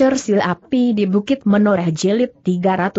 Cersil api di Bukit Menoreh Jelit 308.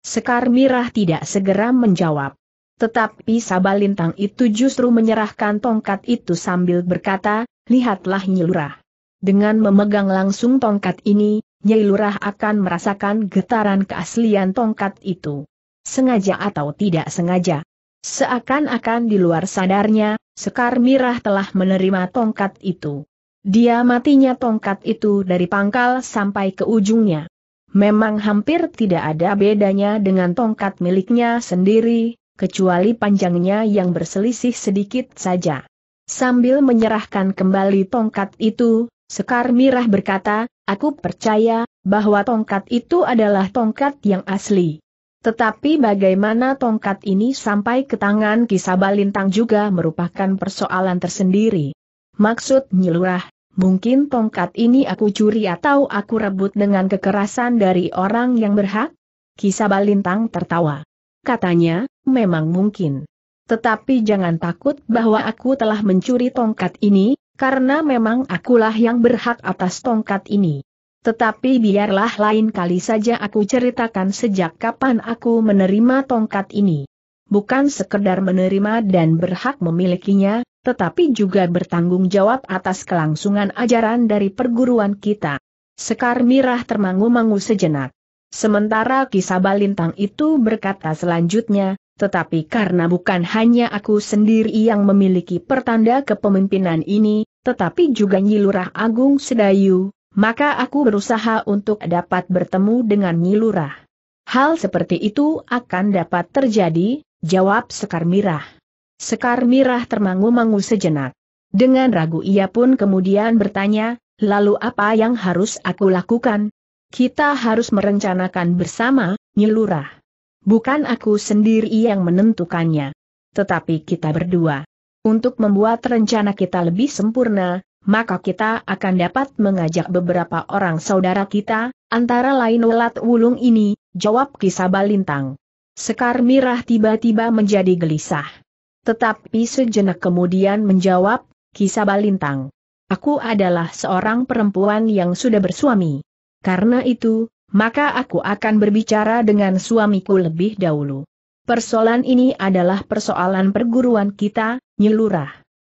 Sekar Mirah tidak segera menjawab. Tetapi Sabalintang itu justru menyerahkan tongkat itu sambil berkata, lihatlah Nyilurah. Dengan memegang langsung tongkat ini, Nyilurah akan merasakan getaran keaslian tongkat itu. Sengaja atau tidak sengaja. Seakan-akan di luar sadarnya, Sekar Mirah telah menerima tongkat itu. Dia matinya tongkat itu dari pangkal sampai ke ujungnya. Memang hampir tidak ada bedanya dengan tongkat miliknya sendiri, kecuali panjangnya yang berselisih sedikit saja. Sambil menyerahkan kembali tongkat itu, Sekar Mirah berkata, aku percaya, bahwa tongkat itu adalah tongkat yang asli. Tetapi bagaimana tongkat ini sampai ke tangan Kisabalintang juga merupakan persoalan tersendiri. Maksud Nyilurah, Mungkin tongkat ini aku curi atau aku rebut dengan kekerasan dari orang yang berhak? Kisah Balintang tertawa. Katanya, memang mungkin. Tetapi jangan takut bahwa aku telah mencuri tongkat ini, karena memang akulah yang berhak atas tongkat ini. Tetapi biarlah lain kali saja aku ceritakan sejak kapan aku menerima tongkat ini. Bukan sekedar menerima dan berhak memilikinya, tetapi juga bertanggung jawab atas kelangsungan ajaran dari perguruan kita. Sekar Mirah termangu-mangu sejenak. Sementara kisah Balintang itu berkata selanjutnya, tetapi karena bukan hanya aku sendiri yang memiliki pertanda kepemimpinan ini, tetapi juga Nyi Lurah Agung Sedayu, maka aku berusaha untuk dapat bertemu dengan Nyi Lurah. Hal seperti itu akan dapat terjadi, jawab Sekar Mirah. Sekar Mirah termangu-mangu sejenak. Dengan ragu ia pun kemudian bertanya, lalu apa yang harus aku lakukan? Kita harus merencanakan bersama, nyelurah. Bukan aku sendiri yang menentukannya. Tetapi kita berdua. Untuk membuat rencana kita lebih sempurna, maka kita akan dapat mengajak beberapa orang saudara kita, antara lain Welat Wulung ini, jawab kisah Balintang. Sekar Mirah tiba-tiba menjadi gelisah. Tetapi sejenak kemudian menjawab, Kisah Balintang. Aku adalah seorang perempuan yang sudah bersuami. Karena itu, maka aku akan berbicara dengan suamiku lebih dahulu. Persoalan ini adalah persoalan perguruan kita, nyelurah.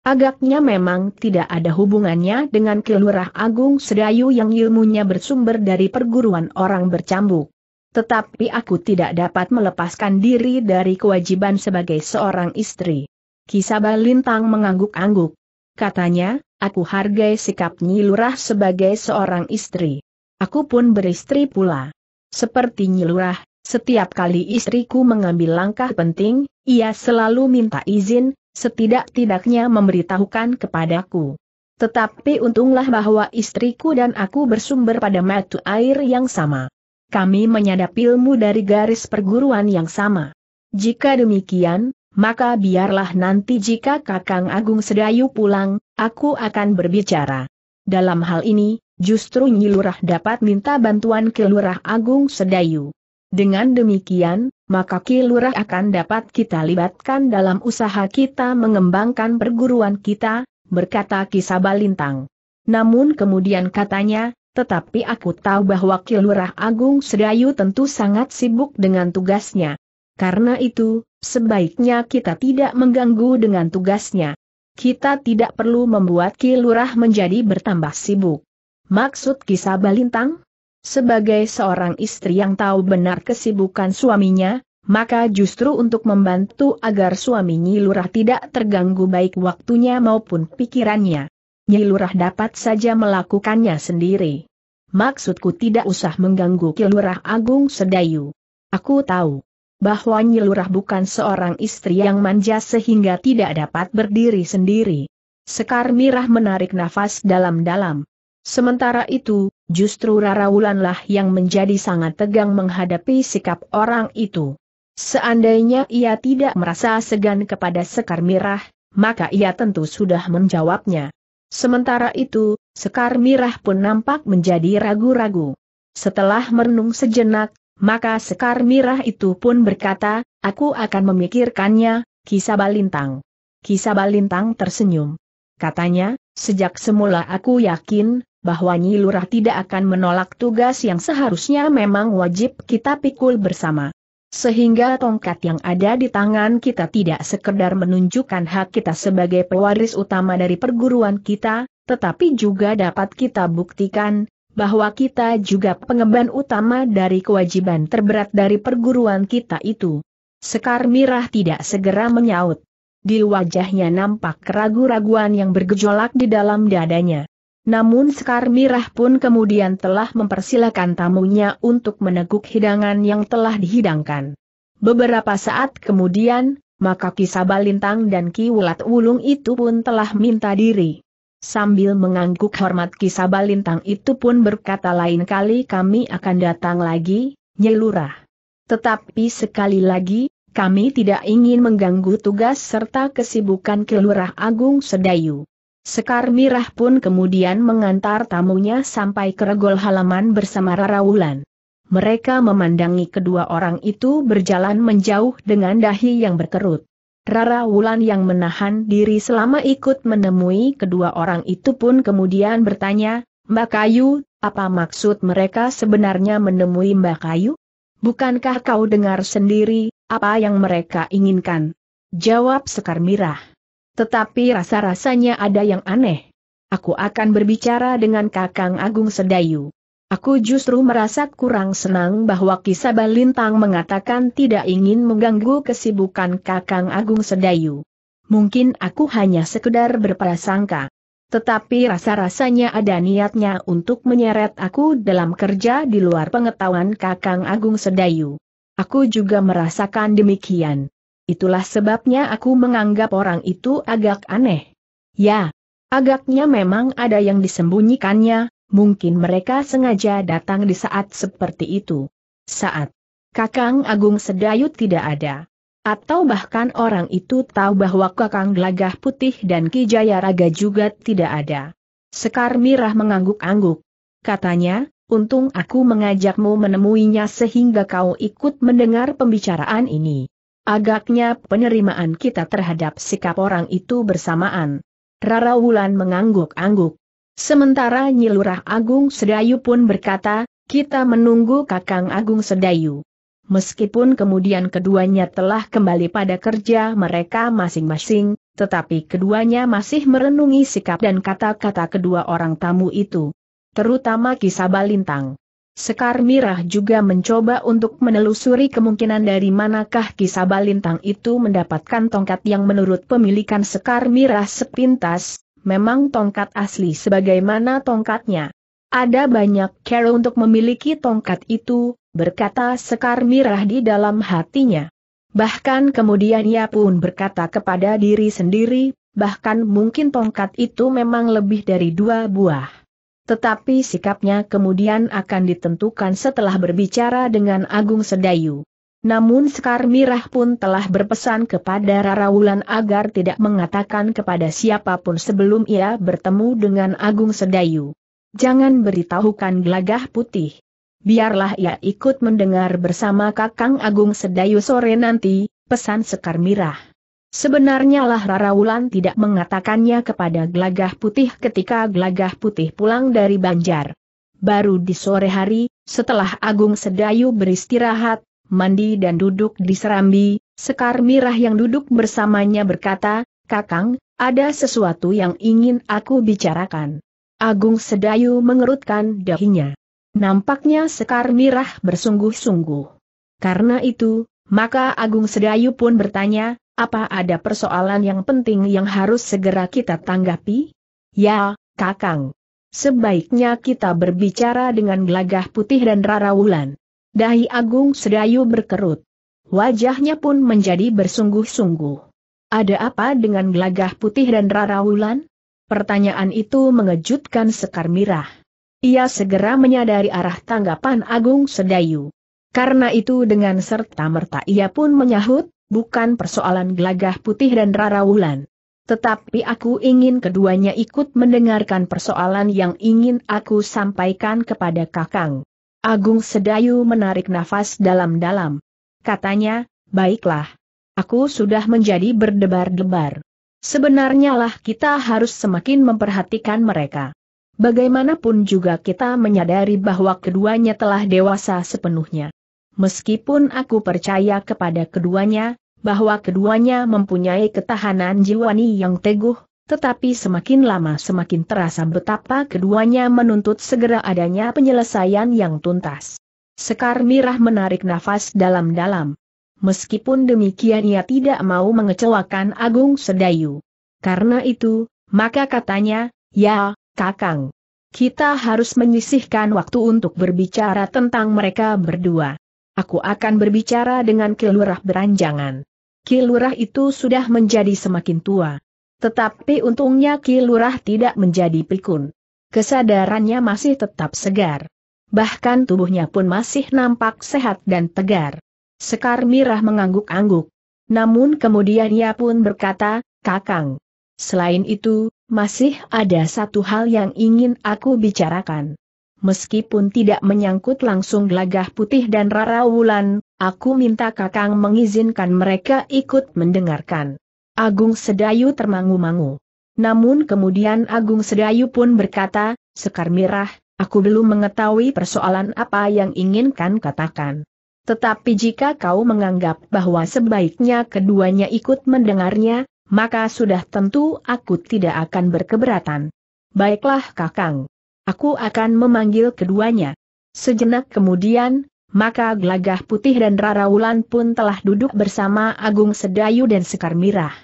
Agaknya memang tidak ada hubungannya dengan Kilurah Agung Sedayu yang ilmunya bersumber dari perguruan orang bercambuk. Tetapi aku tidak dapat melepaskan diri dari kewajiban sebagai seorang istri. Kisabah Lintang mengangguk-angguk. Katanya, aku hargai sikap Nyi Lurah sebagai seorang istri. Aku pun beristri pula. Seperti Nyi Lurah, setiap kali istriku mengambil langkah penting, ia selalu minta izin, setidak-tidaknya memberitahukan kepadaku. Tetapi untunglah bahwa istriku dan aku bersumber pada mata air yang sama kami menyadap ilmu dari garis perguruan yang sama. Jika demikian, maka biarlah nanti jika Kakang Agung Sedayu pulang, aku akan berbicara. Dalam hal ini, justru Nyilurah dapat minta bantuan Kilurah Agung Sedayu. Dengan demikian, maka Kilurah akan dapat kita libatkan dalam usaha kita mengembangkan perguruan kita, berkata Ki Sabalintang. Namun kemudian katanya, tetapi aku tahu bahwa Kilurah Agung Sedayu tentu sangat sibuk dengan tugasnya. Karena itu, sebaiknya kita tidak mengganggu dengan tugasnya. Kita tidak perlu membuat Kilurah menjadi bertambah sibuk. Maksud kisah Balintang? Sebagai seorang istri yang tahu benar kesibukan suaminya, maka justru untuk membantu agar suaminya Lurah tidak terganggu baik waktunya maupun pikirannya. Nyilurah dapat saja melakukannya sendiri. Maksudku tidak usah mengganggu Ki Agung Sedayu. Aku tahu bahwa Nyilurah bukan seorang istri yang manja sehingga tidak dapat berdiri sendiri. Sekar Mirah menarik nafas dalam-dalam. Sementara itu, justru Rara Wulanlah yang menjadi sangat tegang menghadapi sikap orang itu. Seandainya ia tidak merasa segan kepada Sekar Mirah, maka ia tentu sudah menjawabnya. Sementara itu, Sekar Mirah pun nampak menjadi ragu-ragu. Setelah merenung sejenak, maka Sekar Mirah itu pun berkata, aku akan memikirkannya, kisah Balintang. Kisah Balintang tersenyum. Katanya, sejak semula aku yakin, bahwa Nyi Lurah tidak akan menolak tugas yang seharusnya memang wajib kita pikul bersama sehingga tongkat yang ada di tangan kita tidak sekedar menunjukkan hak kita sebagai pewaris utama dari perguruan kita, tetapi juga dapat kita buktikan bahwa kita juga pengemban utama dari kewajiban terberat dari perguruan kita itu. Sekar Mirah tidak segera menyaut. Di wajahnya nampak keraguan raguan yang bergejolak di dalam dadanya. Namun Sekar Mirah pun kemudian telah mempersilahkan tamunya untuk meneguk hidangan yang telah dihidangkan. Beberapa saat kemudian, maka Ki Sabalintang dan Ki Wulat Wulung itu pun telah minta diri. Sambil mengangguk hormat Ki Sabalintang itu pun berkata lain kali kami akan datang lagi, nyelurah. Tetapi sekali lagi, kami tidak ingin mengganggu tugas serta kesibukan Kelurah Agung Sedayu. Sekar Mirah pun kemudian mengantar tamunya sampai ke regol halaman bersama Rara Wulan. Mereka memandangi kedua orang itu berjalan menjauh dengan dahi yang berkerut. Rara Wulan yang menahan diri selama ikut menemui kedua orang itu pun kemudian bertanya, Mbak Kayu, apa maksud mereka sebenarnya menemui Mbak Kayu? Bukankah kau dengar sendiri, apa yang mereka inginkan? Jawab Sekar Mirah. Tetapi rasa-rasanya ada yang aneh. Aku akan berbicara dengan Kakang Agung Sedayu. Aku justru merasa kurang senang bahwa kisah Balintang mengatakan tidak ingin mengganggu kesibukan Kakang Agung Sedayu. Mungkin aku hanya sekedar berprasangka. Tetapi rasa-rasanya ada niatnya untuk menyeret aku dalam kerja di luar pengetahuan Kakang Agung Sedayu. Aku juga merasakan demikian. Itulah sebabnya aku menganggap orang itu agak aneh. Ya, agaknya memang ada yang disembunyikannya, mungkin mereka sengaja datang di saat seperti itu. Saat Kakang Agung Sedayut tidak ada. Atau bahkan orang itu tahu bahwa Kakang Gelagah Putih dan Ki Jaya Raga juga tidak ada. Sekar Mirah mengangguk-angguk. Katanya, untung aku mengajakmu menemuinya sehingga kau ikut mendengar pembicaraan ini. Agaknya penerimaan kita terhadap sikap orang itu bersamaan. Rara Wulan mengangguk-angguk. Sementara Nyilurah Agung Sedayu pun berkata, kita menunggu Kakang Agung Sedayu. Meskipun kemudian keduanya telah kembali pada kerja mereka masing-masing, tetapi keduanya masih merenungi sikap dan kata-kata kedua orang tamu itu. Terutama kisah Balintang. Sekar Mirah juga mencoba untuk menelusuri kemungkinan dari manakah kisah balintang itu mendapatkan tongkat yang menurut pemilikan Sekar Mirah sepintas, memang tongkat asli sebagaimana tongkatnya. Ada banyak cara untuk memiliki tongkat itu, berkata Sekar Mirah di dalam hatinya. Bahkan kemudian ia pun berkata kepada diri sendiri, bahkan mungkin tongkat itu memang lebih dari dua buah tetapi sikapnya kemudian akan ditentukan setelah berbicara dengan Agung Sedayu. Namun Sekar Mirah pun telah berpesan kepada Wulan agar tidak mengatakan kepada siapapun sebelum ia bertemu dengan Agung Sedayu. Jangan beritahukan gelagah putih. Biarlah ia ikut mendengar bersama Kakang Agung Sedayu sore nanti, pesan Sekar Mirah. Sebenarnya lah Rara Wulan tidak mengatakannya kepada Gelagah Putih ketika Gelagah Putih pulang dari Banjar. Baru di sore hari, setelah Agung Sedayu beristirahat, mandi dan duduk di serambi, Sekar Mirah yang duduk bersamanya berkata, Kakang, ada sesuatu yang ingin aku bicarakan. Agung Sedayu mengerutkan dahinya. Nampaknya Sekar Mirah bersungguh-sungguh. Karena itu, maka Agung Sedayu pun bertanya, apa ada persoalan yang penting yang harus segera kita tanggapi? Ya, Kakang. Sebaiknya kita berbicara dengan Gelagah Putih dan Rara Wulan. Dahi Agung Sedayu berkerut. Wajahnya pun menjadi bersungguh-sungguh. Ada apa dengan Gelagah Putih dan Rara Wulan? Pertanyaan itu mengejutkan Sekar Mirah. Ia segera menyadari arah tanggapan Agung Sedayu. Karena itu dengan serta merta ia pun menyahut, bukan persoalan gelagah putih dan Rara Wulan, Tetapi aku ingin keduanya ikut mendengarkan persoalan yang ingin aku sampaikan kepada Kakang. Agung Sedayu menarik nafas dalam-dalam. Katanya, baiklah. Aku sudah menjadi berdebar-debar. Sebenarnya lah kita harus semakin memperhatikan mereka. Bagaimanapun juga kita menyadari bahwa keduanya telah dewasa sepenuhnya. Meskipun aku percaya kepada keduanya, bahwa keduanya mempunyai ketahanan jiwani yang teguh, tetapi semakin lama semakin terasa betapa keduanya menuntut segera adanya penyelesaian yang tuntas. Sekar Mirah menarik nafas dalam-dalam. Meskipun demikian ia tidak mau mengecewakan Agung Sedayu. Karena itu, maka katanya, ya, kakang. Kita harus menyisihkan waktu untuk berbicara tentang mereka berdua. Aku akan berbicara dengan Kilurah beranjangan. Kilurah itu sudah menjadi semakin tua. Tetapi untungnya Kilurah tidak menjadi pikun. Kesadarannya masih tetap segar. Bahkan tubuhnya pun masih nampak sehat dan tegar. Sekar Mirah mengangguk-angguk. Namun kemudian ia pun berkata, Kakang. Selain itu, masih ada satu hal yang ingin aku bicarakan meskipun tidak menyangkut langsung gelagah putih dan rara wulan, aku minta kakang mengizinkan mereka ikut mendengarkan. Agung Sedayu termangu-mangu. Namun kemudian Agung Sedayu pun berkata, Sekar Mirah, aku belum mengetahui persoalan apa yang inginkan katakan. Tetapi jika kau menganggap bahwa sebaiknya keduanya ikut mendengarnya, maka sudah tentu aku tidak akan berkeberatan. Baiklah Kakang. Aku akan memanggil keduanya. Sejenak kemudian, maka Gelagah Putih dan Rara Wulan pun telah duduk bersama Agung Sedayu dan Sekar Mirah.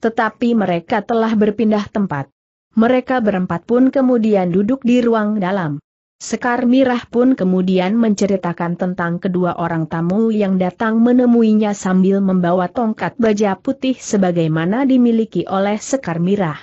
Tetapi mereka telah berpindah tempat. Mereka berempat pun kemudian duduk di ruang dalam. Sekar Mirah pun kemudian menceritakan tentang kedua orang tamu yang datang menemuinya sambil membawa tongkat baja putih sebagaimana dimiliki oleh Sekar Mirah.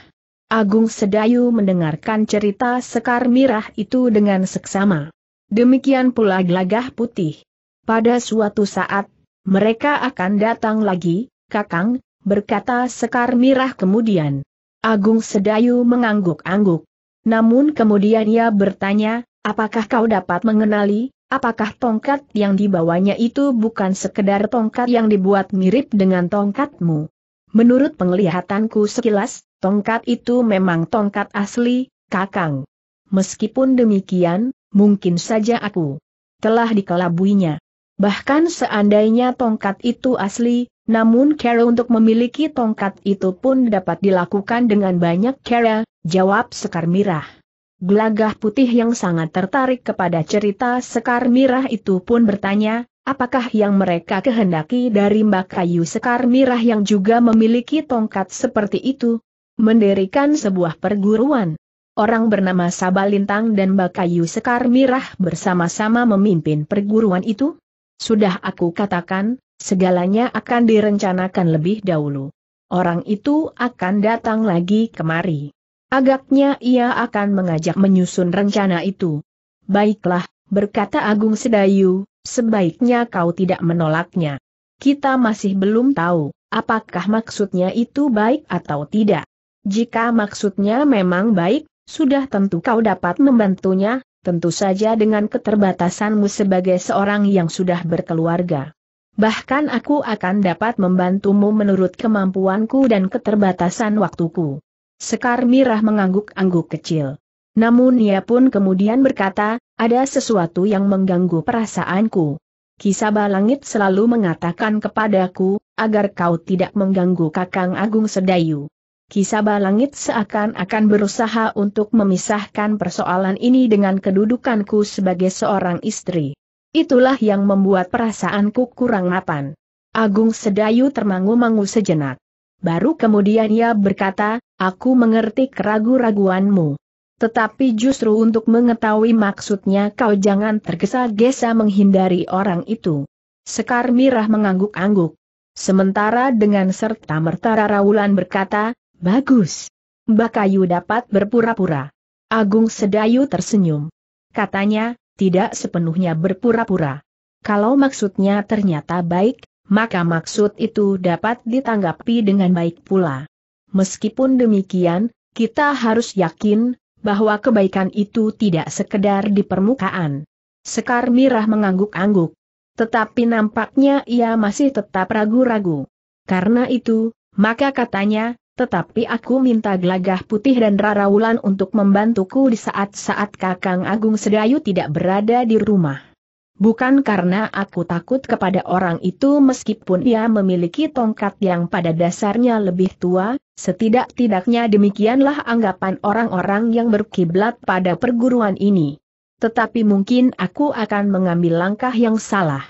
Agung Sedayu mendengarkan cerita Sekar Mirah itu dengan seksama. Demikian pula gelagah putih. Pada suatu saat, mereka akan datang lagi, Kakang, berkata Sekar Mirah kemudian. Agung Sedayu mengangguk-angguk. Namun kemudian ia bertanya, apakah kau dapat mengenali, apakah tongkat yang dibawanya itu bukan sekedar tongkat yang dibuat mirip dengan tongkatmu? Menurut penglihatanku sekilas, tongkat itu memang tongkat asli, kakang. Meskipun demikian, mungkin saja aku telah dikelabuinya. Bahkan seandainya tongkat itu asli, namun cara untuk memiliki tongkat itu pun dapat dilakukan dengan banyak cara, jawab Sekar Mirah. Gelagah putih yang sangat tertarik kepada cerita Sekar Mirah itu pun bertanya, Apakah yang mereka kehendaki dari Mbak Kayu Sekar Mirah yang juga memiliki tongkat seperti itu? Mendirikan sebuah perguruan. Orang bernama Sabalintang dan Mbak Kayu Sekar Mirah bersama-sama memimpin perguruan itu? Sudah aku katakan, segalanya akan direncanakan lebih dahulu. Orang itu akan datang lagi kemari. Agaknya ia akan mengajak menyusun rencana itu. Baiklah, berkata Agung Sedayu, Sebaiknya kau tidak menolaknya. Kita masih belum tahu, apakah maksudnya itu baik atau tidak. Jika maksudnya memang baik, sudah tentu kau dapat membantunya, tentu saja dengan keterbatasanmu sebagai seorang yang sudah berkeluarga. Bahkan aku akan dapat membantumu menurut kemampuanku dan keterbatasan waktuku. Sekar Mirah mengangguk-angguk kecil. Namun ia pun kemudian berkata, ada sesuatu yang mengganggu perasaanku. Kisaba Langit selalu mengatakan kepadaku, agar kau tidak mengganggu Kakang Agung Sedayu. Kisaba Langit seakan-akan berusaha untuk memisahkan persoalan ini dengan kedudukanku sebagai seorang istri. Itulah yang membuat perasaanku kurang mapan. Agung Sedayu termangu-mangu sejenak. Baru kemudian ia berkata, aku mengerti keragu-raguanmu. Tetapi justru untuk mengetahui maksudnya kau jangan tergesa-gesa menghindari orang itu. Sekar Mirah mengangguk-angguk. Sementara dengan serta merta Raulan berkata, Bagus. Mbak Bakayu dapat berpura-pura. Agung Sedayu tersenyum. Katanya, tidak sepenuhnya berpura-pura. Kalau maksudnya ternyata baik, maka maksud itu dapat ditanggapi dengan baik pula. Meskipun demikian, kita harus yakin, bahwa kebaikan itu tidak sekedar di permukaan. Sekar Mirah mengangguk-angguk. Tetapi nampaknya ia masih tetap ragu-ragu. Karena itu, maka katanya, tetapi aku minta gelagah putih dan rara wulan untuk membantuku di saat-saat Kakang Agung Sedayu tidak berada di rumah bukan karena aku takut kepada orang itu meskipun ia memiliki tongkat yang pada dasarnya lebih tua, setidak-tidaknya demikianlah anggapan orang-orang yang berkiblat pada perguruan ini. Tetapi mungkin aku akan mengambil langkah yang salah.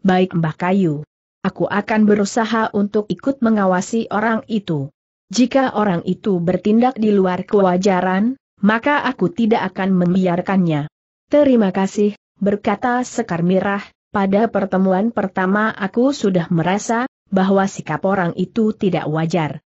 Baik Mbah Kayu. Aku akan berusaha untuk ikut mengawasi orang itu. Jika orang itu bertindak di luar kewajaran, maka aku tidak akan membiarkannya. Terima kasih, berkata Sekar Mirah, pada pertemuan pertama aku sudah merasa, bahwa sikap orang itu tidak wajar.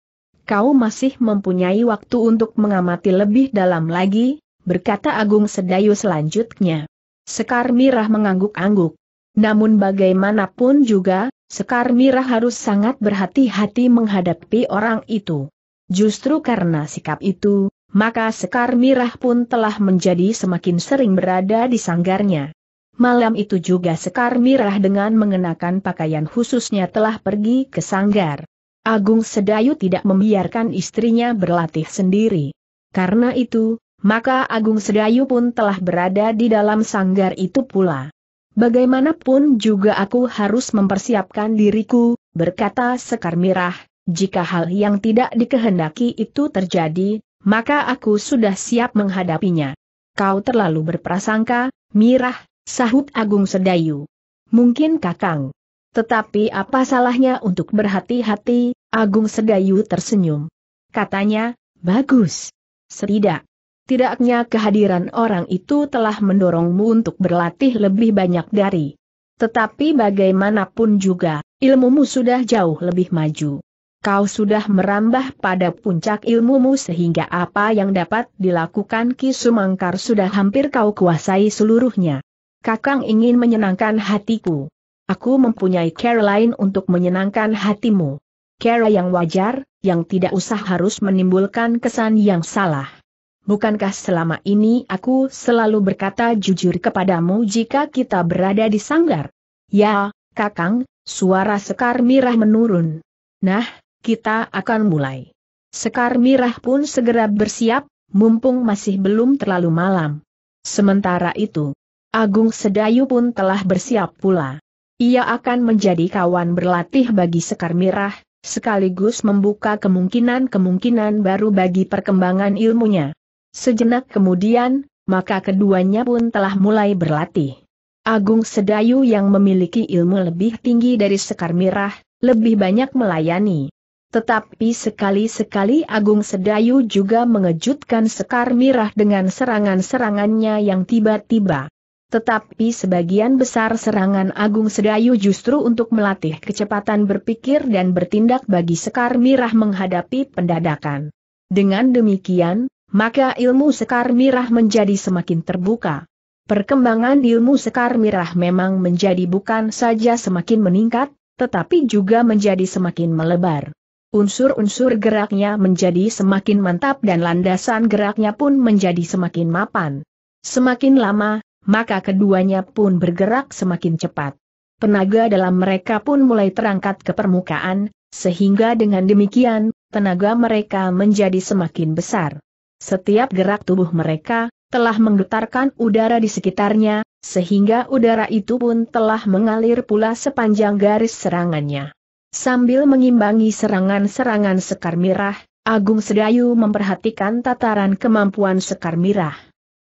Kau masih mempunyai waktu untuk mengamati lebih dalam lagi, berkata Agung Sedayu selanjutnya. Sekar Mirah mengangguk-angguk. Namun bagaimanapun juga, Sekar Mirah harus sangat berhati-hati menghadapi orang itu. Justru karena sikap itu, maka Sekar Mirah pun telah menjadi semakin sering berada di sanggarnya. Malam itu juga Sekar Mirah dengan mengenakan pakaian khususnya telah pergi ke sanggar. Agung Sedayu tidak membiarkan istrinya berlatih sendiri. Karena itu, maka Agung Sedayu pun telah berada di dalam sanggar itu pula. Bagaimanapun juga aku harus mempersiapkan diriku, berkata Sekar Mirah, jika hal yang tidak dikehendaki itu terjadi, maka aku sudah siap menghadapinya. Kau terlalu berprasangka, Mirah, Sahut Agung Sedayu. Mungkin Kakang. Tetapi apa salahnya untuk berhati-hati, Agung Sedayu tersenyum. Katanya, bagus. Setidak. Tidaknya kehadiran orang itu telah mendorongmu untuk berlatih lebih banyak dari. Tetapi bagaimanapun juga, ilmumu sudah jauh lebih maju. Kau sudah merambah pada puncak ilmumu sehingga apa yang dapat dilakukan Ki Sumangkar sudah hampir kau kuasai seluruhnya. Kakang ingin menyenangkan hatiku. Aku mempunyai cara lain untuk menyenangkan hatimu. Cara yang wajar, yang tidak usah harus menimbulkan kesan yang salah. Bukankah selama ini aku selalu berkata jujur kepadamu jika kita berada di sanggar? Ya, Kakang, suara Sekar Mirah menurun. Nah, kita akan mulai. Sekar Mirah pun segera bersiap, mumpung masih belum terlalu malam. Sementara itu, Agung Sedayu pun telah bersiap pula. Ia akan menjadi kawan berlatih bagi Sekar Mirah, sekaligus membuka kemungkinan-kemungkinan baru bagi perkembangan ilmunya. Sejenak kemudian, maka keduanya pun telah mulai berlatih. Agung Sedayu yang memiliki ilmu lebih tinggi dari Sekar Mirah, lebih banyak melayani. Tetapi sekali-sekali Agung Sedayu juga mengejutkan Sekar Mirah dengan serangan-serangannya yang tiba-tiba. Tetapi sebagian besar serangan Agung Sedayu justru untuk melatih kecepatan berpikir dan bertindak bagi Sekar Mirah menghadapi pendadakan. Dengan demikian, maka ilmu Sekar Mirah menjadi semakin terbuka. Perkembangan ilmu Sekar Mirah memang menjadi bukan saja semakin meningkat, tetapi juga menjadi semakin melebar. Unsur-unsur geraknya menjadi semakin mantap dan landasan geraknya pun menjadi semakin mapan. Semakin lama, maka keduanya pun bergerak semakin cepat. Tenaga dalam mereka pun mulai terangkat ke permukaan, sehingga dengan demikian, tenaga mereka menjadi semakin besar. Setiap gerak tubuh mereka, telah menggetarkan udara di sekitarnya, sehingga udara itu pun telah mengalir pula sepanjang garis serangannya. Sambil mengimbangi serangan-serangan Sekar Mirah, Agung Sedayu memperhatikan tataran kemampuan Sekar Mirah.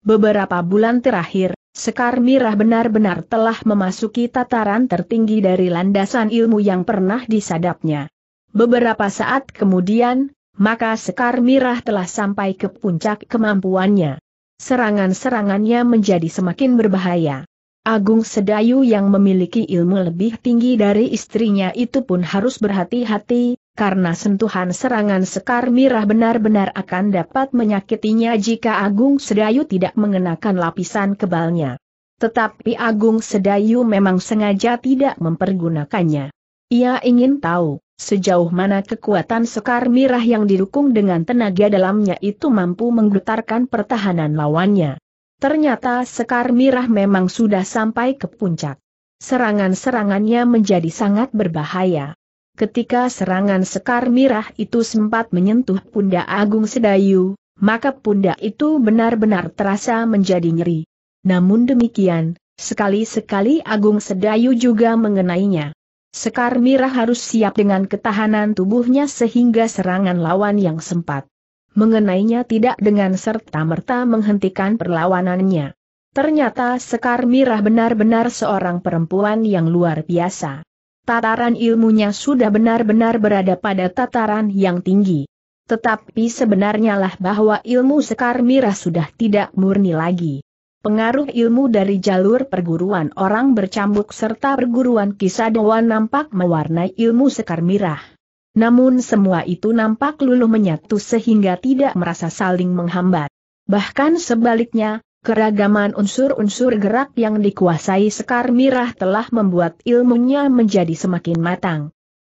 Beberapa bulan terakhir, Sekar Mirah benar-benar telah memasuki tataran tertinggi dari landasan ilmu yang pernah disadapnya. Beberapa saat kemudian, maka Sekar Mirah telah sampai ke puncak kemampuannya. Serangan-serangannya menjadi semakin berbahaya. Agung Sedayu yang memiliki ilmu lebih tinggi dari istrinya itu pun harus berhati-hati, karena sentuhan serangan sekar mirah benar-benar akan dapat menyakitinya jika Agung Sedayu tidak mengenakan lapisan kebalnya. Tetapi Agung Sedayu memang sengaja tidak mempergunakannya. Ia ingin tahu, sejauh mana kekuatan sekar mirah yang didukung dengan tenaga dalamnya itu mampu menggetarkan pertahanan lawannya. Ternyata sekar mirah memang sudah sampai ke puncak. Serangan-serangannya menjadi sangat berbahaya. Ketika serangan sekar mirah itu sempat menyentuh pundak Agung Sedayu, maka pundak itu benar-benar terasa menjadi nyeri. Namun demikian, sekali-sekali Agung Sedayu juga mengenainya. Sekar mirah harus siap dengan ketahanan tubuhnya sehingga serangan lawan yang sempat mengenainya tidak dengan serta-merta menghentikan perlawanannya. Ternyata Sekar Mirah benar-benar seorang perempuan yang luar biasa tataran ilmunya sudah benar-benar berada pada tataran yang tinggi. Tetapi sebenarnya lah bahwa ilmu sekar mirah sudah tidak murni lagi. Pengaruh ilmu dari jalur perguruan orang bercambuk serta perguruan kisadewa nampak mewarnai ilmu sekar mirah. Namun semua itu nampak luluh menyatu sehingga tidak merasa saling menghambat. Bahkan sebaliknya, Keragaman unsur-unsur gerak yang dikuasai Sekar Mirah telah membuat ilmunya menjadi semakin matang.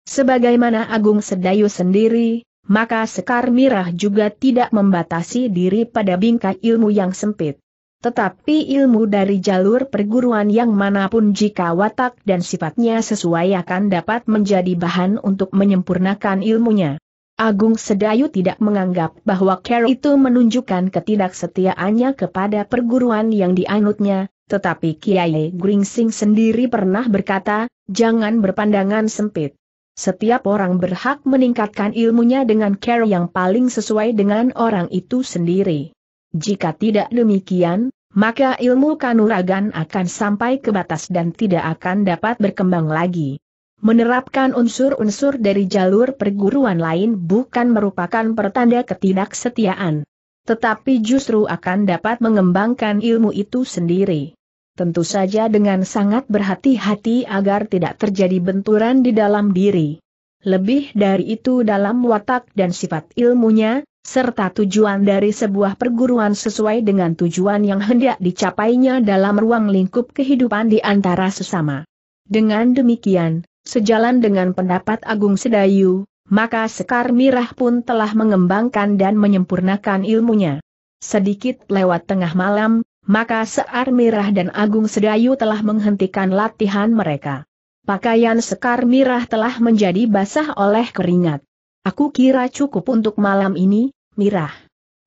Sebagaimana Agung Sedayu sendiri, maka Sekar Mirah juga tidak membatasi diri pada bingkai ilmu yang sempit. Tetapi ilmu dari jalur perguruan yang manapun jika watak dan sifatnya sesuai akan dapat menjadi bahan untuk menyempurnakan ilmunya. Agung Sedayu tidak menganggap bahwa Carol itu menunjukkan ketidaksetiaannya kepada perguruan yang dianutnya, tetapi Kiai Gringsing sendiri pernah berkata, jangan berpandangan sempit. Setiap orang berhak meningkatkan ilmunya dengan care yang paling sesuai dengan orang itu sendiri. Jika tidak demikian, maka ilmu kanuragan akan sampai ke batas dan tidak akan dapat berkembang lagi. Menerapkan unsur-unsur dari jalur perguruan lain bukan merupakan pertanda ketidaksetiaan. Tetapi justru akan dapat mengembangkan ilmu itu sendiri. Tentu saja dengan sangat berhati-hati agar tidak terjadi benturan di dalam diri. Lebih dari itu dalam watak dan sifat ilmunya, serta tujuan dari sebuah perguruan sesuai dengan tujuan yang hendak dicapainya dalam ruang lingkup kehidupan di antara sesama. Dengan demikian, Sejalan dengan pendapat Agung Sedayu, maka Sekar Mirah pun telah mengembangkan dan menyempurnakan ilmunya. Sedikit lewat tengah malam, maka Sekar Mirah dan Agung Sedayu telah menghentikan latihan mereka. Pakaian Sekar Mirah telah menjadi basah oleh keringat. Aku kira cukup untuk malam ini, Mirah.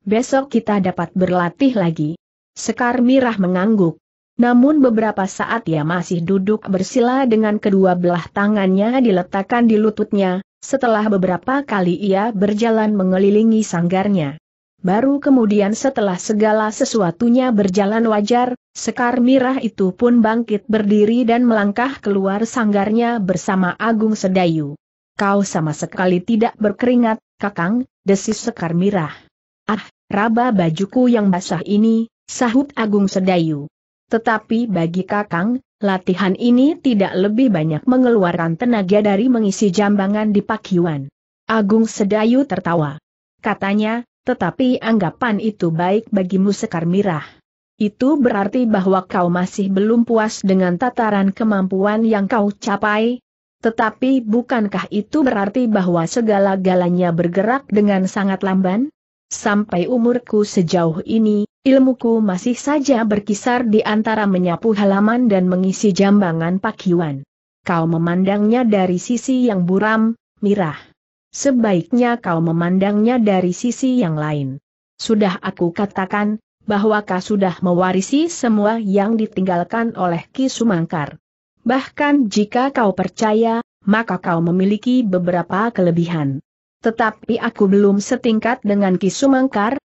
Besok kita dapat berlatih lagi. Sekar Mirah mengangguk. Namun beberapa saat ia masih duduk bersila dengan kedua belah tangannya diletakkan di lututnya, setelah beberapa kali ia berjalan mengelilingi sanggarnya. Baru kemudian setelah segala sesuatunya berjalan wajar, Sekar Mirah itu pun bangkit berdiri dan melangkah keluar sanggarnya bersama Agung Sedayu. Kau sama sekali tidak berkeringat, Kakang, desis Sekar Mirah. Ah, raba bajuku yang basah ini, sahut Agung Sedayu. Tetapi bagi Kakang, latihan ini tidak lebih banyak mengeluarkan tenaga dari mengisi jambangan di pakiwan. Agung Sedayu tertawa. Katanya, tetapi anggapan itu baik bagimu sekar mirah. Itu berarti bahwa kau masih belum puas dengan tataran kemampuan yang kau capai, tetapi bukankah itu berarti bahwa segala-galanya bergerak dengan sangat lamban? Sampai umurku sejauh ini, ilmuku masih saja berkisar di antara menyapu halaman dan mengisi jambangan pakiwan. Kau memandangnya dari sisi yang buram, mirah. Sebaiknya kau memandangnya dari sisi yang lain. Sudah aku katakan, bahwa kau sudah mewarisi semua yang ditinggalkan oleh Ki Sumangkar. Bahkan jika kau percaya, maka kau memiliki beberapa kelebihan. Tetapi aku belum setingkat dengan Ki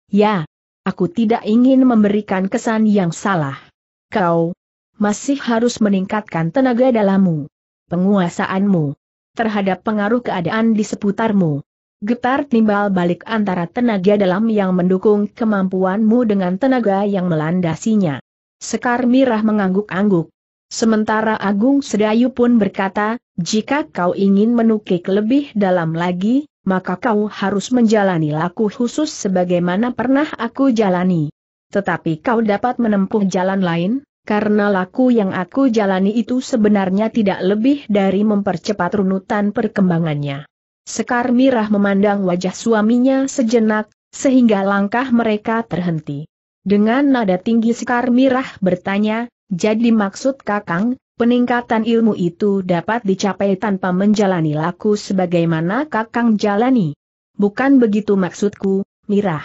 ya. Aku tidak ingin memberikan kesan yang salah. Kau masih harus meningkatkan tenaga dalammu, penguasaanmu, terhadap pengaruh keadaan di seputarmu. Getar timbal balik antara tenaga dalam yang mendukung kemampuanmu dengan tenaga yang melandasinya. Sekar Mirah mengangguk-angguk. Sementara Agung Sedayu pun berkata, jika kau ingin menukik lebih dalam lagi, maka kau harus menjalani laku khusus sebagaimana pernah aku jalani. Tetapi kau dapat menempuh jalan lain, karena laku yang aku jalani itu sebenarnya tidak lebih dari mempercepat runutan perkembangannya. Sekar Mirah memandang wajah suaminya sejenak, sehingga langkah mereka terhenti. Dengan nada tinggi Sekar Mirah bertanya, jadi maksud kakang, Peningkatan ilmu itu dapat dicapai tanpa menjalani laku sebagaimana kakang jalani. Bukan begitu maksudku, Mirah.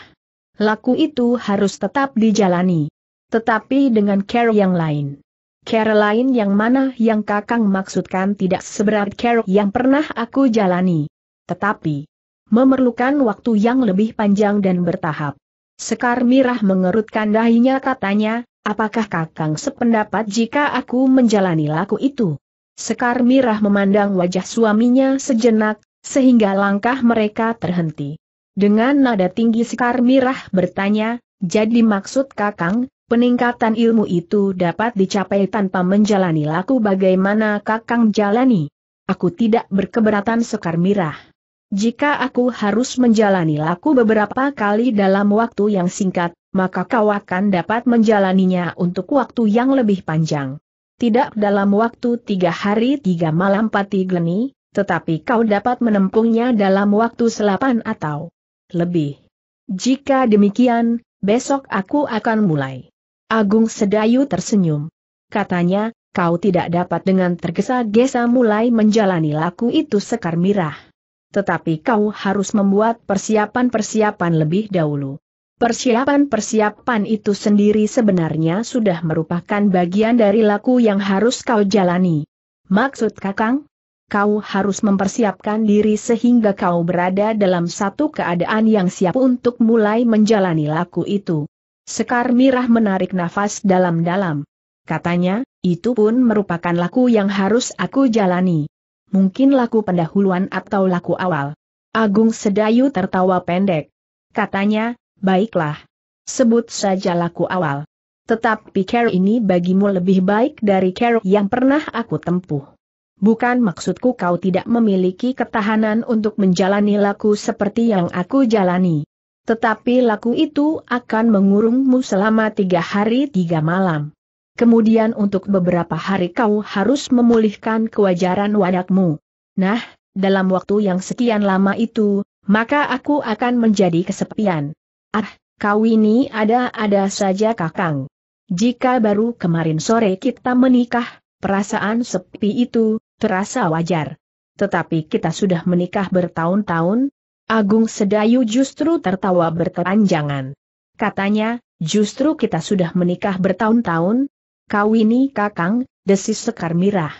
Laku itu harus tetap dijalani. Tetapi dengan care yang lain. Care lain yang mana yang kakang maksudkan tidak seberat care yang pernah aku jalani. Tetapi, memerlukan waktu yang lebih panjang dan bertahap. Sekar Mirah mengerutkan dahinya katanya, Apakah Kakang sependapat jika aku menjalani laku itu? Sekar Mirah memandang wajah suaminya sejenak, sehingga langkah mereka terhenti. Dengan nada tinggi Sekar Mirah bertanya, jadi maksud Kakang, peningkatan ilmu itu dapat dicapai tanpa menjalani laku bagaimana Kakang jalani? Aku tidak berkeberatan Sekar Mirah. Jika aku harus menjalani laku beberapa kali dalam waktu yang singkat, maka kau akan dapat menjalaninya untuk waktu yang lebih panjang. Tidak dalam waktu tiga hari tiga malam pati gleni, tetapi kau dapat menempuhnya dalam waktu selapan atau lebih. Jika demikian, besok aku akan mulai. Agung Sedayu tersenyum. Katanya, kau tidak dapat dengan tergesa-gesa mulai menjalani laku itu sekar mirah tetapi kau harus membuat persiapan-persiapan lebih dahulu. Persiapan-persiapan itu sendiri sebenarnya sudah merupakan bagian dari laku yang harus kau jalani. Maksud Kakang? Kau harus mempersiapkan diri sehingga kau berada dalam satu keadaan yang siap untuk mulai menjalani laku itu. Sekar Mirah menarik nafas dalam-dalam. Katanya, itu pun merupakan laku yang harus aku jalani mungkin laku pendahuluan atau laku awal. Agung Sedayu tertawa pendek. Katanya, baiklah. Sebut saja laku awal. Tetapi care ini bagimu lebih baik dari care yang pernah aku tempuh. Bukan maksudku kau tidak memiliki ketahanan untuk menjalani laku seperti yang aku jalani. Tetapi laku itu akan mengurungmu selama tiga hari tiga malam. Kemudian untuk beberapa hari kau harus memulihkan kewajaran wadakmu. Nah, dalam waktu yang sekian lama itu, maka aku akan menjadi kesepian. Ah, kau ini ada-ada saja kakang. Jika baru kemarin sore kita menikah, perasaan sepi itu, terasa wajar. Tetapi kita sudah menikah bertahun-tahun, Agung Sedayu justru tertawa berkepanjangan. Katanya, justru kita sudah menikah bertahun-tahun, Kau ini kakang, desis sekar mirah.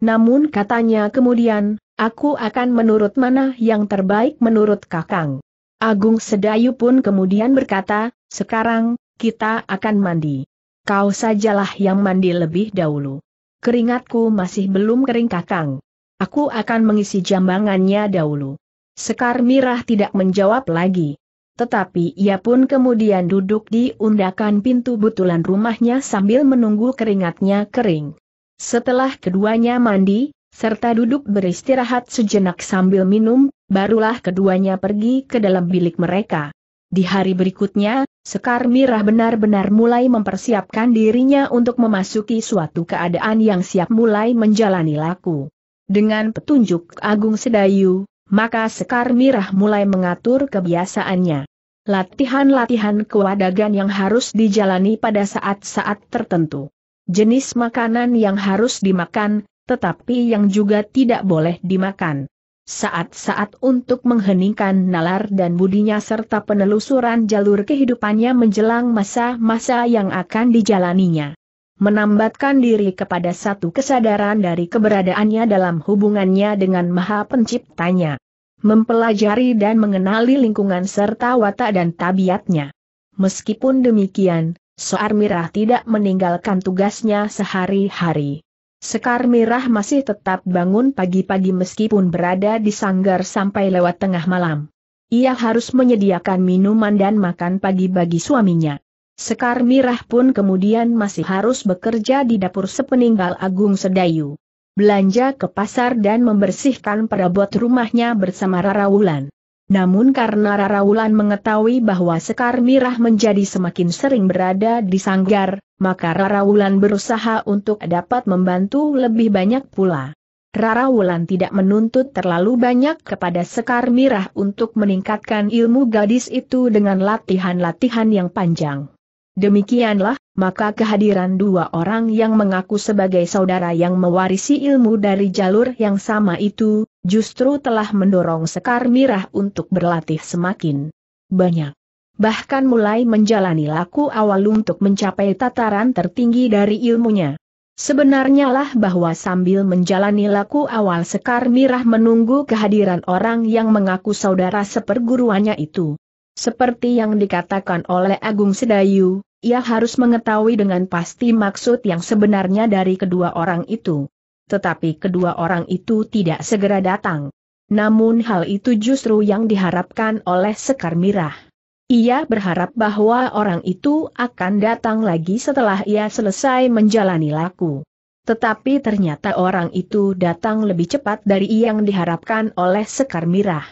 Namun katanya kemudian, aku akan menurut mana yang terbaik menurut kakang. Agung Sedayu pun kemudian berkata, sekarang, kita akan mandi. Kau sajalah yang mandi lebih dahulu. Keringatku masih belum kering kakang. Aku akan mengisi jambangannya dahulu. Sekar Mirah tidak menjawab lagi tetapi ia pun kemudian duduk di undakan pintu butulan rumahnya sambil menunggu keringatnya kering. Setelah keduanya mandi, serta duduk beristirahat sejenak sambil minum, barulah keduanya pergi ke dalam bilik mereka. Di hari berikutnya, Sekar Mirah benar-benar mulai mempersiapkan dirinya untuk memasuki suatu keadaan yang siap mulai menjalani laku. Dengan petunjuk Agung Sedayu, maka Sekar Mirah mulai mengatur kebiasaannya. Latihan-latihan kewadagan yang harus dijalani pada saat-saat tertentu. Jenis makanan yang harus dimakan, tetapi yang juga tidak boleh dimakan. Saat-saat untuk mengheningkan nalar dan budinya serta penelusuran jalur kehidupannya menjelang masa-masa yang akan dijalaninya menambatkan diri kepada satu kesadaran dari keberadaannya dalam hubungannya dengan Maha Penciptanya. Mempelajari dan mengenali lingkungan serta watak dan tabiatnya. Meskipun demikian, Soar Mirah tidak meninggalkan tugasnya sehari-hari. Sekar Mirah masih tetap bangun pagi-pagi meskipun berada di sanggar sampai lewat tengah malam. Ia harus menyediakan minuman dan makan pagi bagi suaminya. Sekar Mirah pun kemudian masih harus bekerja di dapur sepeninggal Agung Sedayu. Belanja ke pasar dan membersihkan perabot rumahnya bersama Raraulan. Namun karena Raraulan mengetahui bahwa Sekar Mirah menjadi semakin sering berada di sanggar, maka Raraulan berusaha untuk dapat membantu lebih banyak pula. Raraulan tidak menuntut terlalu banyak kepada Sekar Mirah untuk meningkatkan ilmu gadis itu dengan latihan-latihan yang panjang. Demikianlah, maka kehadiran dua orang yang mengaku sebagai saudara yang mewarisi ilmu dari jalur yang sama itu, justru telah mendorong Sekar Mirah untuk berlatih semakin banyak. Bahkan mulai menjalani laku awal untuk mencapai tataran tertinggi dari ilmunya. Sebenarnya lah bahwa sambil menjalani laku awal Sekar Mirah menunggu kehadiran orang yang mengaku saudara seperguruannya itu. Seperti yang dikatakan oleh Agung Sedayu, ia harus mengetahui dengan pasti maksud yang sebenarnya dari kedua orang itu. Tetapi kedua orang itu tidak segera datang. Namun hal itu justru yang diharapkan oleh Sekar Mirah. Ia berharap bahwa orang itu akan datang lagi setelah ia selesai menjalani laku. Tetapi ternyata orang itu datang lebih cepat dari yang diharapkan oleh Sekar Mirah.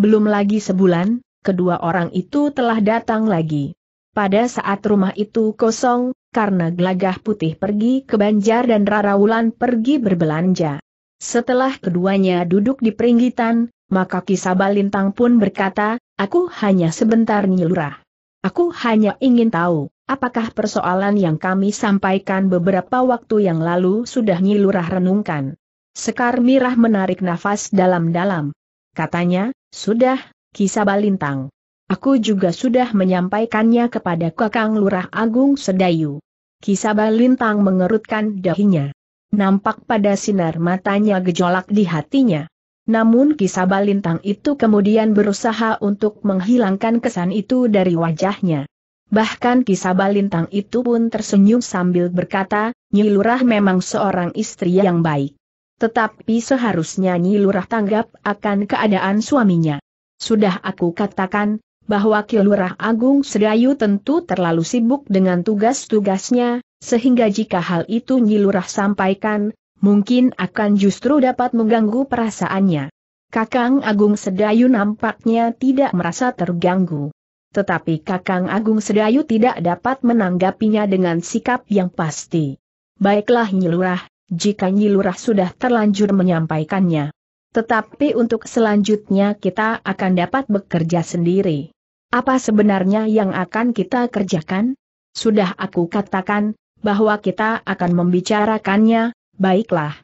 Belum lagi sebulan, kedua orang itu telah datang lagi. Pada saat rumah itu kosong, karena gelagah putih pergi ke Banjar dan Rarawulan pergi berbelanja. Setelah keduanya duduk di peringgitan, maka Kisabalintang pun berkata, aku hanya sebentar nyelurah. Aku hanya ingin tahu, apakah persoalan yang kami sampaikan beberapa waktu yang lalu sudah nyilurah renungkan. Sekar Mirah menarik nafas dalam-dalam. Katanya, sudah, Kisabalintang. Aku juga sudah menyampaikannya kepada Kakang Lurah Agung Sedayu. Kisabalintang mengerutkan dahinya. Nampak pada sinar matanya gejolak di hatinya. Namun Kisabalintang itu kemudian berusaha untuk menghilangkan kesan itu dari wajahnya. Bahkan Kisabalintang itu pun tersenyum sambil berkata, Nyi Lurah memang seorang istri yang baik. Tetapi seharusnya Nyi Lurah tanggap akan keadaan suaminya. Sudah aku katakan, bahwa Kilurah Agung Sedayu tentu terlalu sibuk dengan tugas-tugasnya, sehingga jika hal itu Nyilurah sampaikan, mungkin akan justru dapat mengganggu perasaannya. Kakang Agung Sedayu nampaknya tidak merasa terganggu. Tetapi Kakang Agung Sedayu tidak dapat menanggapinya dengan sikap yang pasti. Baiklah Nyilurah, jika Nyilurah sudah terlanjur menyampaikannya. Tetapi untuk selanjutnya kita akan dapat bekerja sendiri. Apa sebenarnya yang akan kita kerjakan? Sudah aku katakan, bahwa kita akan membicarakannya, baiklah.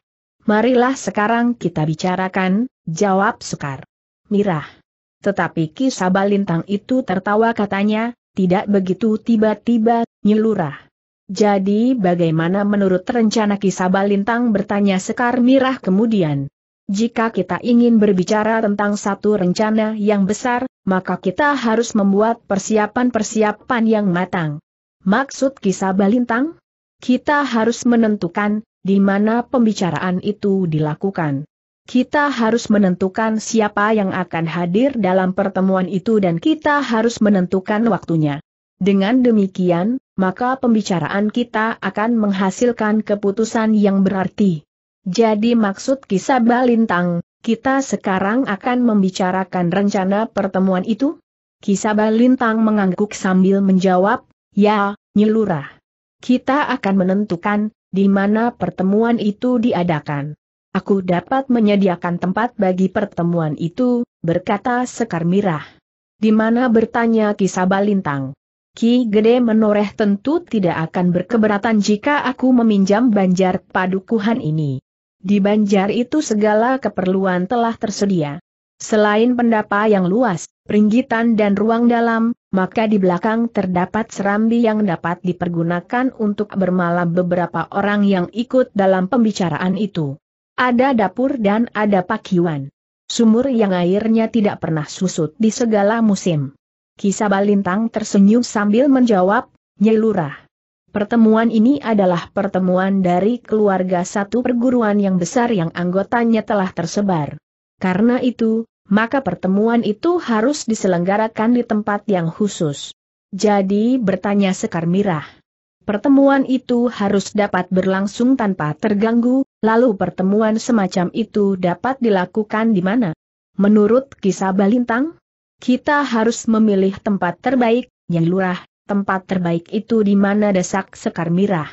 Marilah sekarang kita bicarakan, jawab Sekar. Mirah. Tetapi kisah Lintang itu tertawa katanya, tidak begitu tiba-tiba, nyelurah. Jadi bagaimana menurut rencana kisah Lintang bertanya Sekar Mirah kemudian? Jika kita ingin berbicara tentang satu rencana yang besar, maka kita harus membuat persiapan-persiapan yang matang. Maksud kisah Balintang? Kita harus menentukan di mana pembicaraan itu dilakukan. Kita harus menentukan siapa yang akan hadir dalam pertemuan itu dan kita harus menentukan waktunya. Dengan demikian, maka pembicaraan kita akan menghasilkan keputusan yang berarti. Jadi maksud kisah Balintang, kita sekarang akan membicarakan rencana pertemuan itu? Kisah Balintang mengangguk sambil menjawab, ya, nyelurah. Kita akan menentukan, di mana pertemuan itu diadakan. Aku dapat menyediakan tempat bagi pertemuan itu, berkata Sekar Mirah. Di mana bertanya kisah Balintang? Ki Gede menoreh tentu tidak akan berkeberatan jika aku meminjam banjar padukuhan ini. Di banjar itu segala keperluan telah tersedia. Selain pendapa yang luas, peringgitan dan ruang dalam, maka di belakang terdapat serambi yang dapat dipergunakan untuk bermalam beberapa orang yang ikut dalam pembicaraan itu. Ada dapur dan ada pakiwan. Sumur yang airnya tidak pernah susut di segala musim. Kisah Balintang tersenyum sambil menjawab, Nyelurah. Pertemuan ini adalah pertemuan dari keluarga satu perguruan yang besar yang anggotanya telah tersebar. Karena itu, maka pertemuan itu harus diselenggarakan di tempat yang khusus. Jadi bertanya Sekar Mirah. Pertemuan itu harus dapat berlangsung tanpa terganggu, lalu pertemuan semacam itu dapat dilakukan di mana? Menurut kisah Balintang, kita harus memilih tempat terbaik, yang lurah, tempat terbaik itu di mana desak Sekar Mirah.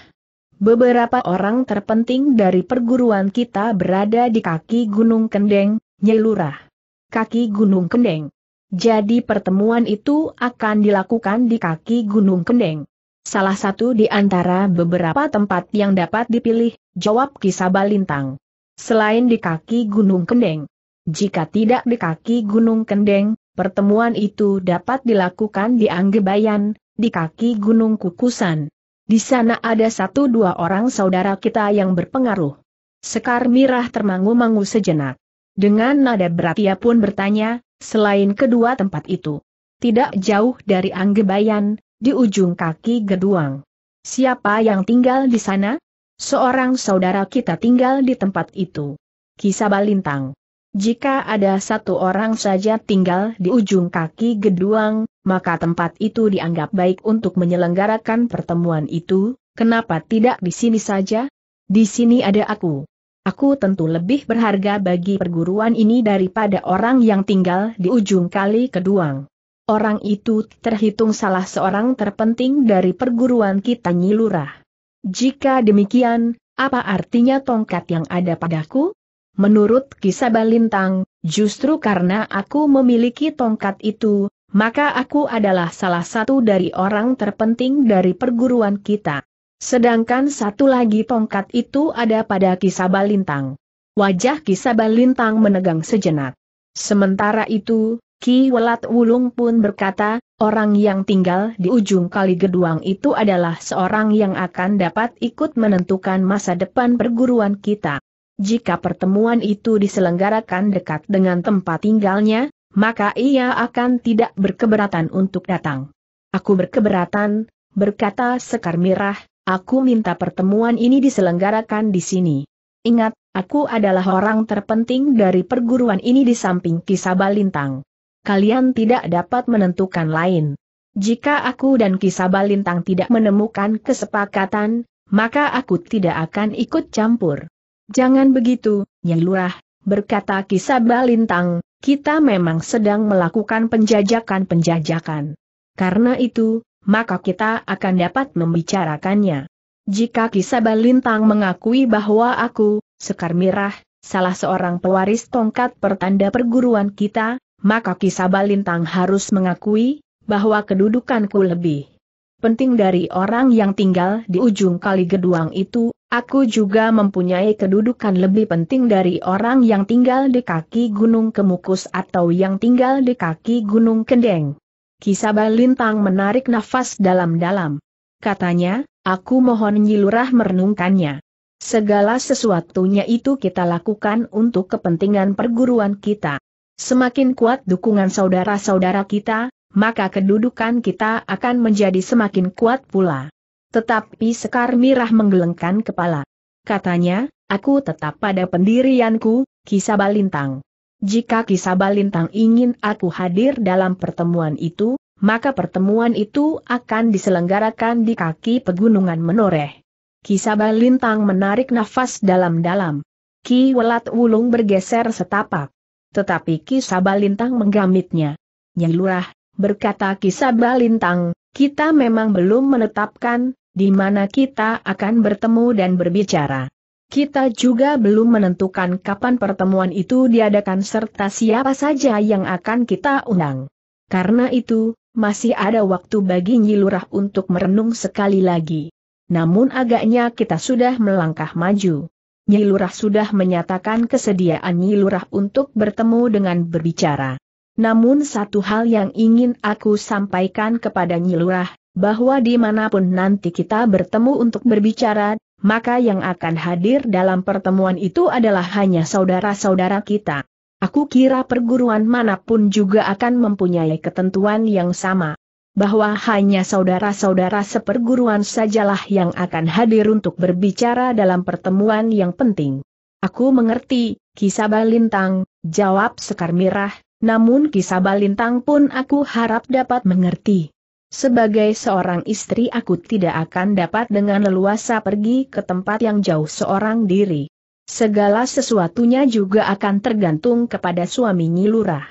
Beberapa orang terpenting dari perguruan kita berada di kaki Gunung Kendeng, Nyelurah. Kaki Gunung Kendeng. Jadi pertemuan itu akan dilakukan di kaki Gunung Kendeng. Salah satu di antara beberapa tempat yang dapat dipilih, jawab Kisabalintang. Selain di kaki Gunung Kendeng. Jika tidak di kaki Gunung Kendeng, pertemuan itu dapat dilakukan di Anggebayan, di kaki Gunung Kukusan. Di sana ada satu dua orang saudara kita yang berpengaruh. Sekar Mirah termangu-mangu sejenak. Dengan nada berat ia pun bertanya, selain kedua tempat itu. Tidak jauh dari Anggebayan, di ujung kaki Geduang. Siapa yang tinggal di sana? Seorang saudara kita tinggal di tempat itu. Kisah Balintang. Jika ada satu orang saja tinggal di ujung kaki Geduang, maka tempat itu dianggap baik untuk menyelenggarakan pertemuan itu, kenapa tidak di sini saja? Di sini ada aku. Aku tentu lebih berharga bagi perguruan ini daripada orang yang tinggal di ujung kali keduang. Orang itu terhitung salah seorang terpenting dari perguruan kita nyilurah. Jika demikian, apa artinya tongkat yang ada padaku? Menurut kisah Balintang, justru karena aku memiliki tongkat itu, maka aku adalah salah satu dari orang terpenting dari perguruan kita. Sedangkan satu lagi tongkat itu ada pada Kisaba Lintang. Wajah Kisaba Lintang menegang sejenak. Sementara itu, Ki Welat Wulung pun berkata, orang yang tinggal di ujung kali geduang itu adalah seorang yang akan dapat ikut menentukan masa depan perguruan kita. Jika pertemuan itu diselenggarakan dekat dengan tempat tinggalnya, maka ia akan tidak berkeberatan untuk datang. Aku berkeberatan, berkata Sekar Mirah, aku minta pertemuan ini diselenggarakan di sini. Ingat, aku adalah orang terpenting dari perguruan ini di samping Kisabalintang. Kalian tidak dapat menentukan lain. Jika aku dan Kisabalintang tidak menemukan kesepakatan, maka aku tidak akan ikut campur. Jangan begitu, Nyai Lurah, berkata Kisabalintang, kita memang sedang melakukan penjajakan-penjajakan. Karena itu, maka kita akan dapat membicarakannya. Jika kisah Balintang mengakui bahwa aku, Sekar Mirah, salah seorang pewaris tongkat pertanda perguruan kita, maka kisah Balintang harus mengakui bahwa kedudukanku lebih penting dari orang yang tinggal di ujung kali geduang itu, aku juga mempunyai kedudukan lebih penting dari orang yang tinggal di kaki Gunung Kemukus atau yang tinggal di kaki Gunung Kendeng. Kisabah Lintang menarik nafas dalam-dalam. Katanya, aku mohon Nyilurah merenungkannya. Segala sesuatunya itu kita lakukan untuk kepentingan perguruan kita. Semakin kuat dukungan saudara-saudara kita, maka kedudukan kita akan menjadi semakin kuat pula. Tetapi Sekar Mirah menggelengkan kepala. Katanya, aku tetap pada pendirianku, Kisabalintang. Balintang. Jika Kisabalintang Balintang ingin aku hadir dalam pertemuan itu, maka pertemuan itu akan diselenggarakan di kaki pegunungan menoreh. Kisabalintang Balintang menarik nafas dalam-dalam. Ki Welat Wulung bergeser setapak. Tetapi Ki Sabalintang menggamitnya. Nyai Lurah, berkata kisah balintang kita memang belum menetapkan, di mana kita akan bertemu dan berbicara. Kita juga belum menentukan kapan pertemuan itu diadakan serta siapa saja yang akan kita undang. Karena itu, masih ada waktu bagi Nyilurah untuk merenung sekali lagi. Namun agaknya kita sudah melangkah maju. Nyilurah sudah menyatakan kesediaan Nyilurah untuk bertemu dengan berbicara. Namun satu hal yang ingin aku sampaikan kepada Nyilurah, bahwa dimanapun nanti kita bertemu untuk berbicara, maka yang akan hadir dalam pertemuan itu adalah hanya saudara-saudara kita. Aku kira perguruan manapun juga akan mempunyai ketentuan yang sama bahwa hanya saudara-saudara seperguruan sajalah yang akan hadir untuk berbicara dalam pertemuan yang penting. Aku mengerti, kisah Balintang, jawab Sekar Mirah, namun kisah balintang pun aku harap dapat mengerti. Sebagai seorang istri aku tidak akan dapat dengan leluasa pergi ke tempat yang jauh seorang diri. Segala sesuatunya juga akan tergantung kepada suaminya Lurah.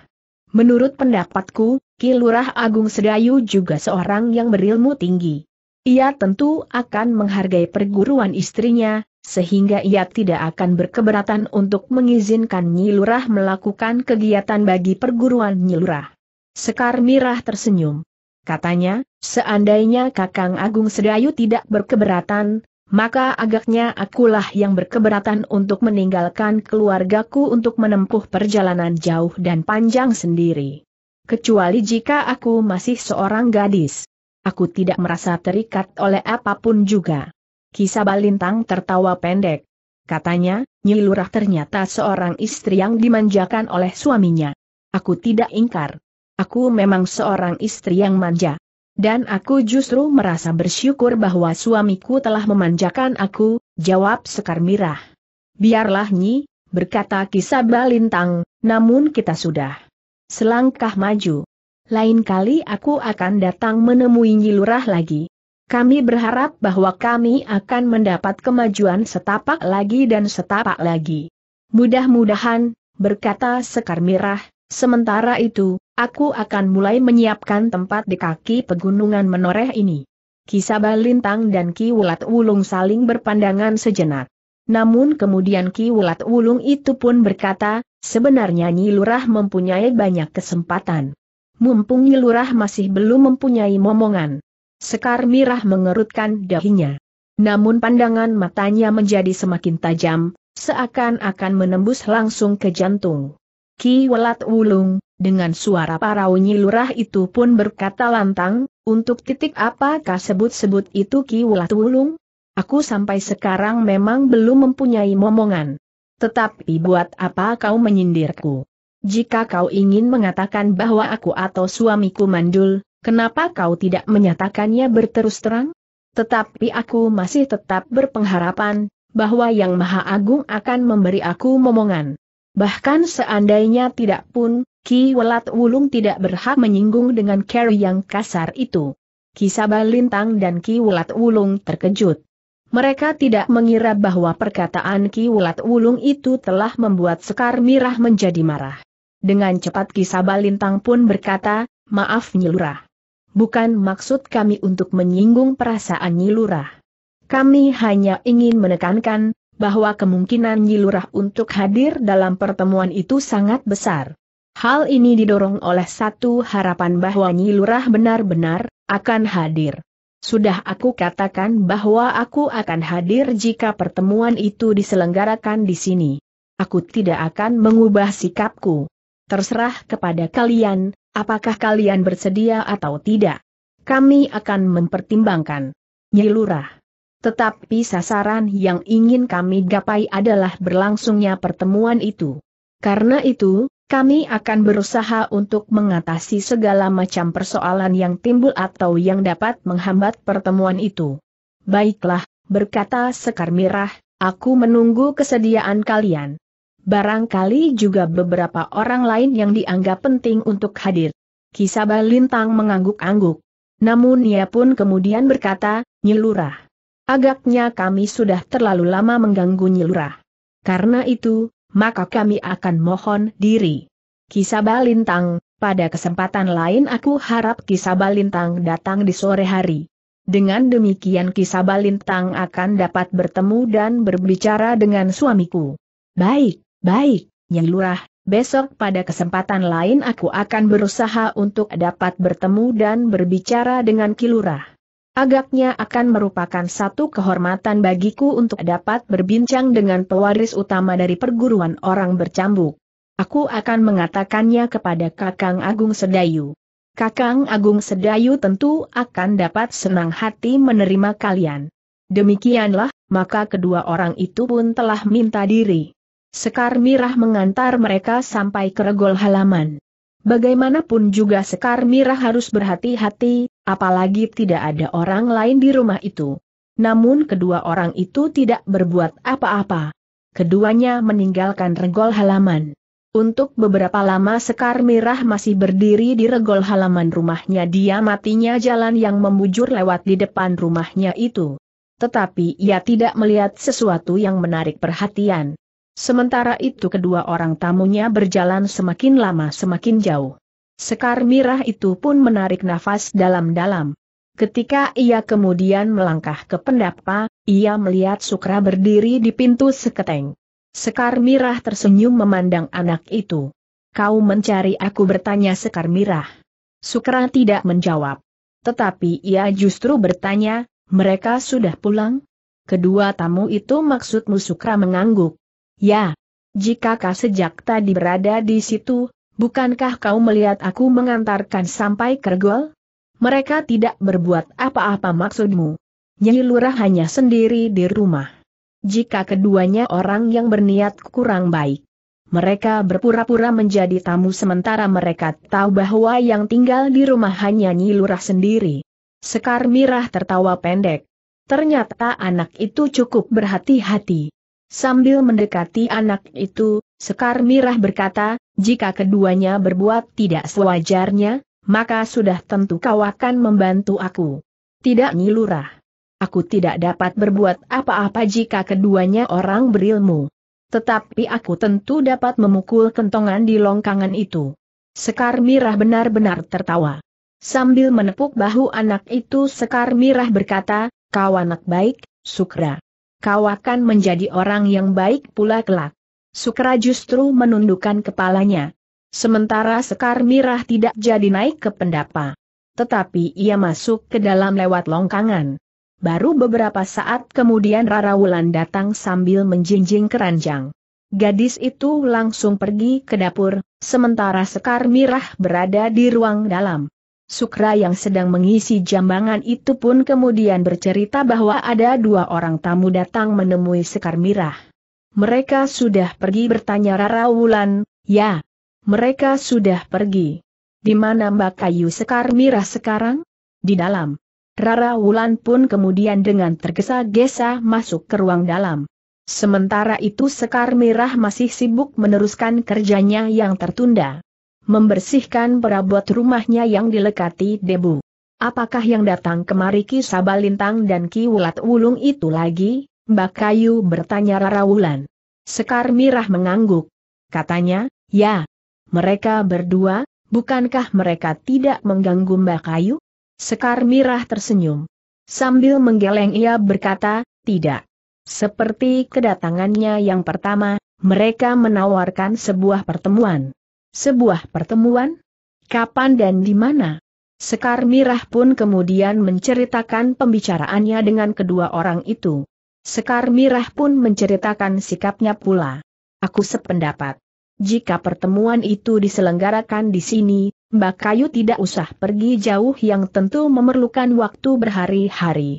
Menurut pendapatku, Ki Lurah Agung Sedayu juga seorang yang berilmu tinggi. Ia tentu akan menghargai perguruan istrinya, sehingga ia tidak akan berkeberatan untuk mengizinkan Nyilurah melakukan kegiatan bagi perguruan Nyilurah. Sekar Mirah tersenyum. Katanya, seandainya Kakang Agung Sedayu tidak berkeberatan, maka agaknya akulah yang berkeberatan untuk meninggalkan keluargaku untuk menempuh perjalanan jauh dan panjang sendiri. Kecuali jika aku masih seorang gadis. Aku tidak merasa terikat oleh apapun juga. Kisabalintang tertawa pendek. Katanya, Nyi Lurah ternyata seorang istri yang dimanjakan oleh suaminya. Aku tidak ingkar. Aku memang seorang istri yang manja. Dan aku justru merasa bersyukur bahwa suamiku telah memanjakan aku, jawab Sekar Mirah. Biarlah Nyi, berkata Kisabalintang, namun kita sudah selangkah maju. Lain kali aku akan datang menemui Nyi Lurah lagi. Kami berharap bahwa kami akan mendapat kemajuan setapak lagi dan setapak lagi. Mudah-mudahan, berkata Sekar Mirah, sementara itu, aku akan mulai menyiapkan tempat di kaki pegunungan menoreh ini. Kisabah Lintang dan Ki Wulat Wulung saling berpandangan sejenak. Namun kemudian Ki Wulat Wulung itu pun berkata, sebenarnya Nyi Lurah mempunyai banyak kesempatan. Mumpung Nyi Lurah masih belum mempunyai momongan. Sekar Mirah mengerutkan dahinya. Namun pandangan matanya menjadi semakin tajam, seakan-akan menembus langsung ke jantung. Ki Welat Wulung, dengan suara paraunyi lurah itu pun berkata lantang, untuk titik apakah sebut-sebut itu Ki Welat Wulung? Aku sampai sekarang memang belum mempunyai momongan. Tetapi buat apa kau menyindirku? Jika kau ingin mengatakan bahwa aku atau suamiku mandul, Kenapa kau tidak menyatakannya berterus terang? Tetapi aku masih tetap berpengharapan, bahwa Yang Maha Agung akan memberi aku momongan. Bahkan seandainya tidak pun, Ki Welat Wulung tidak berhak menyinggung dengan Carrie yang kasar itu. Kisaba Lintang dan Ki Welat Wulung terkejut. Mereka tidak mengira bahwa perkataan Ki Wulat Wulung itu telah membuat Sekar Mirah menjadi marah. Dengan cepat Kisaba Lintang pun berkata, maaf Nyilurah bukan maksud kami untuk menyinggung perasaan Nyilurah. Kami hanya ingin menekankan, bahwa kemungkinan Nyilurah untuk hadir dalam pertemuan itu sangat besar. Hal ini didorong oleh satu harapan bahwa Nyilurah benar-benar akan hadir. Sudah aku katakan bahwa aku akan hadir jika pertemuan itu diselenggarakan di sini. Aku tidak akan mengubah sikapku. Terserah kepada kalian, Apakah kalian bersedia atau tidak? Kami akan mempertimbangkan. Nyi Lurah. Tetapi sasaran yang ingin kami gapai adalah berlangsungnya pertemuan itu. Karena itu, kami akan berusaha untuk mengatasi segala macam persoalan yang timbul atau yang dapat menghambat pertemuan itu. Baiklah, berkata Sekar Mirah, aku menunggu kesediaan kalian barangkali juga beberapa orang lain yang dianggap penting untuk hadir. Kisaba Lintang mengangguk-angguk. Namun ia pun kemudian berkata, Nyelurah. Agaknya kami sudah terlalu lama mengganggu Nyelurah. Karena itu, maka kami akan mohon diri. Kisaba Lintang, pada kesempatan lain aku harap Kisaba Lintang datang di sore hari. Dengan demikian Kisaba Lintang akan dapat bertemu dan berbicara dengan suamiku. Baik. Baik, yang Lurah, besok pada kesempatan lain aku akan berusaha untuk dapat bertemu dan berbicara dengan Kilurah. Agaknya akan merupakan satu kehormatan bagiku untuk dapat berbincang dengan pewaris utama dari perguruan orang bercambuk. Aku akan mengatakannya kepada Kakang Agung Sedayu. Kakang Agung Sedayu tentu akan dapat senang hati menerima kalian. Demikianlah, maka kedua orang itu pun telah minta diri. Sekar Mirah mengantar mereka sampai ke regol halaman. Bagaimanapun juga Sekar Mirah harus berhati-hati, apalagi tidak ada orang lain di rumah itu. Namun kedua orang itu tidak berbuat apa-apa. Keduanya meninggalkan regol halaman. Untuk beberapa lama Sekar Mirah masih berdiri di regol halaman rumahnya dia matinya jalan yang membujur lewat di depan rumahnya itu. Tetapi ia tidak melihat sesuatu yang menarik perhatian. Sementara itu kedua orang tamunya berjalan semakin lama semakin jauh. Sekar Mirah itu pun menarik nafas dalam-dalam. Ketika ia kemudian melangkah ke pendapa, ia melihat Sukra berdiri di pintu seketeng. Sekar Mirah tersenyum memandang anak itu. Kau mencari aku bertanya Sekar Mirah. Sukra tidak menjawab. Tetapi ia justru bertanya, mereka sudah pulang? Kedua tamu itu maksudmu Sukra mengangguk. Ya. jika kau sejak tadi berada di situ, bukankah kau melihat aku mengantarkan sampai kergol? Mereka tidak berbuat apa-apa maksudmu. Nyi Lurah hanya sendiri di rumah. Jika keduanya orang yang berniat kurang baik. Mereka berpura-pura menjadi tamu sementara mereka tahu bahwa yang tinggal di rumah hanya Nyi Lurah sendiri. Sekar Mirah tertawa pendek. Ternyata anak itu cukup berhati-hati. Sambil mendekati anak itu, Sekar Mirah berkata, jika keduanya berbuat tidak sewajarnya, maka sudah tentu kau akan membantu aku. Tidak nyilurah. Aku tidak dapat berbuat apa-apa jika keduanya orang berilmu. Tetapi aku tentu dapat memukul kentongan di longkangan itu. Sekar Mirah benar-benar tertawa. Sambil menepuk bahu anak itu Sekar Mirah berkata, kau anak baik, Sukra kau akan menjadi orang yang baik pula kelak. Sukra justru menundukkan kepalanya. Sementara Sekar Mirah tidak jadi naik ke pendapa. Tetapi ia masuk ke dalam lewat longkangan. Baru beberapa saat kemudian Rara Wulan datang sambil menjinjing keranjang. Gadis itu langsung pergi ke dapur, sementara Sekar Mirah berada di ruang dalam. Sukra yang sedang mengisi jambangan itu pun kemudian bercerita bahwa ada dua orang tamu datang menemui Sekar Mirah. Mereka sudah pergi bertanya Rara Wulan, ya. Mereka sudah pergi. Di mana Mbak Kayu Sekar Mirah sekarang? Di dalam. Rara Wulan pun kemudian dengan tergesa-gesa masuk ke ruang dalam. Sementara itu Sekar Mirah masih sibuk meneruskan kerjanya yang tertunda membersihkan perabot rumahnya yang dilekati debu. Apakah yang datang kemari Ki Sabalintang dan Ki Wulat Wulung itu lagi? Mbak Kayu bertanya Rara Wulan. Sekar Mirah mengangguk. Katanya, ya. Mereka berdua, bukankah mereka tidak mengganggu Mbak Kayu? Sekar Mirah tersenyum. Sambil menggeleng ia berkata, tidak. Seperti kedatangannya yang pertama, mereka menawarkan sebuah pertemuan. Sebuah pertemuan? Kapan dan di mana? Sekar Mirah pun kemudian menceritakan pembicaraannya dengan kedua orang itu. Sekar Mirah pun menceritakan sikapnya pula. Aku sependapat. Jika pertemuan itu diselenggarakan di sini, Mbak Kayu tidak usah pergi jauh yang tentu memerlukan waktu berhari-hari.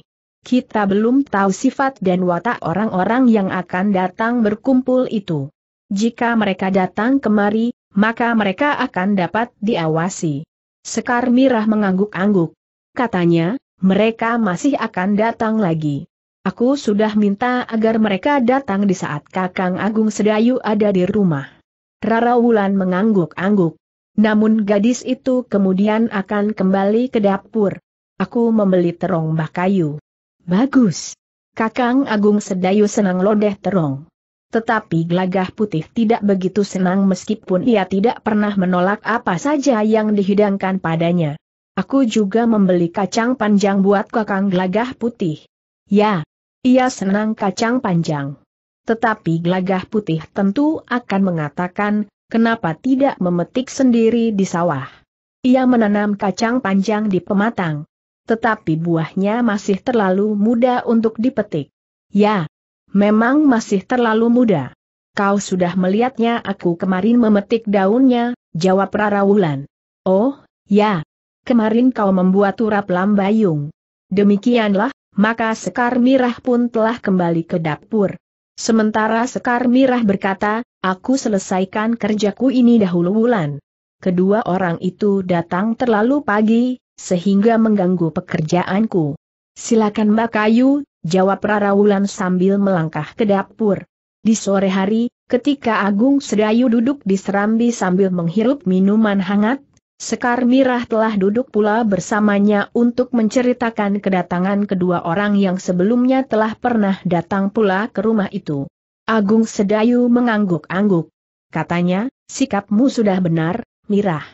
Kita belum tahu sifat dan watak orang-orang yang akan datang berkumpul itu. Jika mereka datang kemari, maka mereka akan dapat diawasi. Sekar Mirah mengangguk-angguk. Katanya, mereka masih akan datang lagi. Aku sudah minta agar mereka datang di saat Kakang Agung Sedayu ada di rumah. Rara Wulan mengangguk-angguk. Namun gadis itu kemudian akan kembali ke dapur. Aku membeli terong bah kayu. Bagus. Kakang Agung Sedayu senang lodeh terong. Tetapi Glagah putih tidak begitu senang meskipun ia tidak pernah menolak apa saja yang dihidangkan padanya. Aku juga membeli kacang panjang buat kakang gelagah putih. Ya, ia senang kacang panjang. Tetapi Glagah putih tentu akan mengatakan, kenapa tidak memetik sendiri di sawah. Ia menanam kacang panjang di pematang. Tetapi buahnya masih terlalu muda untuk dipetik. Ya, Memang masih terlalu muda. Kau sudah melihatnya aku kemarin memetik daunnya, jawab Rara Wulan. Oh, ya. Kemarin kau membuat urap lambayung. Demikianlah, maka Sekar Mirah pun telah kembali ke dapur. Sementara Sekar Mirah berkata, aku selesaikan kerjaku ini dahulu Wulan. Kedua orang itu datang terlalu pagi, sehingga mengganggu pekerjaanku. Silakan Mbak Kayu, jawab Rara Wulan sambil melangkah ke dapur. Di sore hari, ketika Agung Sedayu duduk di serambi sambil menghirup minuman hangat, Sekar Mirah telah duduk pula bersamanya untuk menceritakan kedatangan kedua orang yang sebelumnya telah pernah datang pula ke rumah itu. Agung Sedayu mengangguk-angguk. Katanya, sikapmu sudah benar, Mirah.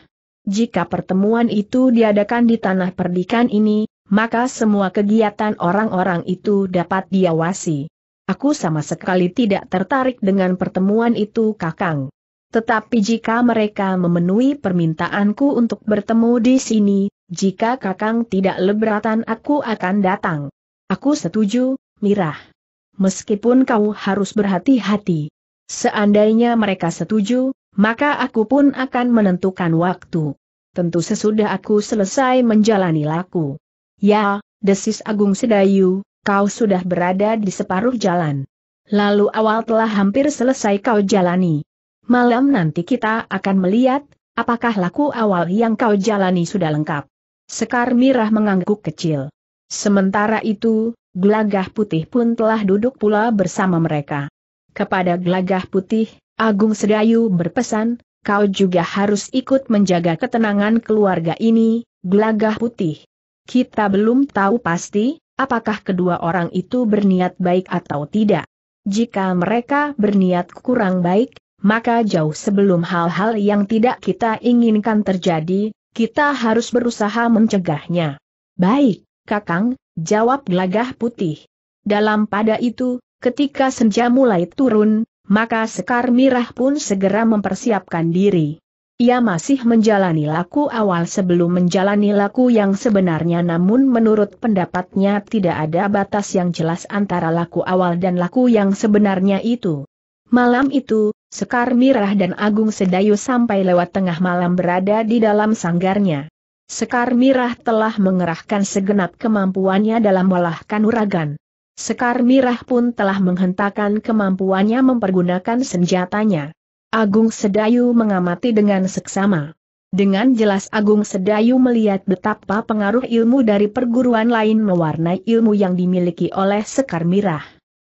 Jika pertemuan itu diadakan di tanah perdikan ini, maka semua kegiatan orang-orang itu dapat diawasi. Aku sama sekali tidak tertarik dengan pertemuan itu kakang. Tetapi jika mereka memenuhi permintaanku untuk bertemu di sini, jika kakang tidak leberatan aku akan datang. Aku setuju, Mirah. Meskipun kau harus berhati-hati. Seandainya mereka setuju, maka aku pun akan menentukan waktu. Tentu sesudah aku selesai menjalani laku. Ya, desis Agung Sedayu, kau sudah berada di separuh jalan. Lalu awal telah hampir selesai kau jalani. Malam nanti kita akan melihat, apakah laku awal yang kau jalani sudah lengkap. Sekar Mirah mengangguk kecil. Sementara itu, Glagah Putih pun telah duduk pula bersama mereka. Kepada Glagah Putih, Agung Sedayu berpesan, kau juga harus ikut menjaga ketenangan keluarga ini, Glagah Putih. Kita belum tahu pasti, apakah kedua orang itu berniat baik atau tidak. Jika mereka berniat kurang baik, maka jauh sebelum hal-hal yang tidak kita inginkan terjadi, kita harus berusaha mencegahnya. Baik, Kakang, jawab gelagah putih. Dalam pada itu, ketika senja mulai turun, maka Sekar Mirah pun segera mempersiapkan diri. Ia masih menjalani laku awal sebelum menjalani laku yang sebenarnya namun menurut pendapatnya tidak ada batas yang jelas antara laku awal dan laku yang sebenarnya itu. Malam itu, Sekar Mirah dan Agung Sedayu sampai lewat tengah malam berada di dalam sanggarnya. Sekar Mirah telah mengerahkan segenap kemampuannya dalam melahkan uragan. Sekar Mirah pun telah menghentakkan kemampuannya mempergunakan senjatanya. Agung Sedayu mengamati dengan seksama. Dengan jelas Agung Sedayu melihat betapa pengaruh ilmu dari perguruan lain mewarnai ilmu yang dimiliki oleh Sekar Mirah.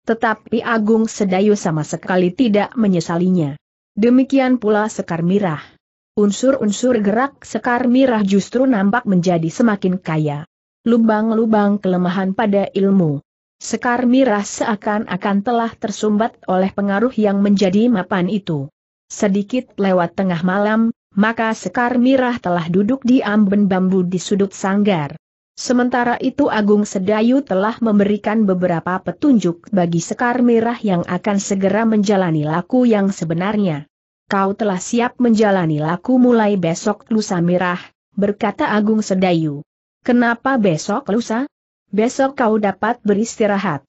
Tetapi Agung Sedayu sama sekali tidak menyesalinya. Demikian pula Sekar Mirah. Unsur-unsur gerak Sekar Mirah justru nampak menjadi semakin kaya. Lubang-lubang kelemahan pada ilmu. Sekar Mirah seakan-akan telah tersumbat oleh pengaruh yang menjadi mapan itu. Sedikit lewat tengah malam, maka Sekar Mirah telah duduk di amben bambu di sudut sanggar. Sementara itu Agung Sedayu telah memberikan beberapa petunjuk bagi Sekar Mirah yang akan segera menjalani laku yang sebenarnya. Kau telah siap menjalani laku mulai besok lusa Mirah, berkata Agung Sedayu. Kenapa besok lusa? Besok kau dapat beristirahat.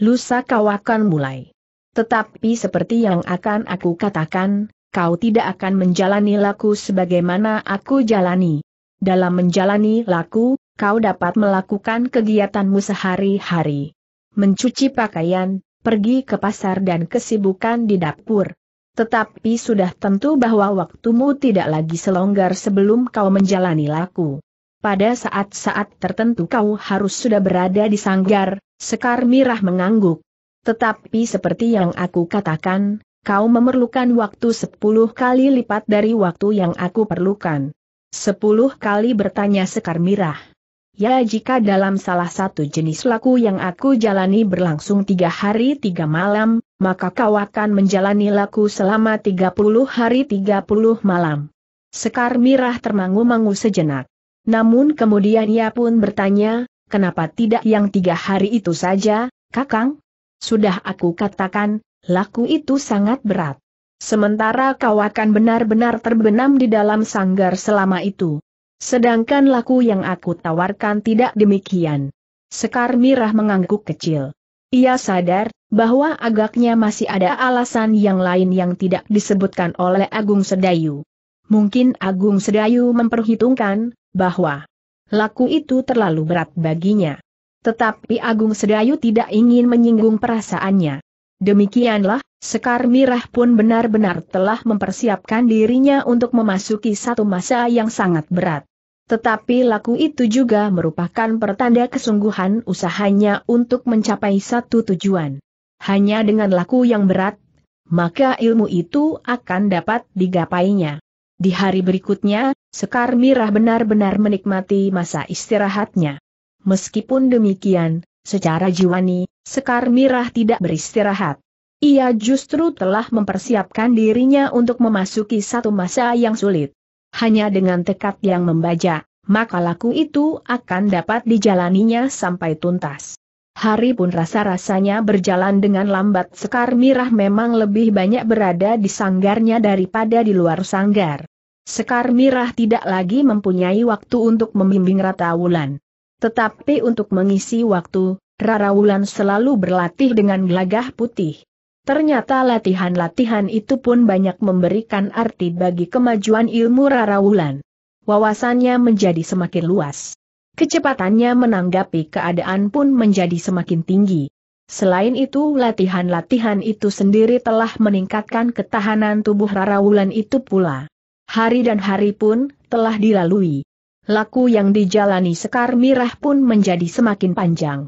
Lusa kau akan mulai. Tetapi seperti yang akan aku katakan, kau tidak akan menjalani laku sebagaimana aku jalani. Dalam menjalani laku, kau dapat melakukan kegiatanmu sehari-hari. Mencuci pakaian, pergi ke pasar dan kesibukan di dapur. Tetapi sudah tentu bahwa waktumu tidak lagi selonggar sebelum kau menjalani laku. Pada saat-saat tertentu kau harus sudah berada di sanggar, Sekar Mirah mengangguk. Tetapi seperti yang aku katakan, kau memerlukan waktu sepuluh kali lipat dari waktu yang aku perlukan. Sepuluh kali bertanya Sekar Mirah. Ya jika dalam salah satu jenis laku yang aku jalani berlangsung tiga hari tiga malam, maka kau akan menjalani laku selama tiga puluh hari tiga puluh malam. Sekar Mirah termangu-mangu sejenak. Namun kemudian ia pun bertanya, kenapa tidak yang tiga hari itu saja, Kakang? Sudah aku katakan, laku itu sangat berat. Sementara kau akan benar-benar terbenam di dalam sanggar selama itu. Sedangkan laku yang aku tawarkan tidak demikian. Sekar Mirah mengangguk kecil. Ia sadar, bahwa agaknya masih ada alasan yang lain yang tidak disebutkan oleh Agung Sedayu. Mungkin Agung Sedayu memperhitungkan, bahwa laku itu terlalu berat baginya. Tetapi Agung Sedayu tidak ingin menyinggung perasaannya. Demikianlah, Sekar Mirah pun benar-benar telah mempersiapkan dirinya untuk memasuki satu masa yang sangat berat. Tetapi laku itu juga merupakan pertanda kesungguhan usahanya untuk mencapai satu tujuan. Hanya dengan laku yang berat, maka ilmu itu akan dapat digapainya. Di hari berikutnya, Sekar Mirah benar-benar menikmati masa istirahatnya meskipun demikian, secara jiwani, Sekar Mirah tidak beristirahat. Ia justru telah mempersiapkan dirinya untuk memasuki satu masa yang sulit. Hanya dengan tekad yang membaca, maka laku itu akan dapat dijalaninya sampai tuntas. Hari pun rasa-rasanya berjalan dengan lambat Sekar Mirah memang lebih banyak berada di sanggarnya daripada di luar sanggar. Sekar Mirah tidak lagi mempunyai waktu untuk membimbing Rata Wulan. Tetapi untuk mengisi waktu, Rara Wulan selalu berlatih dengan gelagah putih. Ternyata latihan-latihan itu pun banyak memberikan arti bagi kemajuan ilmu Rara Wulan. Wawasannya menjadi semakin luas. Kecepatannya menanggapi keadaan pun menjadi semakin tinggi. Selain itu latihan-latihan itu sendiri telah meningkatkan ketahanan tubuh Rara Wulan itu pula. Hari dan hari pun telah dilalui laku yang dijalani Sekar Mirah pun menjadi semakin panjang.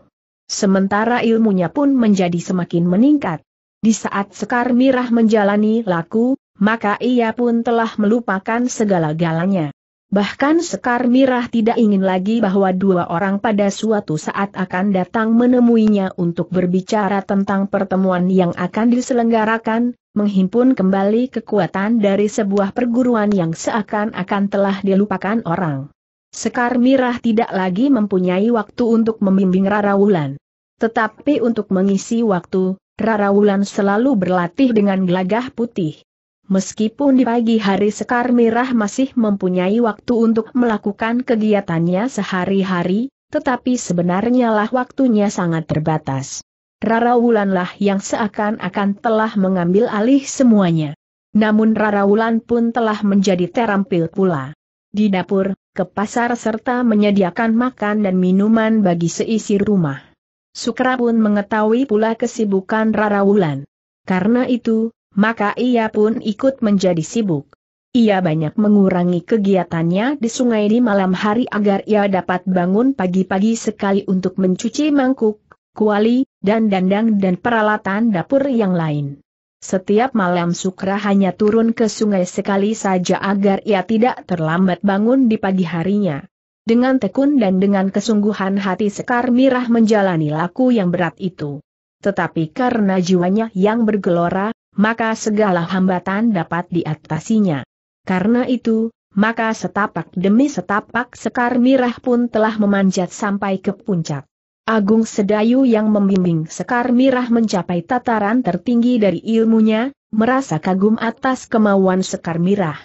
Sementara ilmunya pun menjadi semakin meningkat. Di saat Sekar Mirah menjalani laku, maka ia pun telah melupakan segala galanya. Bahkan Sekar Mirah tidak ingin lagi bahwa dua orang pada suatu saat akan datang menemuinya untuk berbicara tentang pertemuan yang akan diselenggarakan, menghimpun kembali kekuatan dari sebuah perguruan yang seakan-akan telah dilupakan orang. Sekar Mirah tidak lagi mempunyai waktu untuk membimbing Rara Wulan. Tetapi untuk mengisi waktu, Rara Wulan selalu berlatih dengan gelagah putih. Meskipun di pagi hari Sekar Mirah masih mempunyai waktu untuk melakukan kegiatannya sehari-hari, tetapi sebenarnya lah waktunya sangat terbatas. Rara Wulanlah yang seakan-akan telah mengambil alih semuanya. Namun Rara Wulan pun telah menjadi terampil pula. Di dapur, ke pasar serta menyediakan makan dan minuman bagi seisi rumah. Sukra pun mengetahui pula kesibukan Rara Wulan. Karena itu, maka ia pun ikut menjadi sibuk. Ia banyak mengurangi kegiatannya di sungai di malam hari agar ia dapat bangun pagi-pagi sekali untuk mencuci mangkuk, kuali, dan dandang dan peralatan dapur yang lain. Setiap malam Sukra hanya turun ke sungai sekali saja agar ia tidak terlambat bangun di pagi harinya. Dengan tekun dan dengan kesungguhan hati Sekar Mirah menjalani laku yang berat itu. Tetapi karena jiwanya yang bergelora, maka segala hambatan dapat diatasinya. Karena itu, maka setapak demi setapak Sekar Mirah pun telah memanjat sampai ke puncak. Agung Sedayu yang membimbing Sekar Mirah mencapai tataran tertinggi dari ilmunya, merasa kagum atas kemauan Sekar Mirah.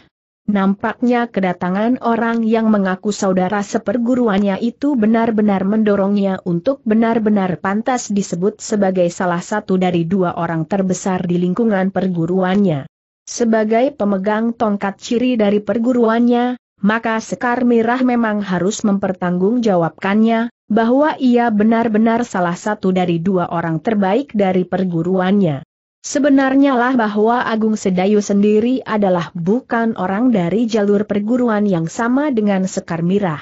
Nampaknya kedatangan orang yang mengaku saudara seperguruannya itu benar-benar mendorongnya untuk benar-benar pantas disebut sebagai salah satu dari dua orang terbesar di lingkungan perguruannya. Sebagai pemegang tongkat ciri dari perguruannya, maka Sekar Mirah memang harus mempertanggungjawabkannya, bahwa ia benar-benar salah satu dari dua orang terbaik dari perguruannya. Sebenarnya lah bahwa Agung Sedayu sendiri adalah bukan orang dari jalur perguruan yang sama dengan Sekar Mirah.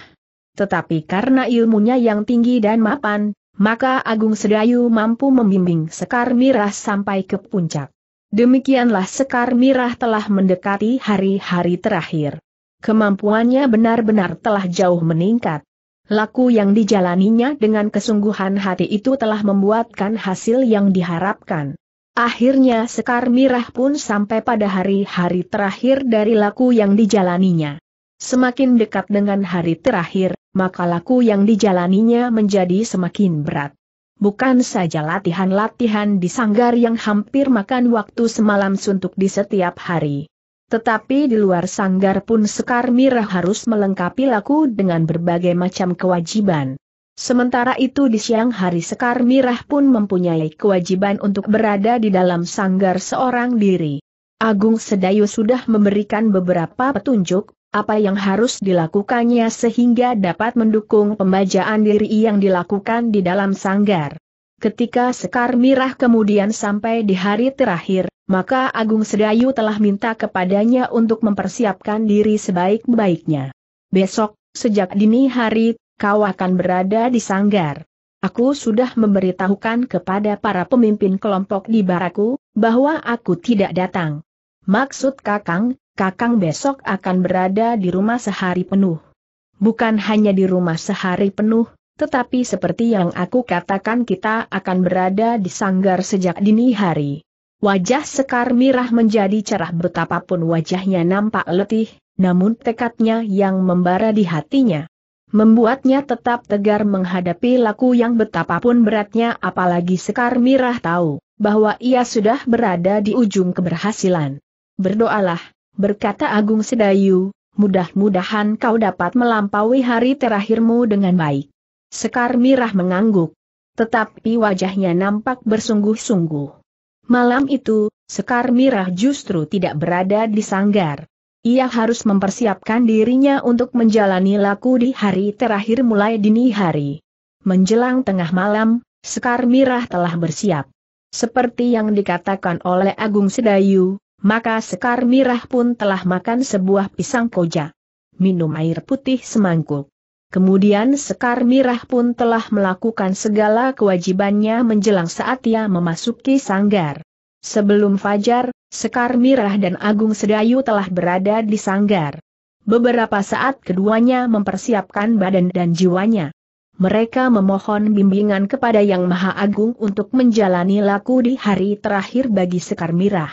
Tetapi karena ilmunya yang tinggi dan mapan, maka Agung Sedayu mampu membimbing Sekar Mirah sampai ke puncak. Demikianlah Sekar Mirah telah mendekati hari-hari terakhir. Kemampuannya benar-benar telah jauh meningkat. Laku yang dijalaninya dengan kesungguhan hati itu telah membuatkan hasil yang diharapkan. Akhirnya Sekar Mirah pun sampai pada hari-hari terakhir dari laku yang dijalaninya. Semakin dekat dengan hari terakhir, maka laku yang dijalaninya menjadi semakin berat. Bukan saja latihan-latihan di sanggar yang hampir makan waktu semalam suntuk di setiap hari. Tetapi di luar sanggar pun Sekar Mira harus melengkapi laku dengan berbagai macam kewajiban. Sementara itu di siang hari Sekar Mirah pun mempunyai kewajiban untuk berada di dalam sanggar seorang diri. Agung Sedayu sudah memberikan beberapa petunjuk, apa yang harus dilakukannya sehingga dapat mendukung pembajaan diri yang dilakukan di dalam sanggar. Ketika Sekar Mirah kemudian sampai di hari terakhir, maka Agung Sedayu telah minta kepadanya untuk mempersiapkan diri sebaik-baiknya. Besok, sejak dini hari, kau akan berada di sanggar. Aku sudah memberitahukan kepada para pemimpin kelompok di baraku, bahwa aku tidak datang. Maksud kakang, kakang besok akan berada di rumah sehari penuh. Bukan hanya di rumah sehari penuh, tetapi seperti yang aku katakan kita akan berada di sanggar sejak dini hari. Wajah Sekar Mirah menjadi cerah betapapun wajahnya nampak letih, namun tekadnya yang membara di hatinya. Membuatnya tetap tegar menghadapi laku yang betapapun beratnya apalagi Sekar Mirah tahu bahwa ia sudah berada di ujung keberhasilan. Berdoalah, berkata Agung Sedayu, mudah-mudahan kau dapat melampaui hari terakhirmu dengan baik. Sekar Mirah mengangguk. Tetapi wajahnya nampak bersungguh-sungguh. Malam itu, Sekar Mirah justru tidak berada di sanggar. Ia harus mempersiapkan dirinya untuk menjalani laku di hari terakhir mulai dini hari. Menjelang tengah malam, Sekar Mirah telah bersiap. Seperti yang dikatakan oleh Agung Sedayu, maka Sekar Mirah pun telah makan sebuah pisang koja. Minum air putih semangkuk. Kemudian Sekar Mirah pun telah melakukan segala kewajibannya menjelang saat ia memasuki sanggar. Sebelum Fajar, Sekar Mirah dan Agung Sedayu telah berada di sanggar. Beberapa saat keduanya mempersiapkan badan dan jiwanya. Mereka memohon bimbingan kepada Yang Maha Agung untuk menjalani laku di hari terakhir bagi Sekar Mirah.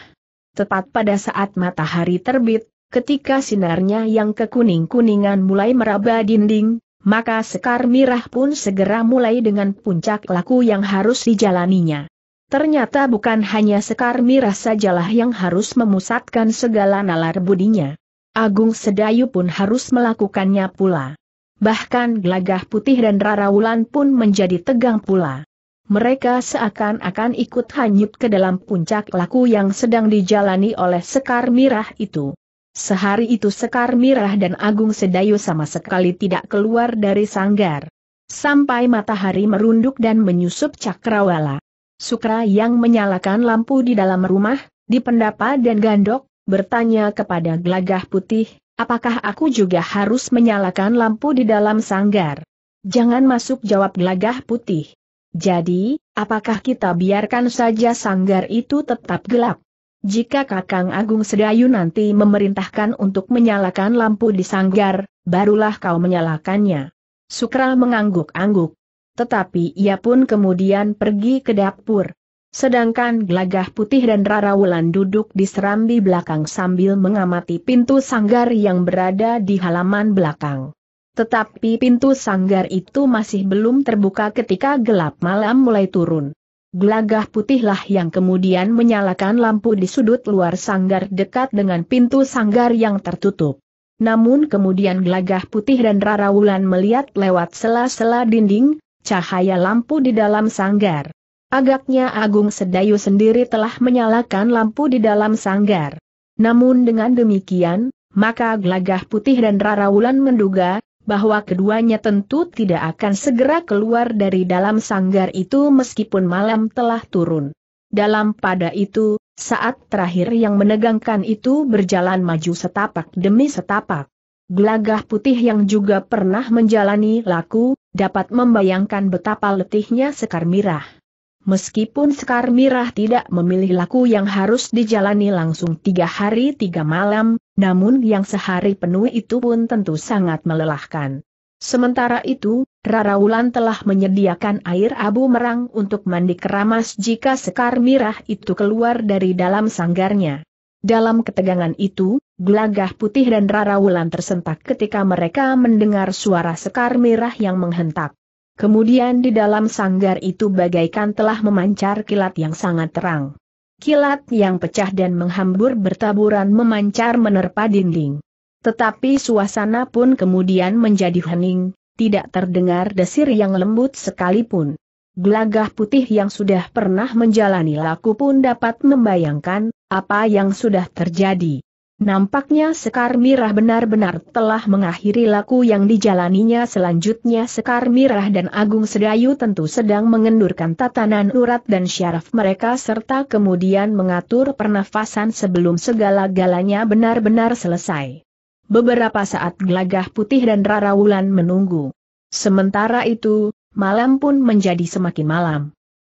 Tepat pada saat matahari terbit, Ketika sinarnya yang kekuning-kuningan mulai meraba dinding, maka Sekar Mirah pun segera mulai dengan puncak laku yang harus dijalaninya. Ternyata bukan hanya Sekar Mirah sajalah yang harus memusatkan segala nalar budinya. Agung Sedayu pun harus melakukannya pula. Bahkan Gelagah Putih dan Rara Wulan pun menjadi tegang pula. Mereka seakan-akan ikut hanyut ke dalam puncak laku yang sedang dijalani oleh Sekar Mirah itu. Sehari itu Sekar Mirah dan Agung Sedayu sama sekali tidak keluar dari sanggar. Sampai matahari merunduk dan menyusup cakrawala. Sukra yang menyalakan lampu di dalam rumah, di pendapa dan gandok, bertanya kepada gelagah putih, apakah aku juga harus menyalakan lampu di dalam sanggar? Jangan masuk jawab gelagah putih. Jadi, apakah kita biarkan saja sanggar itu tetap gelap? Jika Kakang Agung Sedayu nanti memerintahkan untuk menyalakan lampu di sanggar, barulah kau menyalakannya. Sukra mengangguk-angguk. Tetapi ia pun kemudian pergi ke dapur. Sedangkan Gelagah Putih dan Rara Wulan duduk di serambi belakang sambil mengamati pintu sanggar yang berada di halaman belakang. Tetapi pintu sanggar itu masih belum terbuka ketika gelap malam mulai turun. Gelagah putihlah yang kemudian menyalakan lampu di sudut luar sanggar dekat dengan pintu sanggar yang tertutup. Namun kemudian gelagah putih dan Rara Wulan melihat lewat sela-sela dinding, cahaya lampu di dalam sanggar. Agaknya Agung Sedayu sendiri telah menyalakan lampu di dalam sanggar. Namun dengan demikian, maka gelagah putih dan Rara Wulan menduga, bahwa keduanya tentu tidak akan segera keluar dari dalam sanggar itu meskipun malam telah turun. Dalam pada itu, saat terakhir yang menegangkan itu berjalan maju setapak demi setapak. Gelagah putih yang juga pernah menjalani laku, dapat membayangkan betapa letihnya Sekar Mirah. Meskipun Sekar Mirah tidak memilih laku yang harus dijalani langsung tiga hari tiga malam, namun yang sehari penuh itu pun tentu sangat melelahkan. Sementara itu, Rara Wulan telah menyediakan air abu merang untuk mandi keramas jika sekar mirah itu keluar dari dalam sanggarnya. Dalam ketegangan itu, gelagah putih dan Rara Wulan tersentak ketika mereka mendengar suara sekar mirah yang menghentak. Kemudian di dalam sanggar itu bagaikan telah memancar kilat yang sangat terang. Kilat yang pecah dan menghambur bertaburan memancar menerpa dinding. Tetapi suasana pun kemudian menjadi hening, tidak terdengar desir yang lembut sekalipun. Gelagah putih yang sudah pernah menjalani laku pun dapat membayangkan apa yang sudah terjadi. Nampaknya Sekar Mirah benar-benar telah mengakhiri laku yang dijalaninya selanjutnya Sekar Mirah dan Agung Sedayu tentu sedang mengendurkan tatanan urat dan syaraf mereka serta kemudian mengatur pernafasan sebelum segala-galanya benar-benar selesai. Beberapa saat gelagah putih dan Rara Wulan menunggu. Sementara itu, malam pun menjadi semakin malam.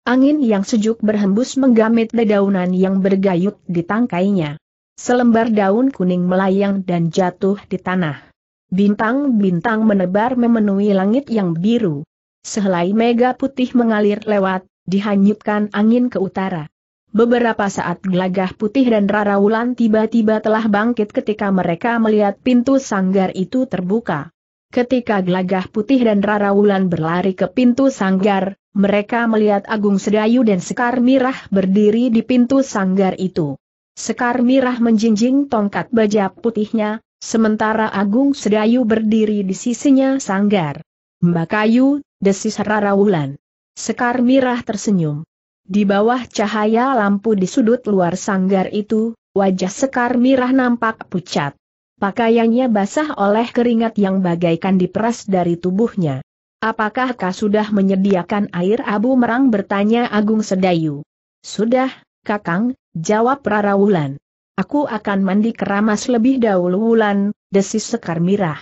Angin yang sejuk berhembus menggamit dedaunan yang bergayut di tangkainya. Selembar daun kuning melayang dan jatuh di tanah. Bintang-bintang menebar memenuhi langit yang biru. Sehelai mega putih mengalir lewat, dihanyutkan angin ke utara. Beberapa saat gelagah putih dan rarawulan tiba-tiba telah bangkit ketika mereka melihat pintu sanggar itu terbuka. Ketika gelagah putih dan rarawulan berlari ke pintu sanggar, mereka melihat Agung Sedayu dan Sekar Mirah berdiri di pintu sanggar itu. Sekar Mirah menjinjing tongkat baja putihnya, sementara Agung Sedayu berdiri di sisinya sanggar. Mbak Kayu, desis Rara Wulan. Sekar Mirah tersenyum. Di bawah cahaya lampu di sudut luar sanggar itu, wajah Sekar Mirah nampak pucat. Pakaiannya basah oleh keringat yang bagaikan diperas dari tubuhnya. Apakah kau sudah menyediakan air abu merang bertanya Agung Sedayu? Sudah, Kakang, jawab Rara Wulan. Aku akan mandi keramas lebih dahulu Wulan, desis Sekar Mirah.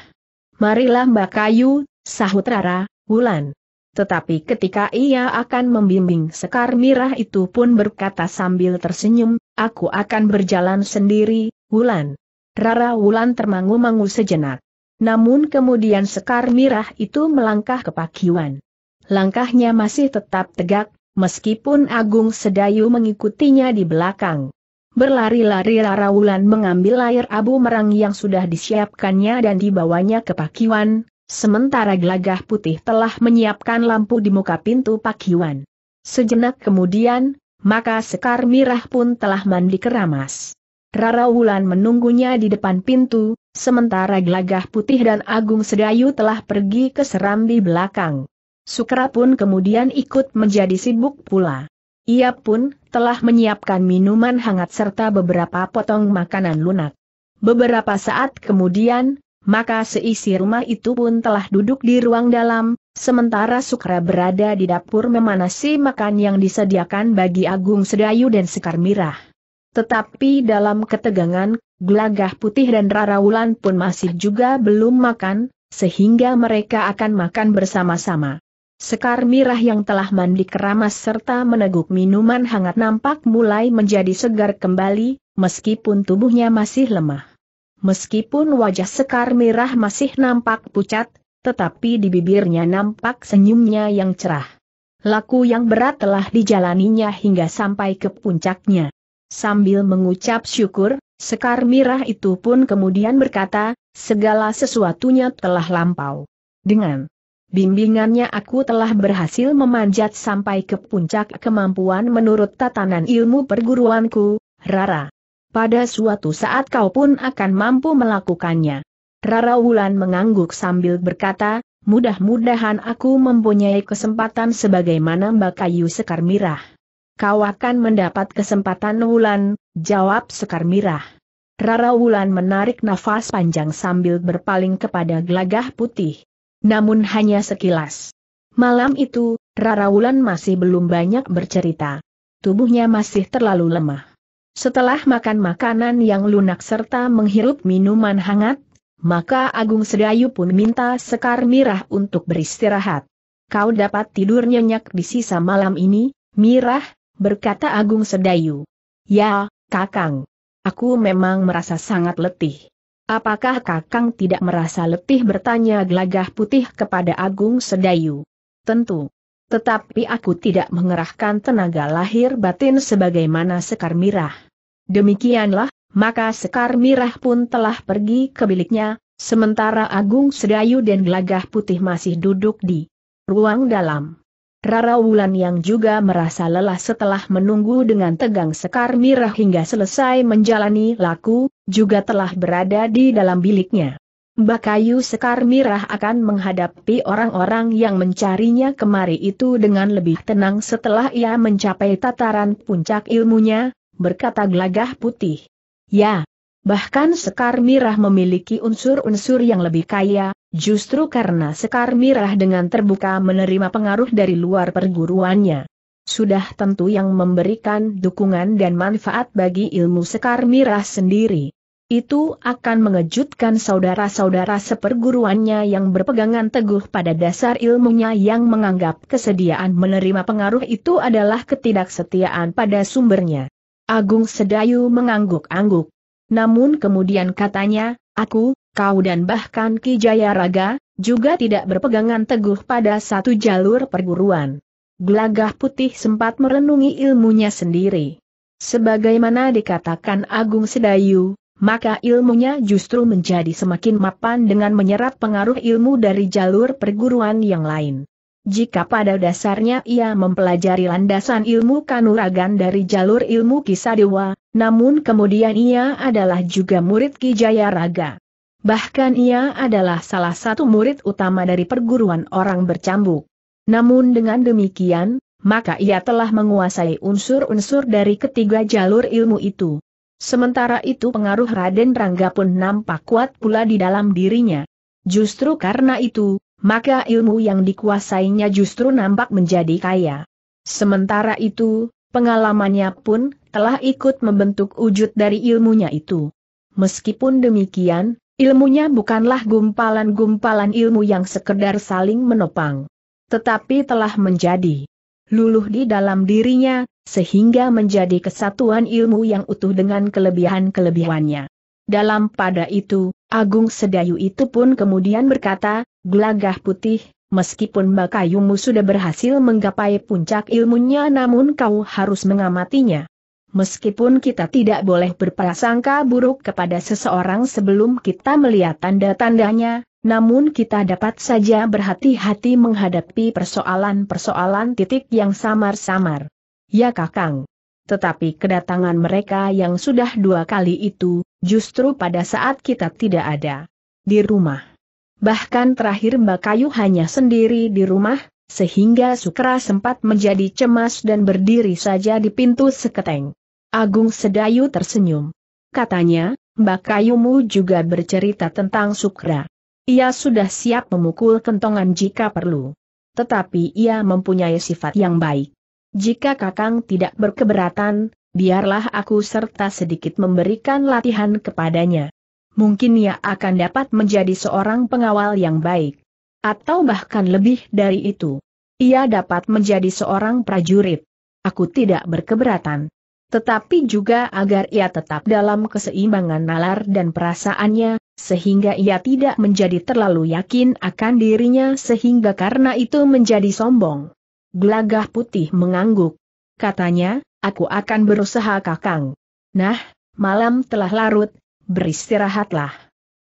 Marilah Mbak Kayu, sahut Rara, Wulan. Tetapi ketika ia akan membimbing Sekar Mirah itu pun berkata sambil tersenyum, aku akan berjalan sendiri, Wulan. Rara Wulan termangu-mangu sejenak. Namun kemudian Sekar Mirah itu melangkah ke pakiwan. Langkahnya masih tetap tegak, meskipun Agung Sedayu mengikutinya di belakang. Berlari-lari Rara Wulan mengambil air abu merang yang sudah disiapkannya dan dibawanya ke Pakiwan, sementara Glagah putih telah menyiapkan lampu di muka pintu Pakiwan. Sejenak kemudian, maka Sekar Mirah pun telah mandi keramas. Rara Wulan menunggunya di depan pintu, sementara Glagah putih dan Agung Sedayu telah pergi ke serambi belakang. Sukra pun kemudian ikut menjadi sibuk pula. Ia pun telah menyiapkan minuman hangat serta beberapa potong makanan lunak. Beberapa saat kemudian, maka seisi rumah itu pun telah duduk di ruang dalam, sementara Sukra berada di dapur memanasi makan yang disediakan bagi Agung Sedayu dan Sekar Mirah. Tetapi dalam ketegangan, Gelagah Putih dan Raraulan pun masih juga belum makan, sehingga mereka akan makan bersama-sama. Sekar mirah yang telah mandi keramas serta meneguk minuman hangat nampak mulai menjadi segar kembali, meskipun tubuhnya masih lemah. Meskipun wajah Sekar mirah masih nampak pucat, tetapi di bibirnya nampak senyumnya yang cerah. Laku yang berat telah dijalaninya hingga sampai ke puncaknya. Sambil mengucap syukur, Sekar mirah itu pun kemudian berkata, segala sesuatunya telah lampau. Dengan bimbingannya aku telah berhasil memanjat sampai ke puncak kemampuan menurut tatanan ilmu perguruanku, Rara. Pada suatu saat kau pun akan mampu melakukannya. Rara Wulan mengangguk sambil berkata, mudah-mudahan aku mempunyai kesempatan sebagaimana Mbak Kayu Sekar Mirah. Kau akan mendapat kesempatan Wulan, jawab Sekar Mirah. Rara Wulan menarik nafas panjang sambil berpaling kepada gelagah putih. Namun hanya sekilas. Malam itu, Raraulan masih belum banyak bercerita. Tubuhnya masih terlalu lemah. Setelah makan makanan yang lunak serta menghirup minuman hangat, maka Agung Sedayu pun minta Sekar Mirah untuk beristirahat. Kau dapat tidur nyenyak di sisa malam ini, Mirah, berkata Agung Sedayu. Ya, Kakang. Aku memang merasa sangat letih. Apakah Kakang tidak merasa letih bertanya gelagah putih kepada Agung Sedayu? Tentu. Tetapi aku tidak mengerahkan tenaga lahir batin sebagaimana Sekar Mirah. Demikianlah, maka Sekar Mirah pun telah pergi ke biliknya, sementara Agung Sedayu dan Gelagah Putih masih duduk di ruang dalam. Rara Wulan yang juga merasa lelah setelah menunggu dengan tegang Sekar Mirah hingga selesai menjalani laku, juga telah berada di dalam biliknya. Bakayu Sekar Mirah akan menghadapi orang-orang yang mencarinya kemari itu dengan lebih tenang setelah ia mencapai tataran puncak ilmunya, berkata gelagah putih. Ya, bahkan Sekar Mirah memiliki unsur-unsur yang lebih kaya, Justru karena Sekar Mirah dengan terbuka menerima pengaruh dari luar perguruannya. Sudah tentu yang memberikan dukungan dan manfaat bagi ilmu Sekar Mirah sendiri. Itu akan mengejutkan saudara-saudara seperguruannya yang berpegangan teguh pada dasar ilmunya yang menganggap kesediaan menerima pengaruh itu adalah ketidaksetiaan pada sumbernya. Agung Sedayu mengangguk-angguk. Namun kemudian katanya, Aku, kau dan bahkan Ki Raga juga tidak berpegangan teguh pada satu jalur perguruan. Gelagah putih sempat merenungi ilmunya sendiri. Sebagaimana dikatakan Agung Sedayu, maka ilmunya justru menjadi semakin mapan dengan menyerap pengaruh ilmu dari jalur perguruan yang lain. Jika pada dasarnya ia mempelajari landasan ilmu kanuragan dari jalur ilmu Kisadewa, namun kemudian ia adalah juga murid Kijaya Raga. Bahkan ia adalah salah satu murid utama dari perguruan orang bercambuk. Namun dengan demikian, maka ia telah menguasai unsur-unsur dari ketiga jalur ilmu itu. Sementara itu pengaruh Raden Rangga pun nampak kuat pula di dalam dirinya. Justru karena itu, maka ilmu yang dikuasainya justru nampak menjadi kaya. Sementara itu, pengalamannya pun telah ikut membentuk wujud dari ilmunya itu. Meskipun demikian, ilmunya bukanlah gumpalan-gumpalan ilmu yang sekedar saling menopang. Tetapi telah menjadi luluh di dalam dirinya, sehingga menjadi kesatuan ilmu yang utuh dengan kelebihan-kelebihannya. Dalam pada itu, Agung Sedayu itu pun kemudian berkata, Gelagah putih, meskipun Bakayumu sudah berhasil menggapai puncak ilmunya namun kau harus mengamatinya. Meskipun kita tidak boleh berprasangka buruk kepada seseorang sebelum kita melihat tanda-tandanya, namun kita dapat saja berhati-hati menghadapi persoalan-persoalan titik yang samar-samar. Ya kakang. Tetapi kedatangan mereka yang sudah dua kali itu, justru pada saat kita tidak ada di rumah bahkan terakhir Mbak Kayu hanya sendiri di rumah, sehingga Sukra sempat menjadi cemas dan berdiri saja di pintu seketeng. Agung Sedayu tersenyum. Katanya, Mbak Kayumu juga bercerita tentang Sukra. Ia sudah siap memukul kentongan jika perlu. Tetapi ia mempunyai sifat yang baik. Jika Kakang tidak berkeberatan, biarlah aku serta sedikit memberikan latihan kepadanya mungkin ia akan dapat menjadi seorang pengawal yang baik. Atau bahkan lebih dari itu. Ia dapat menjadi seorang prajurit. Aku tidak berkeberatan. Tetapi juga agar ia tetap dalam keseimbangan nalar dan perasaannya, sehingga ia tidak menjadi terlalu yakin akan dirinya sehingga karena itu menjadi sombong. Gelagah putih mengangguk. Katanya, aku akan berusaha kakang. Nah, malam telah larut, beristirahatlah.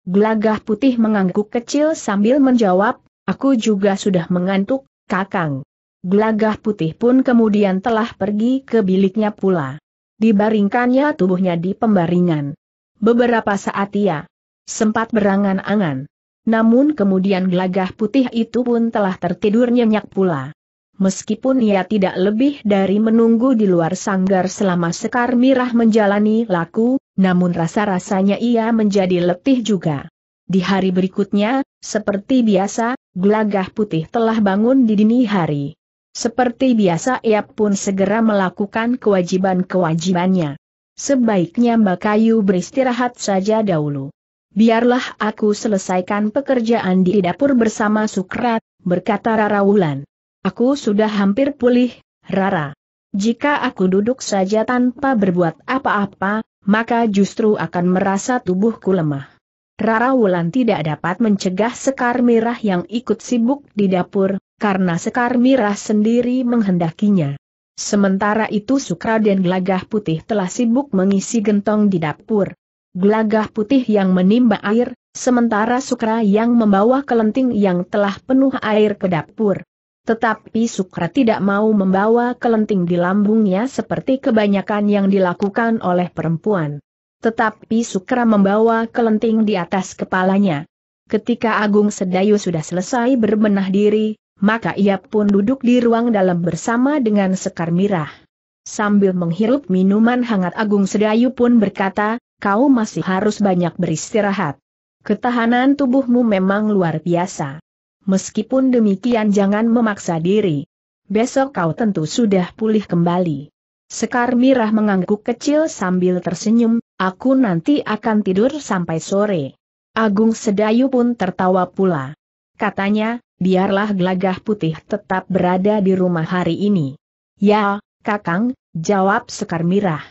Gelagah putih mengangguk kecil sambil menjawab, aku juga sudah mengantuk, kakang. Gelagah putih pun kemudian telah pergi ke biliknya pula. Dibaringkannya tubuhnya di pembaringan. Beberapa saat ia sempat berangan-angan. Namun kemudian gelagah putih itu pun telah tertidur nyenyak pula. Meskipun ia tidak lebih dari menunggu di luar sanggar selama Sekar Mirah menjalani laku, namun rasa-rasanya ia menjadi letih juga. Di hari berikutnya, seperti biasa, gelagah putih telah bangun di dini hari. Seperti biasa ia pun segera melakukan kewajiban-kewajibannya. Sebaiknya Mbak Kayu beristirahat saja dahulu. Biarlah aku selesaikan pekerjaan di dapur bersama Sukrat, berkata Rara Wulan. Aku sudah hampir pulih, Rara. Jika aku duduk saja tanpa berbuat apa-apa, maka justru akan merasa tubuhku lemah. Rara Wulan tidak dapat mencegah Sekar Mirah yang ikut sibuk di dapur, karena Sekar Mirah sendiri menghendakinya. Sementara itu Sukra dan Glagah Putih telah sibuk mengisi gentong di dapur. Glagah Putih yang menimba air, sementara Sukra yang membawa kelenting yang telah penuh air ke dapur. Tetapi Sukra tidak mau membawa kelenting di lambungnya seperti kebanyakan yang dilakukan oleh perempuan. Tetapi Sukra membawa kelenting di atas kepalanya. Ketika Agung Sedayu sudah selesai berbenah diri, maka ia pun duduk di ruang dalam bersama dengan Sekar Mirah. Sambil menghirup minuman hangat Agung Sedayu pun berkata, kau masih harus banyak beristirahat. Ketahanan tubuhmu memang luar biasa meskipun demikian jangan memaksa diri. Besok kau tentu sudah pulih kembali. Sekar Mirah mengangguk kecil sambil tersenyum, aku nanti akan tidur sampai sore. Agung Sedayu pun tertawa pula. Katanya, biarlah gelagah putih tetap berada di rumah hari ini. Ya, Kakang, jawab Sekar Mirah.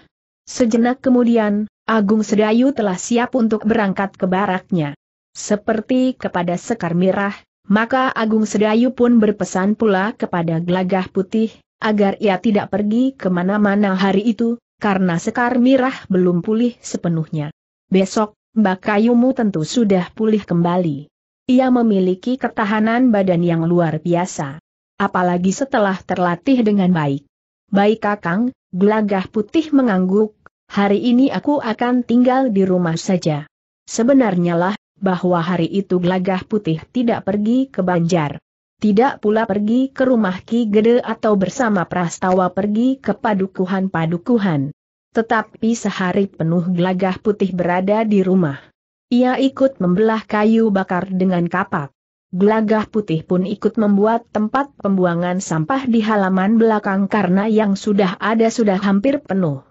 Sejenak kemudian, Agung Sedayu telah siap untuk berangkat ke baraknya. Seperti kepada Sekar Mirah, maka Agung Sedayu pun berpesan pula kepada Glagah Putih, agar ia tidak pergi kemana-mana hari itu, karena Sekar Mirah belum pulih sepenuhnya. Besok, Mbak Kayumu tentu sudah pulih kembali. Ia memiliki ketahanan badan yang luar biasa. Apalagi setelah terlatih dengan baik. Baik Kakang, Glagah Putih mengangguk, hari ini aku akan tinggal di rumah saja. Sebenarnya lah, bahwa hari itu Gelagah Putih tidak pergi ke Banjar. Tidak pula pergi ke rumah Ki Gede atau bersama Prastawa pergi ke padukuhan-padukuhan. Tetapi sehari penuh Gelagah Putih berada di rumah. Ia ikut membelah kayu bakar dengan kapak. Gelagah putih pun ikut membuat tempat pembuangan sampah di halaman belakang karena yang sudah ada sudah hampir penuh.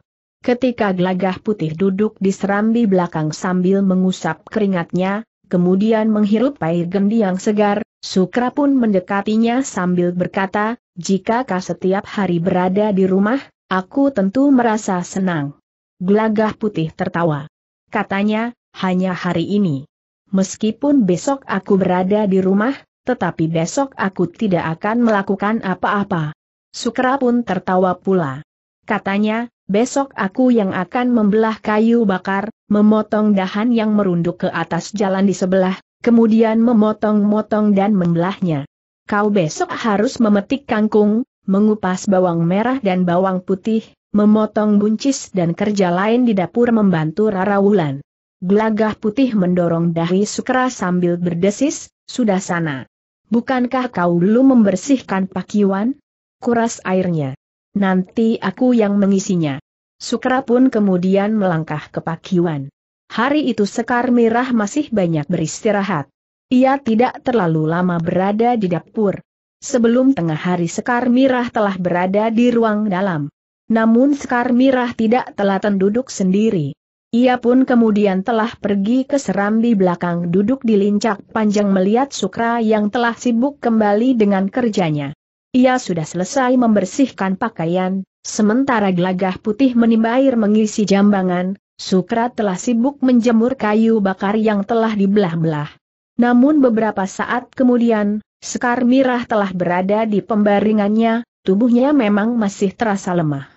Ketika Glagah putih duduk di serambi belakang sambil mengusap keringatnya, kemudian menghirup air gendi yang segar, Sukra pun mendekatinya sambil berkata, jika kau setiap hari berada di rumah, aku tentu merasa senang. Glagah putih tertawa. Katanya, hanya hari ini. Meskipun besok aku berada di rumah, tetapi besok aku tidak akan melakukan apa-apa. Sukra pun tertawa pula. Katanya, besok aku yang akan membelah kayu bakar, memotong dahan yang merunduk ke atas jalan di sebelah, kemudian memotong-motong dan membelahnya. Kau besok harus memetik kangkung, mengupas bawang merah dan bawang putih, memotong buncis dan kerja lain di dapur membantu Rara Wulan. Gelagah putih mendorong dahi Sukra sambil berdesis, sudah sana. Bukankah kau dulu membersihkan pakiwan? Kuras airnya nanti aku yang mengisinya. Sukra pun kemudian melangkah ke pakiwan. Hari itu Sekar Mirah masih banyak beristirahat. Ia tidak terlalu lama berada di dapur. Sebelum tengah hari Sekar Mirah telah berada di ruang dalam. Namun Sekar Mirah tidak telaten duduk sendiri. Ia pun kemudian telah pergi ke serambi belakang duduk di lincak panjang melihat Sukra yang telah sibuk kembali dengan kerjanya. Ia sudah selesai membersihkan pakaian, sementara gelagah putih menimba air mengisi jambangan, Sukrat telah sibuk menjemur kayu bakar yang telah dibelah-belah. Namun beberapa saat kemudian, Sekar Mirah telah berada di pembaringannya, tubuhnya memang masih terasa lemah.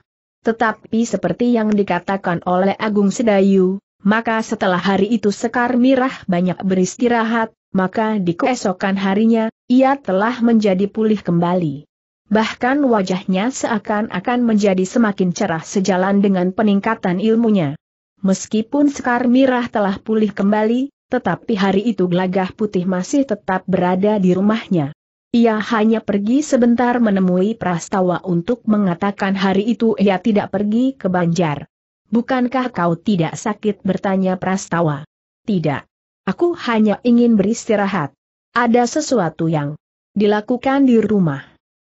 Tetapi seperti yang dikatakan oleh Agung Sedayu, maka setelah hari itu Sekar Mirah banyak beristirahat, maka di keesokan harinya, ia telah menjadi pulih kembali bahkan wajahnya seakan-akan menjadi semakin cerah sejalan dengan peningkatan ilmunya. Meskipun Sekar Mirah telah pulih kembali, tetapi hari itu gelagah putih masih tetap berada di rumahnya. Ia hanya pergi sebentar menemui Prastawa untuk mengatakan hari itu ia tidak pergi ke Banjar. Bukankah kau tidak sakit bertanya Prastawa? Tidak. Aku hanya ingin beristirahat. Ada sesuatu yang dilakukan di rumah.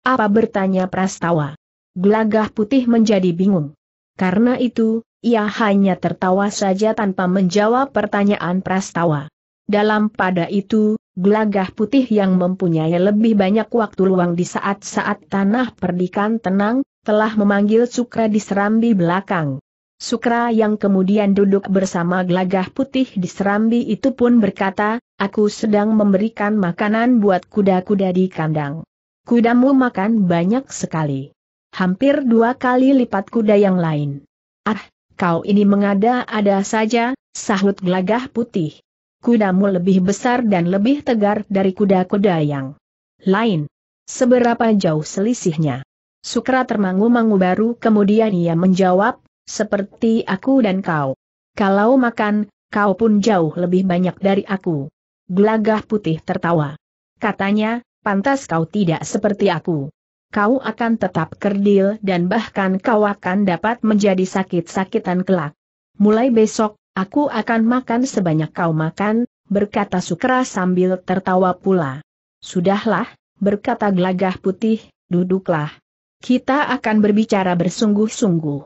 Apa bertanya Prastawa? Gelagah putih menjadi bingung. Karena itu, ia hanya tertawa saja tanpa menjawab pertanyaan Prastawa. Dalam pada itu, gelagah putih yang mempunyai lebih banyak waktu luang di saat-saat tanah perdikan tenang, telah memanggil Sukra di serambi belakang. Sukra yang kemudian duduk bersama gelagah putih di serambi itu pun berkata, aku sedang memberikan makanan buat kuda-kuda di kandang. Kudamu makan banyak sekali. Hampir dua kali lipat kuda yang lain. Ah, kau ini mengada-ada saja, sahut gelagah putih. Kudamu lebih besar dan lebih tegar dari kuda-kuda yang lain. Seberapa jauh selisihnya? Sukra termangu-mangu baru kemudian ia menjawab, seperti aku dan kau. Kalau makan, kau pun jauh lebih banyak dari aku. Gelagah putih tertawa. Katanya, pantas kau tidak seperti aku. Kau akan tetap kerdil dan bahkan kau akan dapat menjadi sakit-sakitan kelak. Mulai besok, aku akan makan sebanyak kau makan, berkata Sukra sambil tertawa pula. Sudahlah, berkata gelagah putih, duduklah. Kita akan berbicara bersungguh-sungguh.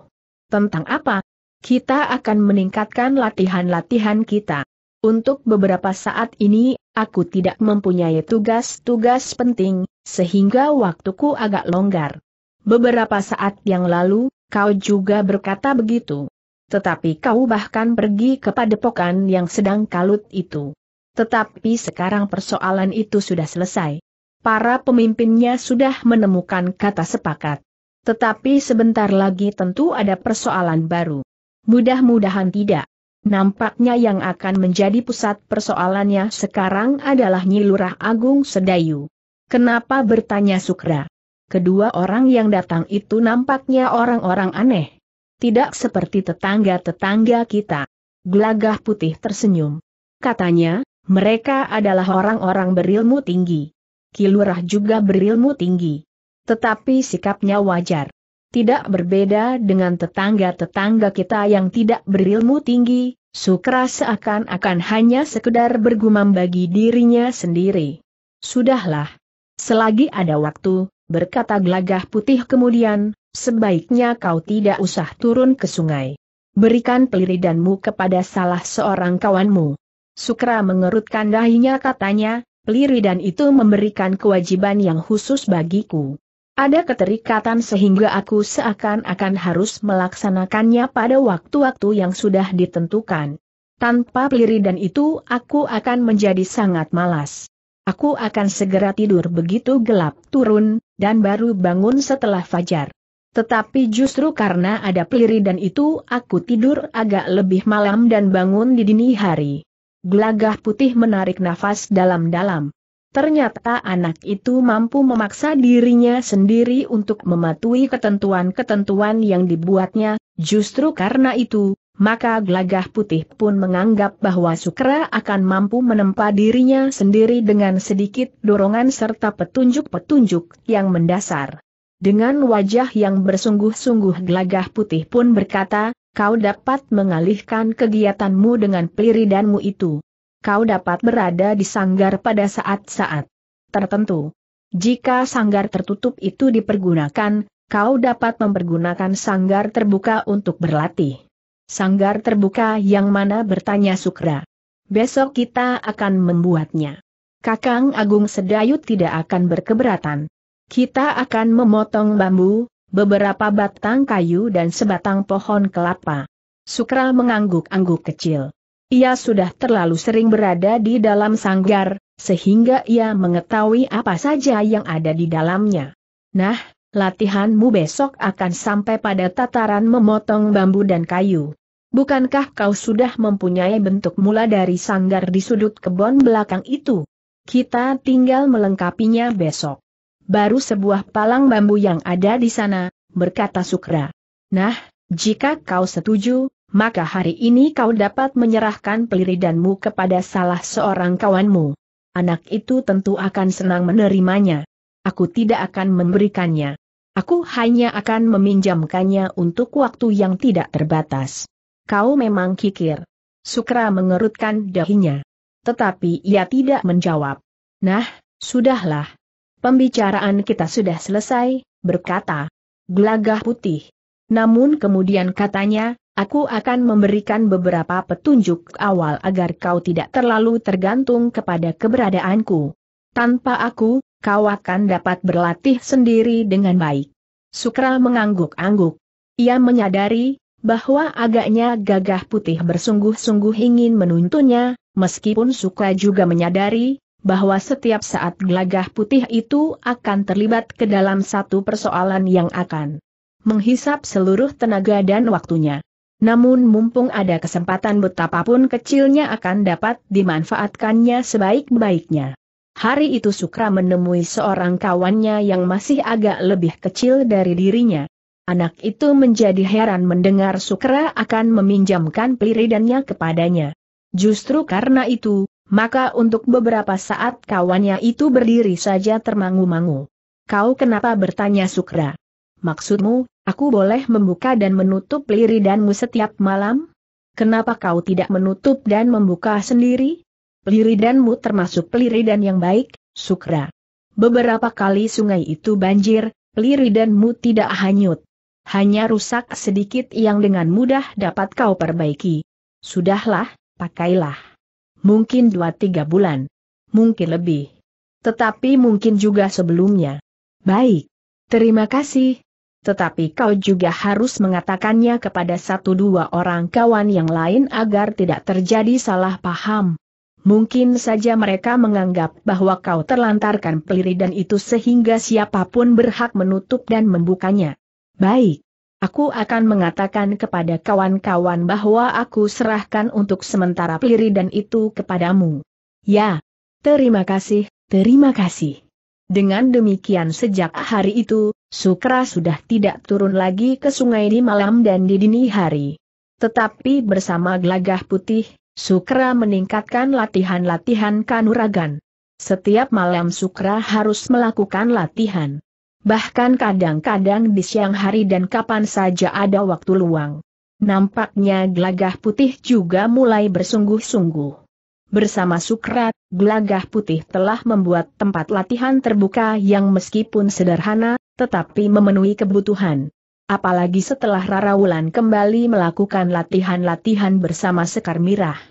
Tentang apa? Kita akan meningkatkan latihan-latihan kita. Untuk beberapa saat ini, Aku tidak mempunyai tugas-tugas penting, sehingga waktuku agak longgar. Beberapa saat yang lalu, kau juga berkata begitu. Tetapi kau bahkan pergi ke padepokan yang sedang kalut itu. Tetapi sekarang persoalan itu sudah selesai. Para pemimpinnya sudah menemukan kata sepakat. Tetapi sebentar lagi tentu ada persoalan baru. Mudah-mudahan tidak. Nampaknya yang akan menjadi pusat persoalannya sekarang adalah Nyilurah Agung Sedayu. Kenapa bertanya Sukra? Kedua orang yang datang itu nampaknya orang-orang aneh. Tidak seperti tetangga-tetangga kita. Gelagah putih tersenyum. Katanya, mereka adalah orang-orang berilmu tinggi. Kilurah juga berilmu tinggi. Tetapi sikapnya wajar tidak berbeda dengan tetangga-tetangga kita yang tidak berilmu tinggi, Sukra seakan-akan hanya sekedar bergumam bagi dirinya sendiri. Sudahlah. Selagi ada waktu, berkata gelagah putih kemudian, sebaiknya kau tidak usah turun ke sungai. Berikan peliridanmu kepada salah seorang kawanmu. Sukra mengerutkan dahinya katanya, peliridan itu memberikan kewajiban yang khusus bagiku. Ada keterikatan sehingga aku seakan-akan harus melaksanakannya pada waktu-waktu yang sudah ditentukan. Tanpa peliridan itu aku akan menjadi sangat malas. Aku akan segera tidur begitu gelap turun, dan baru bangun setelah fajar. Tetapi justru karena ada peliridan itu aku tidur agak lebih malam dan bangun di dini hari. Gelagah putih menarik nafas dalam-dalam. Ternyata anak itu mampu memaksa dirinya sendiri untuk mematuhi ketentuan-ketentuan yang dibuatnya, justru karena itu, maka Glagah putih pun menganggap bahwa Sukra akan mampu menempa dirinya sendiri dengan sedikit dorongan serta petunjuk-petunjuk yang mendasar. Dengan wajah yang bersungguh-sungguh Glagah putih pun berkata, kau dapat mengalihkan kegiatanmu dengan peliridanmu itu kau dapat berada di sanggar pada saat-saat tertentu. Jika sanggar tertutup itu dipergunakan, kau dapat mempergunakan sanggar terbuka untuk berlatih. Sanggar terbuka yang mana bertanya Sukra. Besok kita akan membuatnya. Kakang Agung Sedayut tidak akan berkeberatan. Kita akan memotong bambu, beberapa batang kayu dan sebatang pohon kelapa. Sukra mengangguk-angguk kecil. Ia sudah terlalu sering berada di dalam sanggar, sehingga ia mengetahui apa saja yang ada di dalamnya. Nah, latihanmu besok akan sampai pada tataran memotong bambu dan kayu. Bukankah kau sudah mempunyai bentuk mula dari sanggar di sudut kebon belakang itu? Kita tinggal melengkapinya besok. Baru sebuah palang bambu yang ada di sana, berkata Sukra. Nah, jika kau setuju, maka hari ini kau dapat menyerahkan peliridanmu kepada salah seorang kawanmu. Anak itu tentu akan senang menerimanya. Aku tidak akan memberikannya. Aku hanya akan meminjamkannya untuk waktu yang tidak terbatas. Kau memang kikir. Sukra mengerutkan dahinya. Tetapi ia tidak menjawab. Nah, sudahlah. Pembicaraan kita sudah selesai, berkata. Gelagah putih. Namun kemudian katanya, Aku akan memberikan beberapa petunjuk awal agar kau tidak terlalu tergantung kepada keberadaanku. Tanpa aku, kau akan dapat berlatih sendiri dengan baik. Sukra mengangguk-angguk. Ia menyadari bahwa agaknya gagah putih bersungguh-sungguh ingin menuntunnya, meskipun Sukra juga menyadari bahwa setiap saat gagah putih itu akan terlibat ke dalam satu persoalan yang akan menghisap seluruh tenaga dan waktunya. Namun mumpung ada kesempatan betapapun kecilnya akan dapat dimanfaatkannya sebaik-baiknya. Hari itu Sukra menemui seorang kawannya yang masih agak lebih kecil dari dirinya. Anak itu menjadi heran mendengar Sukra akan meminjamkan peliridannya kepadanya. Justru karena itu, maka untuk beberapa saat kawannya itu berdiri saja termangu-mangu. Kau kenapa bertanya Sukra? Maksudmu, aku boleh membuka dan menutup liridanmu setiap malam? Kenapa kau tidak menutup dan membuka sendiri? Liridanmu termasuk liridan yang baik, Sukra. Beberapa kali sungai itu banjir, liridanmu tidak hanyut. Hanya rusak sedikit yang dengan mudah dapat kau perbaiki. Sudahlah, pakailah. Mungkin dua tiga bulan. Mungkin lebih. Tetapi mungkin juga sebelumnya. Baik. Terima kasih, tetapi kau juga harus mengatakannya kepada satu dua orang kawan yang lain agar tidak terjadi salah paham. Mungkin saja mereka menganggap bahwa kau terlantarkan peliridan itu sehingga siapapun berhak menutup dan membukanya. Baik. Aku akan mengatakan kepada kawan-kawan bahwa aku serahkan untuk sementara peliridan itu kepadamu. Ya. Terima kasih, terima kasih. Dengan demikian sejak hari itu, Sukra sudah tidak turun lagi ke sungai di malam dan di dini hari. Tetapi bersama Glagah putih, Sukra meningkatkan latihan-latihan kanuragan. Setiap malam Sukra harus melakukan latihan. Bahkan kadang-kadang di siang hari dan kapan saja ada waktu luang. Nampaknya Glagah putih juga mulai bersungguh-sungguh. Bersama Sukra, Glagah Putih telah membuat tempat latihan terbuka yang meskipun sederhana, tetapi memenuhi kebutuhan. Apalagi setelah Rara Wulan kembali melakukan latihan-latihan bersama Sekar Mirah.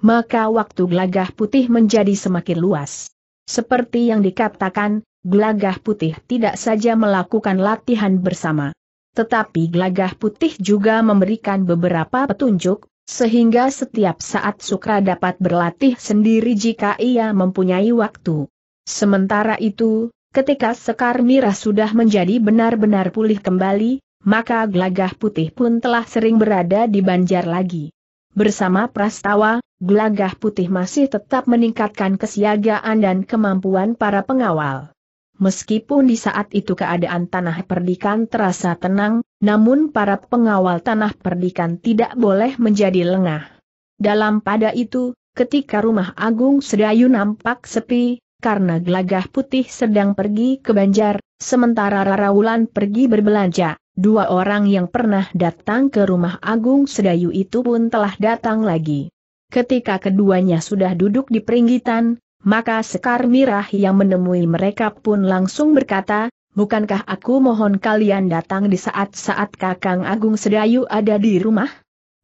Maka waktu glagah putih menjadi semakin luas. Seperti yang dikatakan, glagah putih tidak saja melakukan latihan bersama. Tetapi glagah putih juga memberikan beberapa petunjuk, sehingga setiap saat Sukra dapat berlatih sendiri jika ia mempunyai waktu. Sementara itu, Ketika Sekar Mirah sudah menjadi benar-benar pulih kembali, maka Glagah Putih pun telah sering berada di Banjar lagi. Bersama Prastawa, Glagah Putih masih tetap meningkatkan kesiagaan dan kemampuan para pengawal. Meskipun di saat itu keadaan tanah perdikan terasa tenang, namun para pengawal tanah perdikan tidak boleh menjadi lengah. Dalam pada itu, ketika rumah Agung Sedayu nampak sepi, karena gelagah putih sedang pergi ke Banjar, sementara Raraulan pergi berbelanja. Dua orang yang pernah datang ke rumah Agung Sedayu itu pun telah datang lagi. Ketika keduanya sudah duduk di peringgitan, maka Sekar Mirah yang menemui mereka pun langsung berkata, Bukankah aku mohon kalian datang di saat-saat Kakang Agung Sedayu ada di rumah?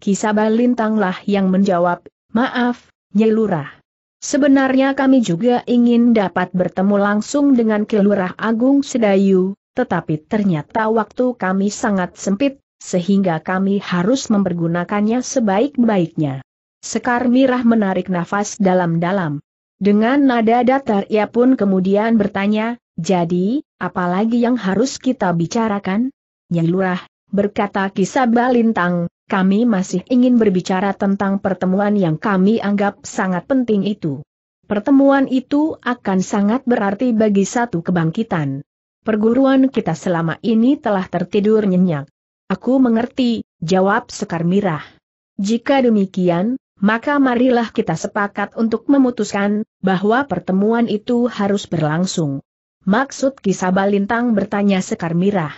Kisah Balintanglah yang menjawab, Maaf, Nyelurah. Sebenarnya kami juga ingin dapat bertemu langsung dengan Kilurah Agung Sedayu, tetapi ternyata waktu kami sangat sempit, sehingga kami harus mempergunakannya sebaik-baiknya. Sekar Mirah menarik nafas dalam-dalam. Dengan nada datar ia pun kemudian bertanya, jadi, apa lagi yang harus kita bicarakan? Nyai Lurah, berkata Kisah Balintang, kami masih ingin berbicara tentang pertemuan yang kami anggap sangat penting itu. Pertemuan itu akan sangat berarti bagi satu kebangkitan. Perguruan kita selama ini telah tertidur nyenyak. Aku mengerti, jawab Sekar Mirah. Jika demikian, maka marilah kita sepakat untuk memutuskan bahwa pertemuan itu harus berlangsung. Maksud kisabalintang bertanya Sekar Mirah.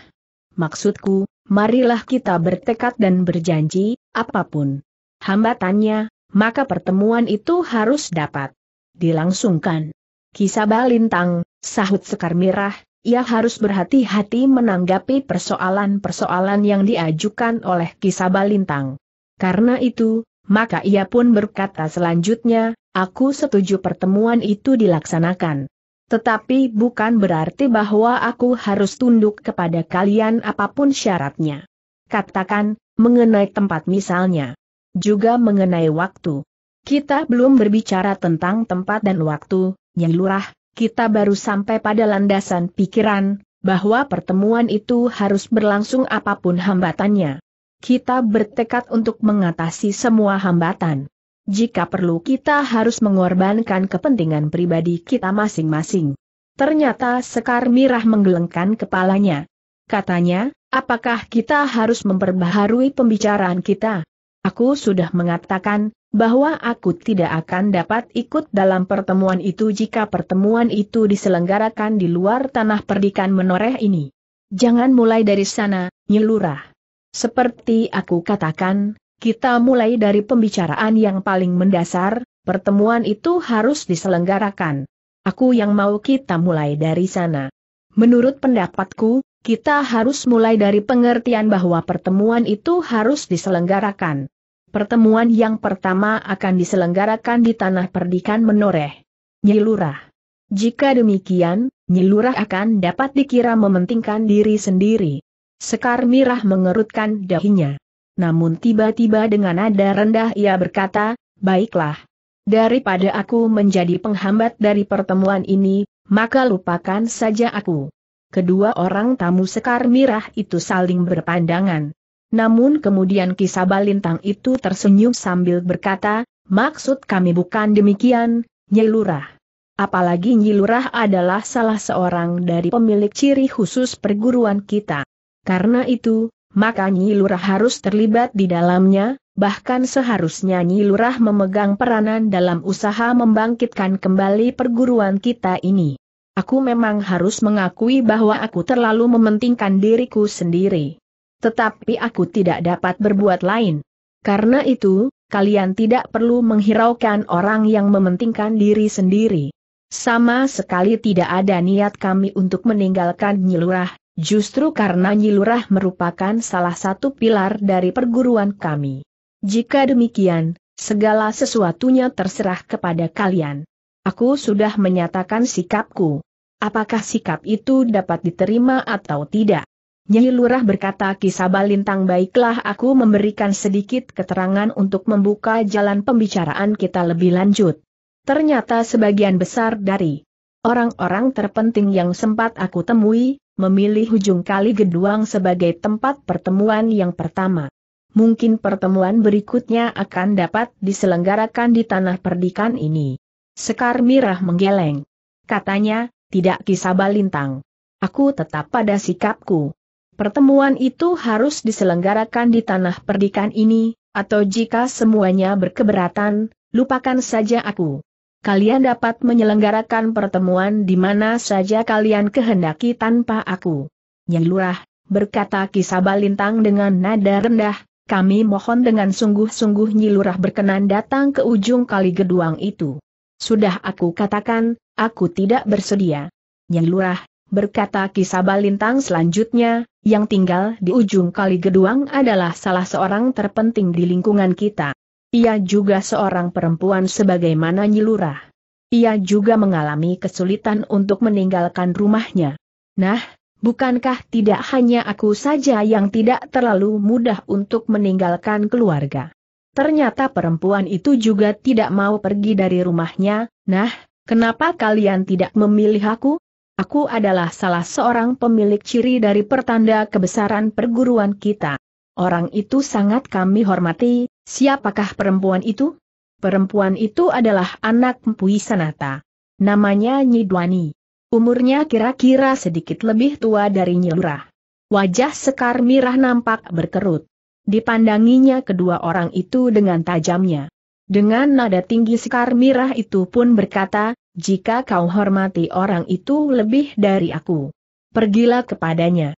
Maksudku, marilah kita bertekad dan berjanji, apapun hambatannya, maka pertemuan itu harus dapat dilangsungkan. Kisah Balintang, sahut Sekar Mirah, ia harus berhati-hati menanggapi persoalan-persoalan yang diajukan oleh Kisah Balintang. Karena itu, maka ia pun berkata selanjutnya, aku setuju pertemuan itu dilaksanakan. Tetapi bukan berarti bahwa aku harus tunduk kepada kalian apapun syaratnya. Katakan, mengenai tempat misalnya. Juga mengenai waktu. Kita belum berbicara tentang tempat dan waktu, yang lurah, kita baru sampai pada landasan pikiran, bahwa pertemuan itu harus berlangsung apapun hambatannya. Kita bertekad untuk mengatasi semua hambatan. Jika perlu kita harus mengorbankan kepentingan pribadi kita masing-masing. Ternyata Sekar Mirah menggelengkan kepalanya. Katanya, apakah kita harus memperbaharui pembicaraan kita? Aku sudah mengatakan, bahwa aku tidak akan dapat ikut dalam pertemuan itu jika pertemuan itu diselenggarakan di luar tanah perdikan menoreh ini. Jangan mulai dari sana, nyelurah. Seperti aku katakan, kita mulai dari pembicaraan yang paling mendasar, pertemuan itu harus diselenggarakan. Aku yang mau kita mulai dari sana. Menurut pendapatku, kita harus mulai dari pengertian bahwa pertemuan itu harus diselenggarakan. Pertemuan yang pertama akan diselenggarakan di tanah perdikan menoreh. Nyilurah. Jika demikian, Nyilurah akan dapat dikira mementingkan diri sendiri. Sekar Mirah mengerutkan dahinya namun tiba-tiba dengan nada rendah ia berkata, baiklah. Daripada aku menjadi penghambat dari pertemuan ini, maka lupakan saja aku. Kedua orang tamu sekar mirah itu saling berpandangan. Namun kemudian kisah balintang itu tersenyum sambil berkata, maksud kami bukan demikian, Nyilurah. Apalagi Nyilurah adalah salah seorang dari pemilik ciri khusus perguruan kita. Karena itu, maka Nyi Lurah harus terlibat di dalamnya, bahkan seharusnya Nyi Lurah memegang peranan dalam usaha membangkitkan kembali perguruan kita ini. Aku memang harus mengakui bahwa aku terlalu mementingkan diriku sendiri. Tetapi aku tidak dapat berbuat lain. Karena itu, kalian tidak perlu menghiraukan orang yang mementingkan diri sendiri. Sama sekali tidak ada niat kami untuk meninggalkan nyi lurah Justru karena Nyilurah merupakan salah satu pilar dari perguruan kami. Jika demikian, segala sesuatunya terserah kepada kalian. Aku sudah menyatakan sikapku. Apakah sikap itu dapat diterima atau tidak? Nyai Lurah berkata Kisabalintang baiklah aku memberikan sedikit keterangan untuk membuka jalan pembicaraan kita lebih lanjut. Ternyata sebagian besar dari orang-orang terpenting yang sempat aku temui, memilih ujung kali Geduang sebagai tempat pertemuan yang pertama. Mungkin pertemuan berikutnya akan dapat diselenggarakan di tanah perdikan ini. Sekar Mirah menggeleng. Katanya, tidak kisah balintang. Aku tetap pada sikapku. Pertemuan itu harus diselenggarakan di tanah perdikan ini, atau jika semuanya berkeberatan, lupakan saja aku kalian dapat menyelenggarakan pertemuan di mana saja kalian kehendaki tanpa aku. Nyai Lurah, berkata Kisaba Lintang dengan nada rendah, kami mohon dengan sungguh-sungguh Nyi Lurah berkenan datang ke ujung kali geduang itu. Sudah aku katakan, aku tidak bersedia. Nyai Lurah, berkata Kisaba Lintang selanjutnya, yang tinggal di ujung kali geduang adalah salah seorang terpenting di lingkungan kita. Ia juga seorang perempuan sebagaimana nyilurah. Ia juga mengalami kesulitan untuk meninggalkan rumahnya. Nah, bukankah tidak hanya aku saja yang tidak terlalu mudah untuk meninggalkan keluarga? Ternyata perempuan itu juga tidak mau pergi dari rumahnya, nah, kenapa kalian tidak memilih aku? Aku adalah salah seorang pemilik ciri dari pertanda kebesaran perguruan kita. Orang itu sangat kami hormati, Siapakah perempuan itu? Perempuan itu adalah anak Mpui Sanata. Namanya Nyidwani. Umurnya kira-kira sedikit lebih tua dari Nyilurah. Wajah Sekar Mirah nampak berkerut. Dipandanginya kedua orang itu dengan tajamnya. Dengan nada tinggi Sekar Mirah itu pun berkata, jika kau hormati orang itu lebih dari aku. Pergilah kepadanya.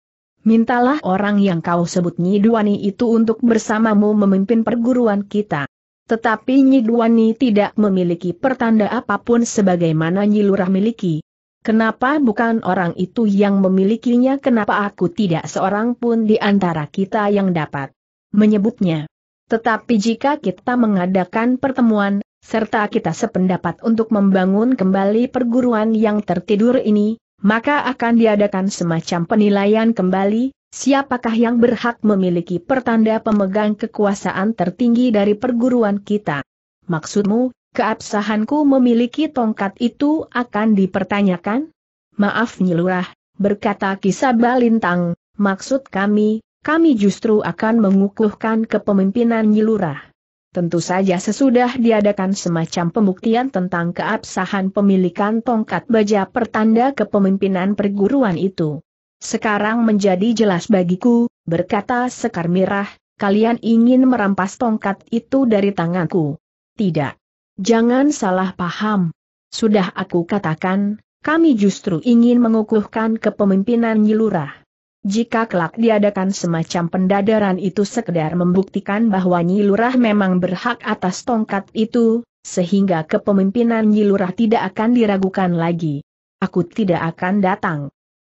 Mintalah orang yang kau sebut Nyiduani itu untuk bersamamu memimpin perguruan kita. Tetapi Nyiduani tidak memiliki pertanda apapun sebagaimana Nyilurah miliki. Kenapa bukan orang itu yang memilikinya kenapa aku tidak seorang pun di antara kita yang dapat menyebutnya. Tetapi jika kita mengadakan pertemuan, serta kita sependapat untuk membangun kembali perguruan yang tertidur ini, maka akan diadakan semacam penilaian kembali, siapakah yang berhak memiliki pertanda pemegang kekuasaan tertinggi dari perguruan kita. Maksudmu, keabsahanku memiliki tongkat itu akan dipertanyakan? Maaf Nyilurah, berkata Kisaba Lintang, maksud kami, kami justru akan mengukuhkan kepemimpinan Nyilurah. Tentu saja sesudah diadakan semacam pembuktian tentang keabsahan pemilikan tongkat baja pertanda kepemimpinan perguruan itu. Sekarang menjadi jelas bagiku, berkata Sekar Mirah, kalian ingin merampas tongkat itu dari tanganku. Tidak. Jangan salah paham. Sudah aku katakan, kami justru ingin mengukuhkan kepemimpinan Nyilurah. Jika kelak diadakan semacam pendadaran itu sekedar membuktikan bahwa Nyi Lurah memang berhak atas tongkat itu, sehingga kepemimpinan Nyi Lurah tidak akan diragukan lagi. Aku tidak akan datang.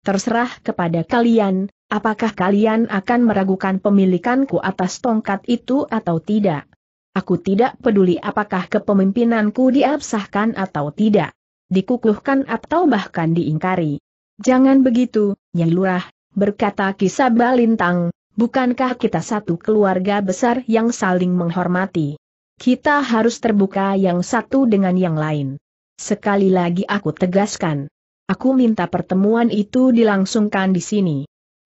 Terserah kepada kalian, apakah kalian akan meragukan pemilikanku atas tongkat itu atau tidak. Aku tidak peduli apakah kepemimpinanku diabsahkan atau tidak, dikukuhkan atau bahkan diingkari. Jangan begitu, Nyi Lurah, berkata Kisaba Lintang, bukankah kita satu keluarga besar yang saling menghormati? Kita harus terbuka yang satu dengan yang lain. Sekali lagi aku tegaskan. Aku minta pertemuan itu dilangsungkan di sini.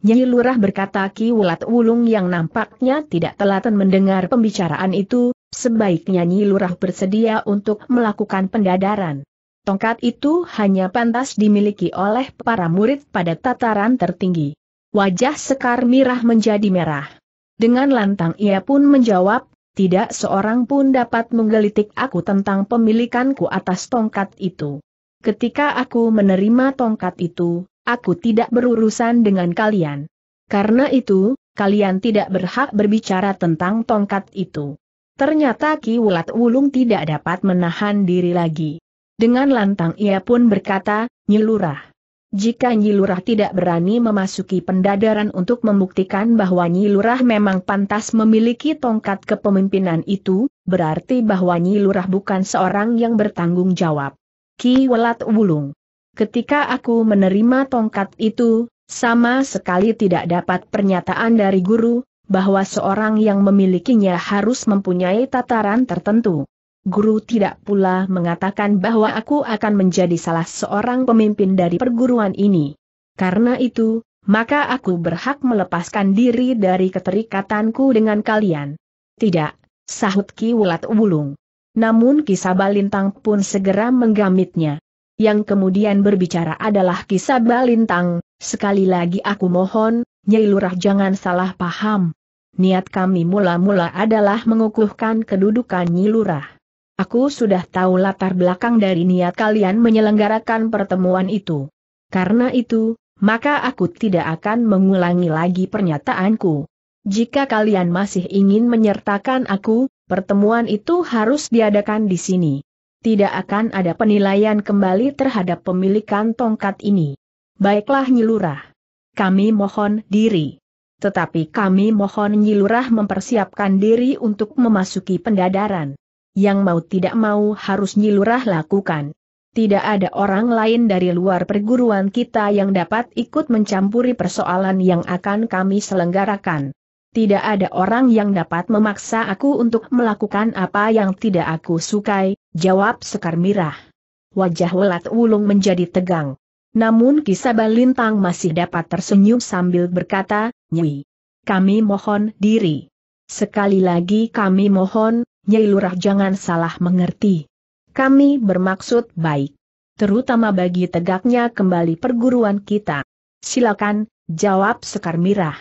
Nyai Lurah berkata Ki Wulat Wulung yang nampaknya tidak telaten mendengar pembicaraan itu, sebaiknya Nyi Lurah bersedia untuk melakukan pendadaran. Tongkat itu hanya pantas dimiliki oleh para murid pada tataran tertinggi. Wajah Sekar Mirah menjadi merah. Dengan lantang ia pun menjawab, tidak seorang pun dapat menggelitik aku tentang pemilikanku atas tongkat itu. Ketika aku menerima tongkat itu, aku tidak berurusan dengan kalian. Karena itu, kalian tidak berhak berbicara tentang tongkat itu. Ternyata Ki Wulat Wulung tidak dapat menahan diri lagi. Dengan lantang ia pun berkata, Nyilurah. Jika Nyilurah tidak berani memasuki pendadaran untuk membuktikan bahwa Nyilurah memang pantas memiliki tongkat kepemimpinan itu, berarti bahwa Nyilurah bukan seorang yang bertanggung jawab. Ki Welat Wulung. Ketika aku menerima tongkat itu, sama sekali tidak dapat pernyataan dari guru, bahwa seorang yang memilikinya harus mempunyai tataran tertentu. Guru tidak pula mengatakan bahwa aku akan menjadi salah seorang pemimpin dari perguruan ini. Karena itu, maka aku berhak melepaskan diri dari keterikatanku dengan kalian. Tidak, sahut Ki Wulat Wulung. Namun Sabalintang pun segera menggamitnya. Yang kemudian berbicara adalah Ki Sabalintang. sekali lagi aku mohon, Nyai Lurah jangan salah paham. Niat kami mula-mula adalah mengukuhkan kedudukan Nyi Lurah. Aku sudah tahu latar belakang dari niat kalian menyelenggarakan pertemuan itu. Karena itu, maka aku tidak akan mengulangi lagi pernyataanku. Jika kalian masih ingin menyertakan aku, pertemuan itu harus diadakan di sini. Tidak akan ada penilaian kembali terhadap pemilikan tongkat ini. Baiklah Nyilurah. Kami mohon diri. Tetapi kami mohon Nyilurah mempersiapkan diri untuk memasuki pendadaran yang mau tidak mau harus nyilurah lakukan. Tidak ada orang lain dari luar perguruan kita yang dapat ikut mencampuri persoalan yang akan kami selenggarakan. Tidak ada orang yang dapat memaksa aku untuk melakukan apa yang tidak aku sukai, jawab Sekar Mirah. Wajah Welat Wulung menjadi tegang. Namun kisah Lintang masih dapat tersenyum sambil berkata, Nyi, kami mohon diri. Sekali lagi kami mohon, Nyai Lurah jangan salah mengerti. Kami bermaksud baik. Terutama bagi tegaknya kembali perguruan kita. Silakan, jawab Sekar Mirah.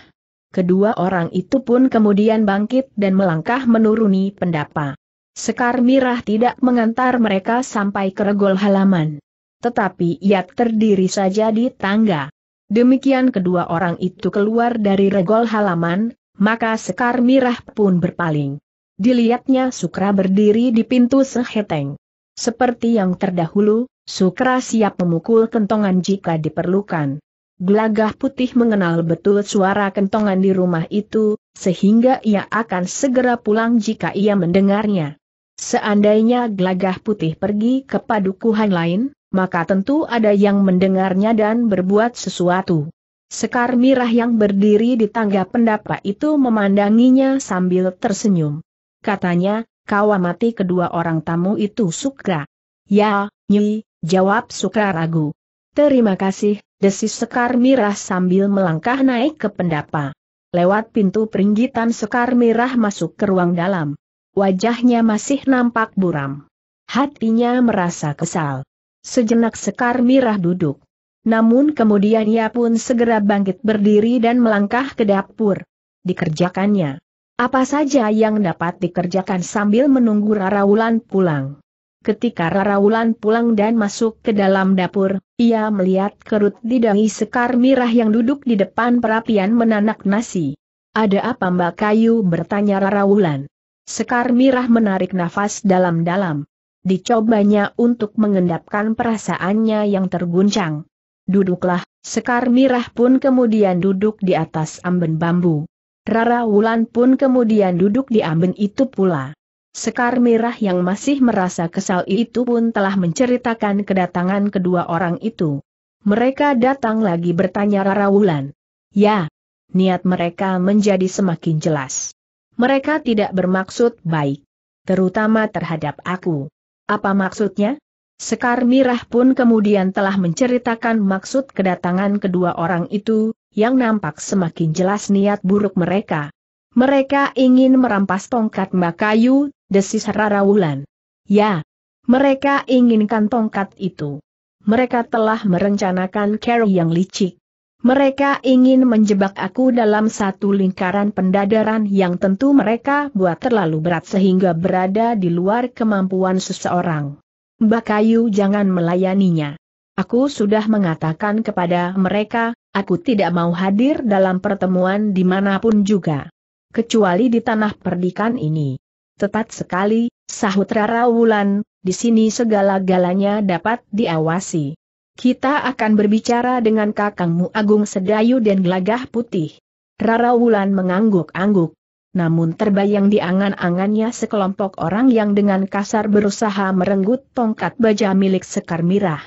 Kedua orang itu pun kemudian bangkit dan melangkah menuruni pendapa. Sekar Mirah tidak mengantar mereka sampai ke regol halaman. Tetapi ia terdiri saja di tangga. Demikian kedua orang itu keluar dari regol halaman, maka Sekar Mirah pun berpaling. Dilihatnya Sukra berdiri di pintu seheteng. Seperti yang terdahulu, Sukra siap memukul kentongan jika diperlukan. Gelagah putih mengenal betul suara kentongan di rumah itu, sehingga ia akan segera pulang jika ia mendengarnya. Seandainya gelagah putih pergi ke padukuhan lain, maka tentu ada yang mendengarnya dan berbuat sesuatu. Sekar Mirah yang berdiri di tangga pendapa itu memandanginya sambil tersenyum katanya, kau amati kedua orang tamu itu Sukra. Ya, Nyi, jawab Sukra ragu. Terima kasih, desis Sekar Mirah sambil melangkah naik ke pendapa. Lewat pintu peringgitan Sekar Mirah masuk ke ruang dalam. Wajahnya masih nampak buram. Hatinya merasa kesal. Sejenak Sekar Mirah duduk. Namun kemudian ia pun segera bangkit berdiri dan melangkah ke dapur. Dikerjakannya. Apa saja yang dapat dikerjakan sambil menunggu Rara Wulan pulang. Ketika Rara Wulan pulang dan masuk ke dalam dapur, ia melihat kerut di dahi Sekar Mirah yang duduk di depan perapian menanak nasi. Ada apa Mbak Kayu bertanya Rara Wulan. Sekar Mirah menarik nafas dalam-dalam. Dicobanya untuk mengendapkan perasaannya yang terguncang. Duduklah, Sekar Mirah pun kemudian duduk di atas amben bambu. Rara Wulan pun kemudian duduk di amben itu pula. Sekar Mirah yang masih merasa kesal itu pun telah menceritakan kedatangan kedua orang itu. Mereka datang lagi bertanya Rara Wulan. Ya, niat mereka menjadi semakin jelas. Mereka tidak bermaksud baik. Terutama terhadap aku. Apa maksudnya? Sekar Mirah pun kemudian telah menceritakan maksud kedatangan kedua orang itu, yang nampak semakin jelas niat buruk mereka. Mereka ingin merampas tongkat Makayu, desis Rara Wulan. Ya, mereka inginkan tongkat itu. Mereka telah merencanakan cara yang licik. Mereka ingin menjebak aku dalam satu lingkaran pendadaran yang tentu mereka buat terlalu berat sehingga berada di luar kemampuan seseorang. Mbak Kayu jangan melayaninya. Aku sudah mengatakan kepada mereka, Aku tidak mau hadir dalam pertemuan dimanapun juga. Kecuali di tanah perdikan ini. Tetap sekali, sahut Rara Wulan, di sini segala-galanya dapat diawasi. Kita akan berbicara dengan kakangmu Agung Sedayu dan Gelagah Putih. Rara Wulan mengangguk-angguk. Namun terbayang di angan-angannya sekelompok orang yang dengan kasar berusaha merenggut tongkat baja milik Sekar Mirah.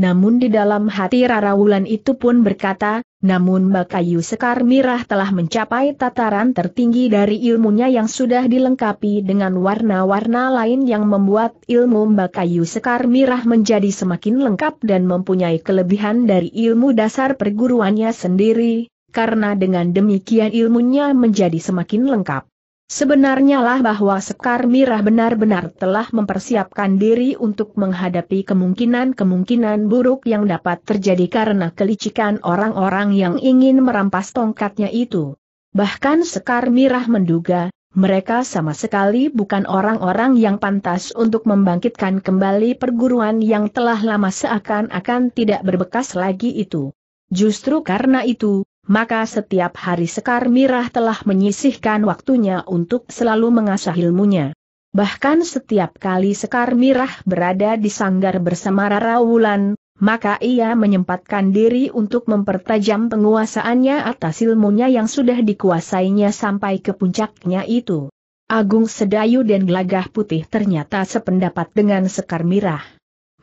Namun di dalam hati Rara Wulan itu pun berkata, namun Bakayu Sekar Mirah telah mencapai tataran tertinggi dari ilmunya yang sudah dilengkapi dengan warna-warna lain yang membuat ilmu Bakayu Sekar Mirah menjadi semakin lengkap dan mempunyai kelebihan dari ilmu dasar perguruannya sendiri, karena dengan demikian ilmunya menjadi semakin lengkap. Sebenarnya lah bahwa Sekar Mirah benar-benar telah mempersiapkan diri untuk menghadapi kemungkinan-kemungkinan buruk yang dapat terjadi karena kelicikan orang-orang yang ingin merampas tongkatnya itu. Bahkan Sekar Mirah menduga, mereka sama sekali bukan orang-orang yang pantas untuk membangkitkan kembali perguruan yang telah lama seakan-akan tidak berbekas lagi itu. Justru karena itu, maka setiap hari Sekar Mirah telah menyisihkan waktunya untuk selalu mengasah ilmunya. Bahkan setiap kali Sekar Mirah berada di sanggar bersama Rara Wulan, maka ia menyempatkan diri untuk mempertajam penguasaannya atas ilmunya yang sudah dikuasainya sampai ke puncaknya itu. Agung Sedayu dan Gelagah Putih ternyata sependapat dengan Sekar Mirah.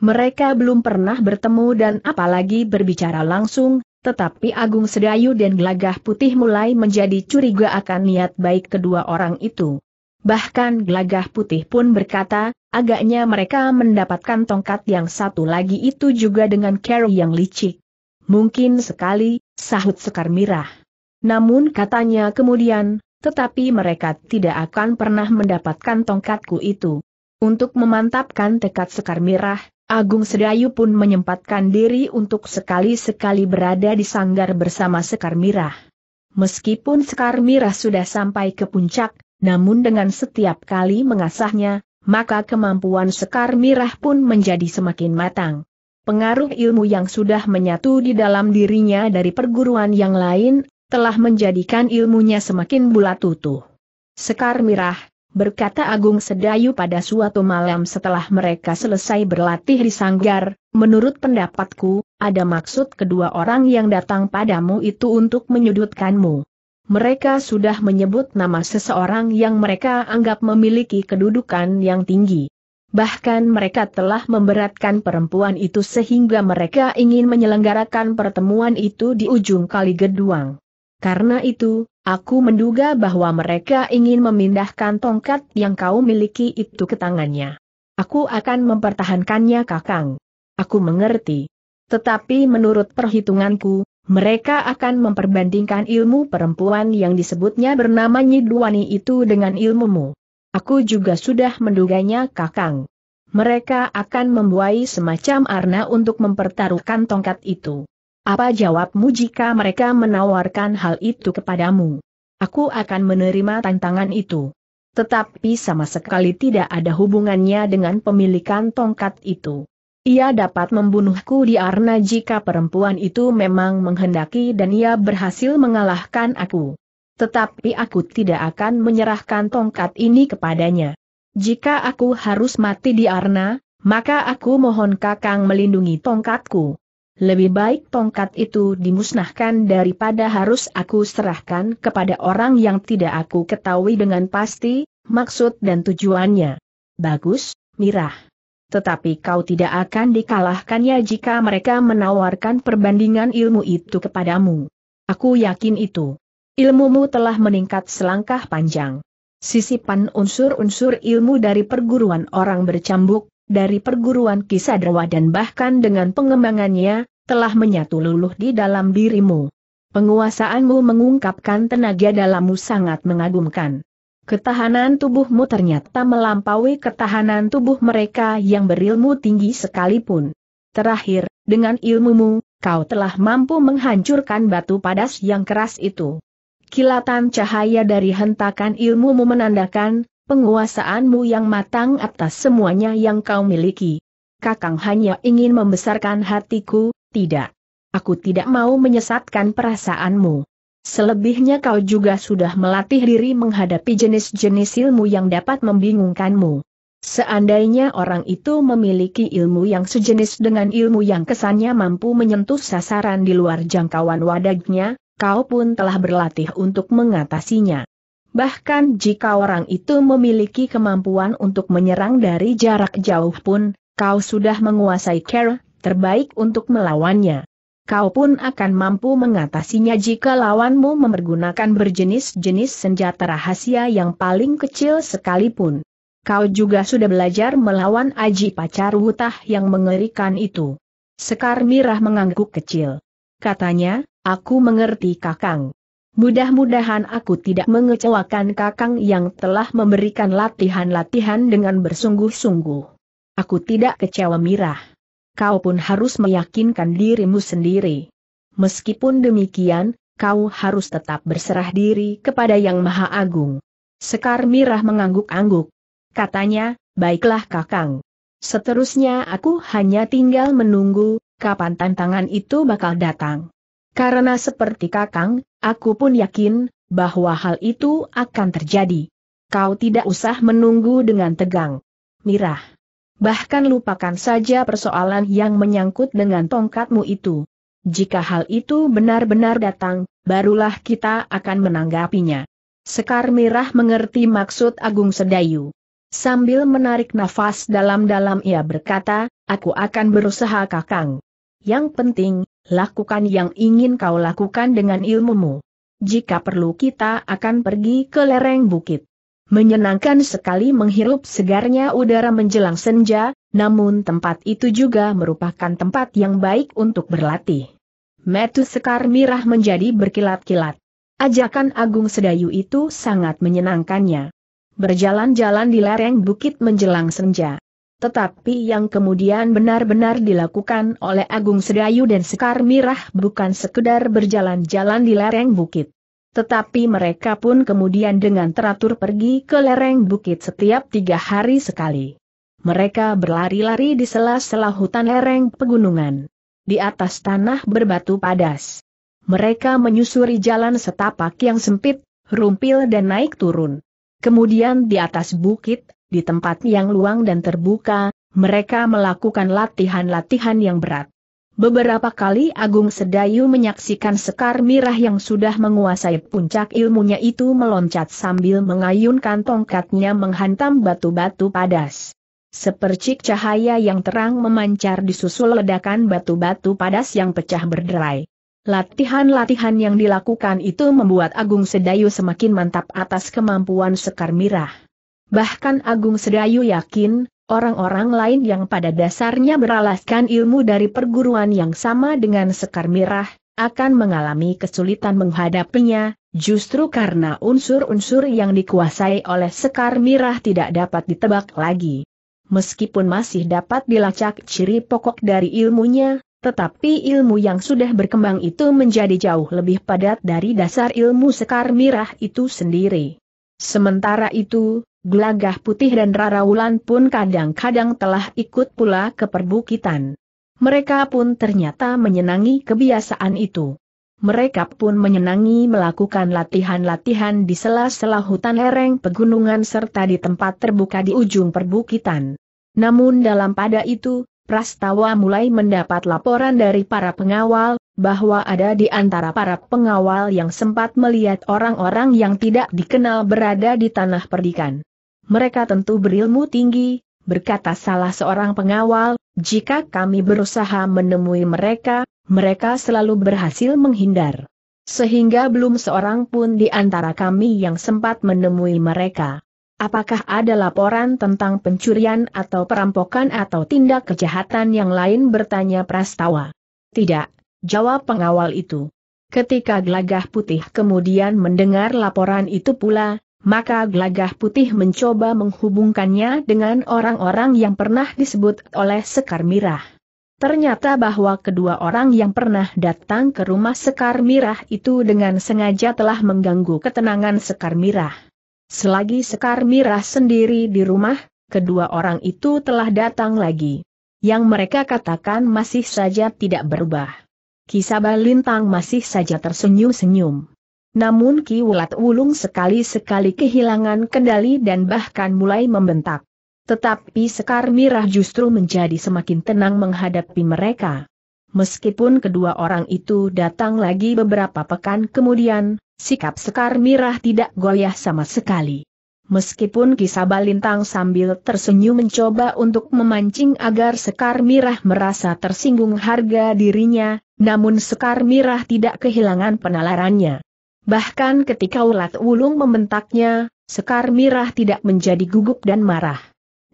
Mereka belum pernah bertemu dan apalagi berbicara langsung, tetapi Agung Sedayu dan Glagah Putih mulai menjadi curiga akan niat baik kedua orang itu. Bahkan Glagah Putih pun berkata, agaknya mereka mendapatkan tongkat yang satu lagi itu juga dengan cara yang licik. Mungkin sekali, sahut Sekar Mirah. Namun katanya kemudian, tetapi mereka tidak akan pernah mendapatkan tongkatku itu. Untuk memantapkan tekad Sekar Mirah, Agung Sedayu pun menyempatkan diri untuk sekali-sekali berada di sanggar bersama Sekar Mirah. Meskipun Sekar Mirah sudah sampai ke puncak, namun dengan setiap kali mengasahnya, maka kemampuan Sekar Mirah pun menjadi semakin matang. Pengaruh ilmu yang sudah menyatu di dalam dirinya dari perguruan yang lain, telah menjadikan ilmunya semakin bulat utuh. Sekar Mirah, berkata Agung Sedayu pada suatu malam setelah mereka selesai berlatih di sanggar, menurut pendapatku, ada maksud kedua orang yang datang padamu itu untuk menyudutkanmu. Mereka sudah menyebut nama seseorang yang mereka anggap memiliki kedudukan yang tinggi. Bahkan mereka telah memberatkan perempuan itu sehingga mereka ingin menyelenggarakan pertemuan itu di ujung kali geduang. Karena itu, aku menduga bahwa mereka ingin memindahkan tongkat yang kau miliki itu ke tangannya. Aku akan mempertahankannya kakang. Aku mengerti. Tetapi menurut perhitunganku, mereka akan memperbandingkan ilmu perempuan yang disebutnya bernama Nyidwani itu dengan ilmumu. Aku juga sudah menduganya kakang. Mereka akan membuai semacam arna untuk mempertaruhkan tongkat itu. Apa jawabmu jika mereka menawarkan hal itu kepadamu? Aku akan menerima tantangan itu. Tetapi sama sekali tidak ada hubungannya dengan pemilikan tongkat itu. Ia dapat membunuhku di Arna jika perempuan itu memang menghendaki dan ia berhasil mengalahkan aku. Tetapi aku tidak akan menyerahkan tongkat ini kepadanya. Jika aku harus mati di Arna, maka aku mohon Kakang melindungi tongkatku lebih baik tongkat itu dimusnahkan daripada harus aku serahkan kepada orang yang tidak aku ketahui dengan pasti, maksud dan tujuannya. Bagus, mirah. Tetapi kau tidak akan dikalahkannya jika mereka menawarkan perbandingan ilmu itu kepadamu. Aku yakin itu. Ilmumu telah meningkat selangkah panjang. Sisipan unsur-unsur ilmu dari perguruan orang bercambuk, dari perguruan kisah dan bahkan dengan pengembangannya, telah menyatu luluh di dalam dirimu. Penguasaanmu mengungkapkan tenaga dalammu sangat mengagumkan. Ketahanan tubuhmu ternyata melampaui ketahanan tubuh mereka yang berilmu tinggi sekalipun. Terakhir, dengan ilmumu, kau telah mampu menghancurkan batu padas yang keras itu. Kilatan cahaya dari hentakan ilmumu menandakan, penguasaanmu yang matang atas semuanya yang kau miliki. Kakang hanya ingin membesarkan hatiku, tidak. Aku tidak mau menyesatkan perasaanmu. Selebihnya kau juga sudah melatih diri menghadapi jenis-jenis ilmu yang dapat membingungkanmu. Seandainya orang itu memiliki ilmu yang sejenis dengan ilmu yang kesannya mampu menyentuh sasaran di luar jangkauan wadagnya, kau pun telah berlatih untuk mengatasinya. Bahkan jika orang itu memiliki kemampuan untuk menyerang dari jarak jauh pun, kau sudah menguasai cara terbaik untuk melawannya. Kau pun akan mampu mengatasinya jika lawanmu memergunakan berjenis-jenis senjata rahasia yang paling kecil sekalipun. Kau juga sudah belajar melawan Aji Pacar Wutah yang mengerikan itu. Sekar Mirah mengangguk kecil. Katanya, aku mengerti kakang. Mudah-mudahan aku tidak mengecewakan Kakang yang telah memberikan latihan-latihan dengan bersungguh-sungguh. Aku tidak kecewa mirah kau pun harus meyakinkan dirimu sendiri. Meskipun demikian, kau harus tetap berserah diri kepada Yang Maha Agung. Sekar Mirah mengangguk-angguk. Katanya, baiklah kakang. Seterusnya aku hanya tinggal menunggu, kapan tantangan itu bakal datang. Karena seperti kakang, aku pun yakin, bahwa hal itu akan terjadi. Kau tidak usah menunggu dengan tegang. Mirah. Bahkan lupakan saja persoalan yang menyangkut dengan tongkatmu itu. Jika hal itu benar-benar datang, barulah kita akan menanggapinya. Sekar Mirah mengerti maksud Agung Sedayu. Sambil menarik nafas dalam-dalam ia berkata, aku akan berusaha kakang. Yang penting, lakukan yang ingin kau lakukan dengan ilmumu. Jika perlu kita akan pergi ke lereng bukit. Menyenangkan sekali menghirup segarnya udara menjelang senja, namun tempat itu juga merupakan tempat yang baik untuk berlatih. Metu Sekar Mirah menjadi berkilat-kilat. Ajakan Agung Sedayu itu sangat menyenangkannya. Berjalan-jalan di lereng bukit menjelang senja. Tetapi yang kemudian benar-benar dilakukan oleh Agung Sedayu dan Sekar Mirah bukan sekedar berjalan-jalan di lereng bukit. Tetapi mereka pun kemudian dengan teratur pergi ke lereng bukit setiap tiga hari sekali. Mereka berlari-lari di sela-sela hutan lereng pegunungan. Di atas tanah berbatu padas. Mereka menyusuri jalan setapak yang sempit, rumpil dan naik turun. Kemudian di atas bukit, di tempat yang luang dan terbuka, mereka melakukan latihan-latihan yang berat. Beberapa kali Agung Sedayu menyaksikan Sekar Mirah yang sudah menguasai puncak ilmunya itu meloncat sambil mengayunkan tongkatnya menghantam batu-batu padas. Sepercik cahaya yang terang memancar disusul ledakan batu-batu padas yang pecah berderai. Latihan-latihan yang dilakukan itu membuat Agung Sedayu semakin mantap atas kemampuan Sekar Mirah. Bahkan Agung Sedayu yakin, Orang-orang lain yang pada dasarnya beralaskan ilmu dari perguruan yang sama dengan Sekar Mirah, akan mengalami kesulitan menghadapinya, justru karena unsur-unsur yang dikuasai oleh Sekar Mirah tidak dapat ditebak lagi. Meskipun masih dapat dilacak ciri pokok dari ilmunya, tetapi ilmu yang sudah berkembang itu menjadi jauh lebih padat dari dasar ilmu sekar mirah itu sendiri. Sementara itu, Gelagah putih dan rarawulan pun kadang-kadang telah ikut pula ke perbukitan. Mereka pun ternyata menyenangi kebiasaan itu. Mereka pun menyenangi melakukan latihan-latihan di sela-sela hutan lereng pegunungan serta di tempat terbuka di ujung perbukitan. Namun dalam pada itu, Prastawa mulai mendapat laporan dari para pengawal, bahwa ada di antara para pengawal yang sempat melihat orang-orang yang tidak dikenal berada di tanah perdikan mereka tentu berilmu tinggi, berkata salah seorang pengawal, jika kami berusaha menemui mereka, mereka selalu berhasil menghindar. Sehingga belum seorang pun di antara kami yang sempat menemui mereka. Apakah ada laporan tentang pencurian atau perampokan atau tindak kejahatan yang lain bertanya Prastawa? Tidak, jawab pengawal itu. Ketika gelagah putih kemudian mendengar laporan itu pula, maka gelagah putih mencoba menghubungkannya dengan orang-orang yang pernah disebut oleh Sekar Mirah. Ternyata bahwa kedua orang yang pernah datang ke rumah Sekar Mirah itu dengan sengaja telah mengganggu ketenangan Sekar Mirah. Selagi Sekar Mirah sendiri di rumah, kedua orang itu telah datang lagi. Yang mereka katakan masih saja tidak berubah. Kisah Lintang masih saja tersenyum-senyum. Namun Ki Wulat Wulung sekali-sekali kehilangan kendali dan bahkan mulai membentak. Tetapi Sekar Mirah justru menjadi semakin tenang menghadapi mereka. Meskipun kedua orang itu datang lagi beberapa pekan kemudian, sikap Sekar Mirah tidak goyah sama sekali. Meskipun kisah balintang sambil tersenyum mencoba untuk memancing agar Sekar Mirah merasa tersinggung harga dirinya, namun Sekar Mirah tidak kehilangan penalarannya. Bahkan ketika ulat ulung membentaknya, Sekar Mirah tidak menjadi gugup dan marah.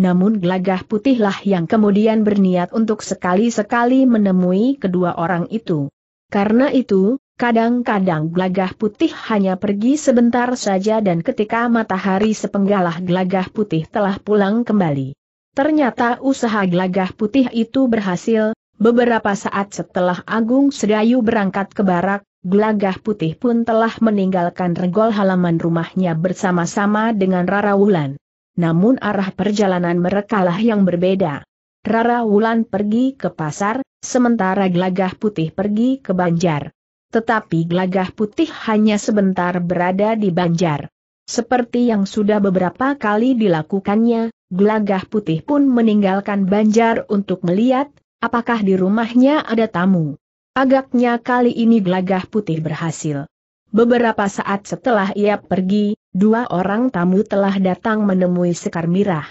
Namun gelagah putihlah yang kemudian berniat untuk sekali-sekali menemui kedua orang itu. Karena itu, kadang-kadang gelagah putih hanya pergi sebentar saja dan ketika matahari sepenggalah gelagah putih telah pulang kembali. Ternyata usaha gelagah putih itu berhasil, Beberapa saat setelah Agung Sedayu berangkat ke barak, Glagah Putih pun telah meninggalkan regol halaman rumahnya bersama-sama dengan Rara Wulan. Namun arah perjalanan merekalah yang berbeda. Rara Wulan pergi ke pasar, sementara Glagah Putih pergi ke Banjar. Tetapi Glagah Putih hanya sebentar berada di Banjar. Seperti yang sudah beberapa kali dilakukannya, Glagah Putih pun meninggalkan Banjar untuk melihat Apakah di rumahnya ada tamu? Agaknya kali ini gelagah putih berhasil. Beberapa saat setelah ia pergi, dua orang tamu telah datang menemui Sekar Mirah.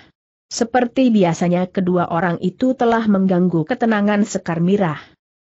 Seperti biasanya kedua orang itu telah mengganggu ketenangan Sekar Mirah.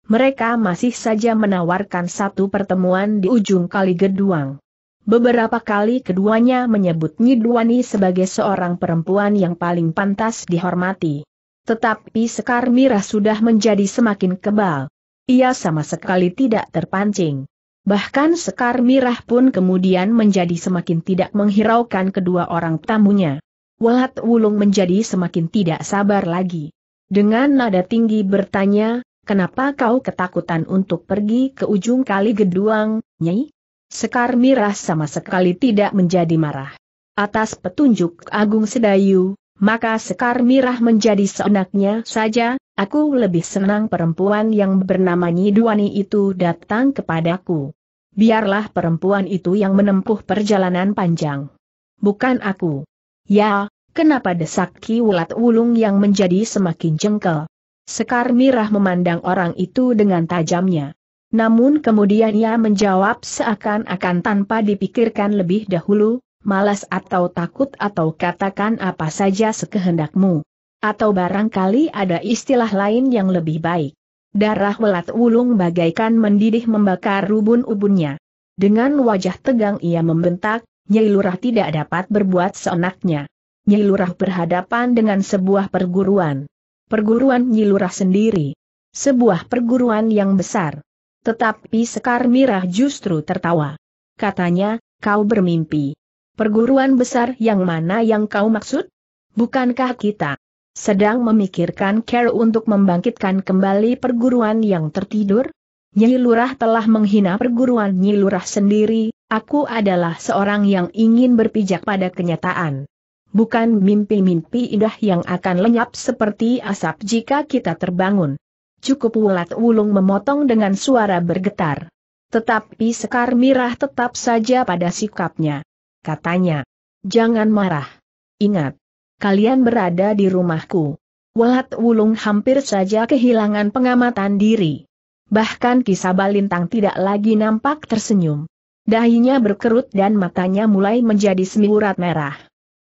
Mereka masih saja menawarkan satu pertemuan di ujung kali geduang. Beberapa kali keduanya menyebut Nyidwani sebagai seorang perempuan yang paling pantas dihormati. Tetapi sekar mirah sudah menjadi semakin kebal. Ia sama sekali tidak terpancing. Bahkan sekar mirah pun kemudian menjadi semakin tidak menghiraukan kedua orang tamunya. Walat Wulung menjadi semakin tidak sabar lagi. Dengan nada tinggi bertanya, kenapa kau ketakutan untuk pergi ke ujung kali geduang, Nyai? Sekar mirah sama sekali tidak menjadi marah. Atas petunjuk Agung Sedayu, maka Sekar Mirah menjadi seenaknya saja, aku lebih senang perempuan yang bernama Nyiduani itu datang kepadaku. Biarlah perempuan itu yang menempuh perjalanan panjang. Bukan aku. Ya, kenapa desak Ki Wulat Wulung yang menjadi semakin jengkel? Sekar Mirah memandang orang itu dengan tajamnya. Namun kemudian ia menjawab seakan-akan tanpa dipikirkan lebih dahulu, malas atau takut atau katakan apa saja sekehendakmu. Atau barangkali ada istilah lain yang lebih baik. Darah welat ulung bagaikan mendidih membakar rubun ubunnya. Dengan wajah tegang ia membentak, Nyai Lurah tidak dapat berbuat seenaknya. Nyai Lurah berhadapan dengan sebuah perguruan. Perguruan Nyai Lurah sendiri. Sebuah perguruan yang besar. Tetapi Sekar Mirah justru tertawa. Katanya, kau bermimpi. Perguruan besar yang mana yang kau maksud? Bukankah kita sedang memikirkan care untuk membangkitkan kembali perguruan yang tertidur? Nyi Lurah telah menghina perguruan Nyi Lurah sendiri, aku adalah seorang yang ingin berpijak pada kenyataan. Bukan mimpi-mimpi indah yang akan lenyap seperti asap jika kita terbangun. Cukup ulat ulung memotong dengan suara bergetar. Tetapi Sekar Mirah tetap saja pada sikapnya katanya. Jangan marah. Ingat, kalian berada di rumahku. Walat Wulung hampir saja kehilangan pengamatan diri. Bahkan Kisaba Lintang tidak lagi nampak tersenyum. Dahinya berkerut dan matanya mulai menjadi semiurat merah.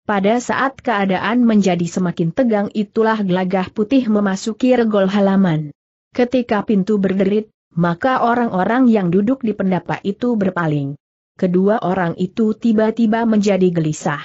Pada saat keadaan menjadi semakin tegang itulah gelagah putih memasuki regol halaman. Ketika pintu berderit, maka orang-orang yang duduk di pendapa itu berpaling kedua orang itu tiba-tiba menjadi gelisah.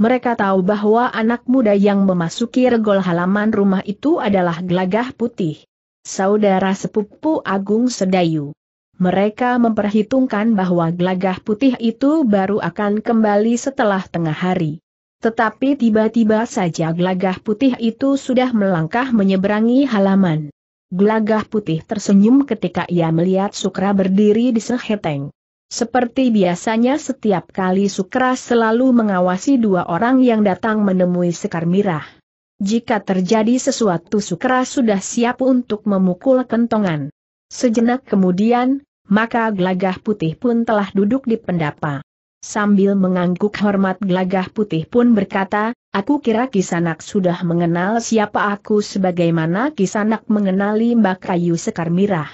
Mereka tahu bahwa anak muda yang memasuki regol halaman rumah itu adalah gelagah putih. Saudara sepupu Agung Sedayu. Mereka memperhitungkan bahwa gelagah putih itu baru akan kembali setelah tengah hari. Tetapi tiba-tiba saja gelagah putih itu sudah melangkah menyeberangi halaman. Gelagah putih tersenyum ketika ia melihat Sukra berdiri di seheteng. Seperti biasanya setiap kali Sukra selalu mengawasi dua orang yang datang menemui Sekar Mirah. Jika terjadi sesuatu Sukra sudah siap untuk memukul kentongan. Sejenak kemudian, maka gelagah putih pun telah duduk di pendapa. Sambil mengangguk hormat gelagah putih pun berkata, Aku kira Kisanak sudah mengenal siapa aku sebagaimana Kisanak mengenali Mbak Kayu Sekar Mirah.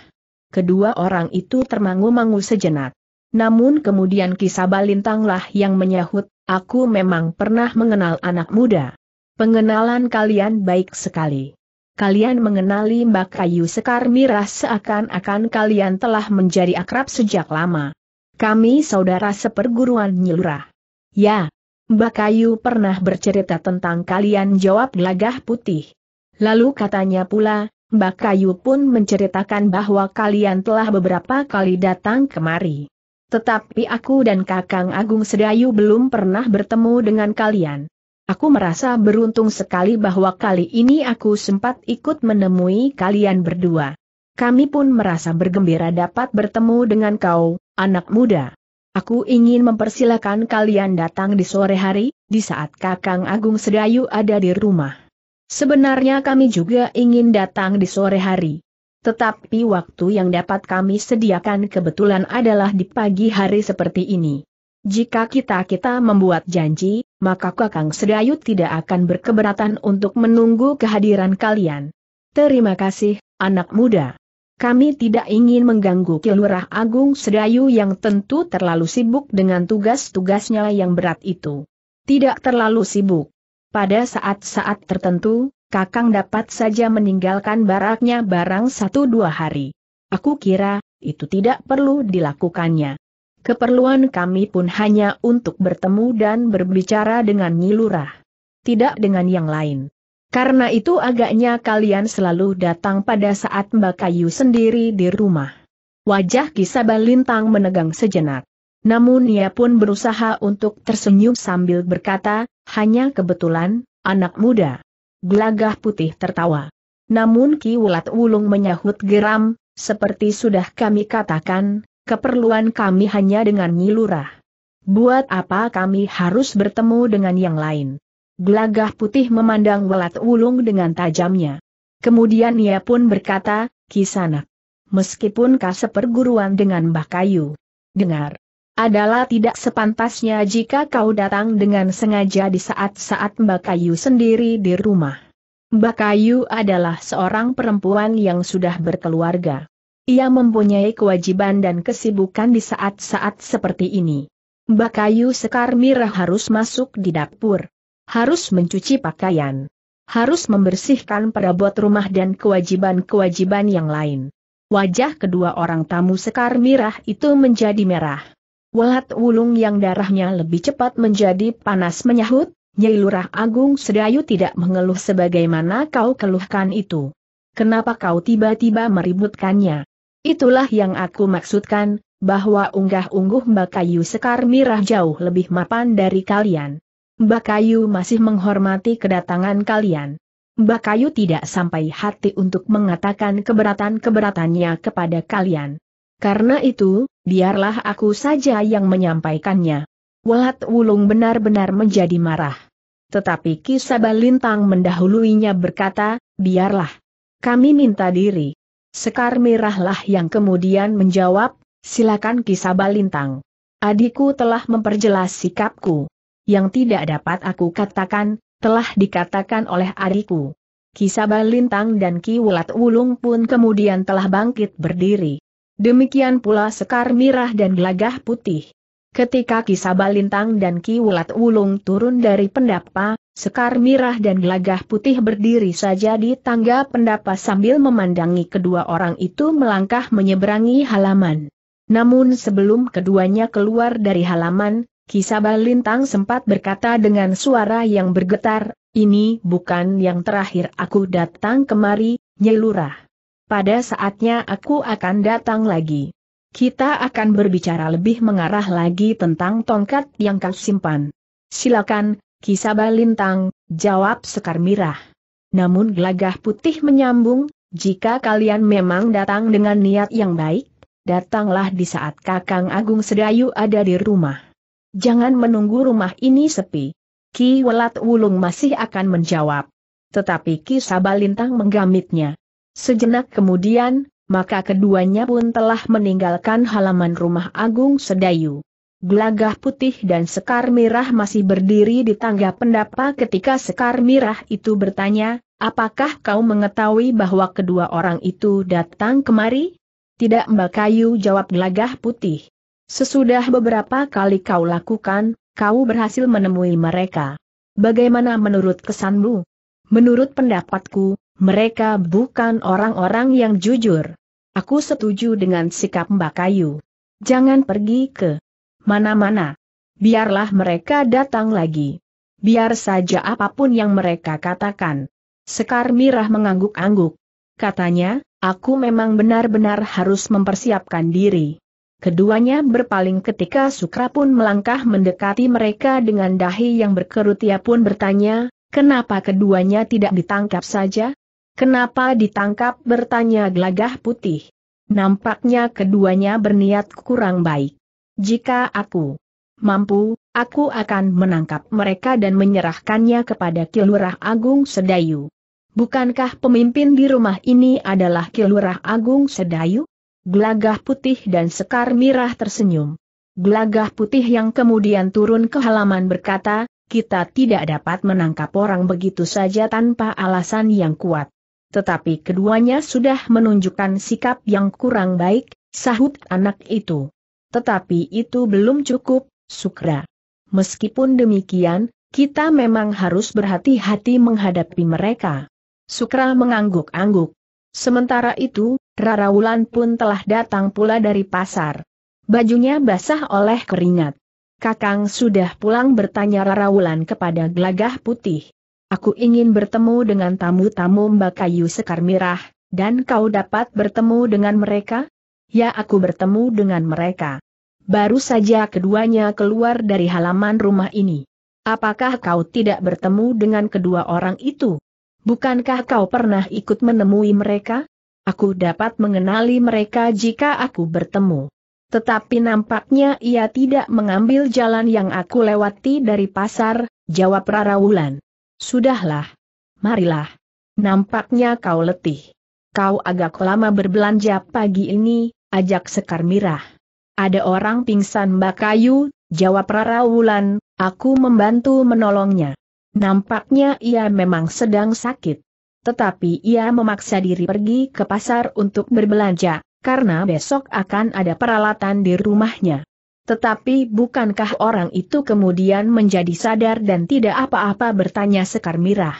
Kedua orang itu termangu-mangu sejenak. Namun kemudian kisah Balintanglah yang menyahut, aku memang pernah mengenal anak muda. Pengenalan kalian baik sekali. Kalian mengenali Mbak Kayu Sekar Miras seakan-akan kalian telah menjadi akrab sejak lama. Kami saudara seperguruan nyelurah. Ya, Mbak Kayu pernah bercerita tentang kalian jawab gelagah putih. Lalu katanya pula, Mbak Kayu pun menceritakan bahwa kalian telah beberapa kali datang kemari. Tetapi aku dan Kakang Agung Sedayu belum pernah bertemu dengan kalian. Aku merasa beruntung sekali bahwa kali ini aku sempat ikut menemui kalian berdua. Kami pun merasa bergembira dapat bertemu dengan kau, anak muda. Aku ingin mempersilahkan kalian datang di sore hari, di saat Kakang Agung Sedayu ada di rumah. Sebenarnya kami juga ingin datang di sore hari, tetapi waktu yang dapat kami sediakan kebetulan adalah di pagi hari seperti ini. Jika kita-kita membuat janji, maka Kakang Sedayu tidak akan berkeberatan untuk menunggu kehadiran kalian. Terima kasih, anak muda. Kami tidak ingin mengganggu Kilurah Agung Sedayu yang tentu terlalu sibuk dengan tugas-tugasnya yang berat itu. Tidak terlalu sibuk. Pada saat-saat tertentu, Kakang dapat saja meninggalkan baraknya barang satu dua hari. Aku kira, itu tidak perlu dilakukannya. Keperluan kami pun hanya untuk bertemu dan berbicara dengan Nyilurah. Tidak dengan yang lain. Karena itu agaknya kalian selalu datang pada saat Mbak Kayu sendiri di rumah. Wajah Kisaba Lintang menegang sejenak. Namun ia pun berusaha untuk tersenyum sambil berkata, hanya kebetulan, anak muda. Gelagah putih tertawa. Namun Ki Wulat Wulung menyahut geram, seperti sudah kami katakan, keperluan kami hanya dengan Nyilurah. Buat apa kami harus bertemu dengan yang lain? Gelagah putih memandang Wulat Wulung dengan tajamnya. Kemudian ia pun berkata, Kisanak. Meskipun kas perguruan dengan Mbah Kayu. Dengar, adalah tidak sepantasnya jika kau datang dengan sengaja di saat-saat Mbak Kayu sendiri di rumah. Mbak Kayu adalah seorang perempuan yang sudah berkeluarga. Ia mempunyai kewajiban dan kesibukan di saat-saat seperti ini. Mbak Kayu Sekar Mira harus masuk di dapur. Harus mencuci pakaian. Harus membersihkan perabot rumah dan kewajiban-kewajiban yang lain. Wajah kedua orang tamu Sekar Mirah itu menjadi merah. Walat Wulung yang darahnya lebih cepat menjadi panas menyahut, Nyai Lurah Agung Sedayu tidak mengeluh sebagaimana kau keluhkan itu. Kenapa kau tiba-tiba meributkannya? Itulah yang aku maksudkan, bahwa unggah-ungguh Mbak Kayu Sekar Mirah jauh lebih mapan dari kalian. Mbak Kayu masih menghormati kedatangan kalian. Mbak Kayu tidak sampai hati untuk mengatakan keberatan-keberatannya kepada kalian. Karena itu, biarlah aku saja yang menyampaikannya. Walat Wulung benar-benar menjadi marah. Tetapi Ki Lintang mendahuluinya berkata, biarlah. Kami minta diri. Sekar Mirahlah yang kemudian menjawab, silakan Ki Lintang. Adikku telah memperjelas sikapku. Yang tidak dapat aku katakan, telah dikatakan oleh adikku. Ki Lintang dan Ki Wulat Wulung pun kemudian telah bangkit berdiri. Demikian pula Sekar Mirah dan Gelagah Putih. Ketika kisabalintang dan Ki Wulat Wulung turun dari pendapa, Sekar Mirah dan Gelagah Putih berdiri saja di tangga pendapa sambil memandangi kedua orang itu melangkah menyeberangi halaman. Namun sebelum keduanya keluar dari halaman, kisabalintang sempat berkata dengan suara yang bergetar, ini bukan yang terakhir aku datang kemari, Nyelurah pada saatnya aku akan datang lagi. Kita akan berbicara lebih mengarah lagi tentang tongkat yang kau simpan. Silakan, Kisaba Lintang, jawab Sekar Mirah. Namun gelagah putih menyambung, jika kalian memang datang dengan niat yang baik, datanglah di saat Kakang Agung Sedayu ada di rumah. Jangan menunggu rumah ini sepi. Ki Welat Wulung masih akan menjawab. Tetapi Ki Sabalintang menggamitnya. Sejenak kemudian, maka keduanya pun telah meninggalkan halaman rumah Agung Sedayu. Gelagah putih dan Sekar merah masih berdiri di tangga pendapa ketika Sekar merah itu bertanya, apakah kau mengetahui bahwa kedua orang itu datang kemari? Tidak Mbak Kayu jawab gelagah putih. Sesudah beberapa kali kau lakukan, kau berhasil menemui mereka. Bagaimana menurut kesanmu? Menurut pendapatku, mereka bukan orang-orang yang jujur. Aku setuju dengan sikap Mbak Kayu. Jangan pergi ke mana-mana. Biarlah mereka datang lagi. Biar saja apapun yang mereka katakan. Sekar Mirah mengangguk-angguk. Katanya, aku memang benar-benar harus mempersiapkan diri. Keduanya berpaling ketika Sukra pun melangkah mendekati mereka dengan dahi yang berkerut ia pun bertanya, kenapa keduanya tidak ditangkap saja? Kenapa ditangkap bertanya Glagah putih. Nampaknya keduanya berniat kurang baik. Jika aku mampu, aku akan menangkap mereka dan menyerahkannya kepada Kilurah Agung Sedayu. Bukankah pemimpin di rumah ini adalah Kilurah Agung Sedayu? Glagah putih dan sekar mirah tersenyum. Glagah putih yang kemudian turun ke halaman berkata, kita tidak dapat menangkap orang begitu saja tanpa alasan yang kuat tetapi keduanya sudah menunjukkan sikap yang kurang baik, sahut anak itu. Tetapi itu belum cukup, Sukra. Meskipun demikian, kita memang harus berhati-hati menghadapi mereka. Sukra mengangguk-angguk. Sementara itu, Rara Wulan pun telah datang pula dari pasar. Bajunya basah oleh keringat. Kakang sudah pulang bertanya Rara Wulan kepada gelagah putih. Aku ingin bertemu dengan tamu-tamu Mbak Kayu Sekar Mirah, dan kau dapat bertemu dengan mereka? Ya aku bertemu dengan mereka. Baru saja keduanya keluar dari halaman rumah ini. Apakah kau tidak bertemu dengan kedua orang itu? Bukankah kau pernah ikut menemui mereka? Aku dapat mengenali mereka jika aku bertemu. Tetapi nampaknya ia tidak mengambil jalan yang aku lewati dari pasar, jawab Rara Wulan. Sudahlah. Marilah. Nampaknya kau letih. Kau agak lama berbelanja pagi ini, ajak Sekar Mirah. Ada orang pingsan Mbak Kayu, jawab Rara Wulan, aku membantu menolongnya. Nampaknya ia memang sedang sakit. Tetapi ia memaksa diri pergi ke pasar untuk berbelanja, karena besok akan ada peralatan di rumahnya. Tetapi bukankah orang itu kemudian menjadi sadar dan tidak apa-apa bertanya Sekar Mirah?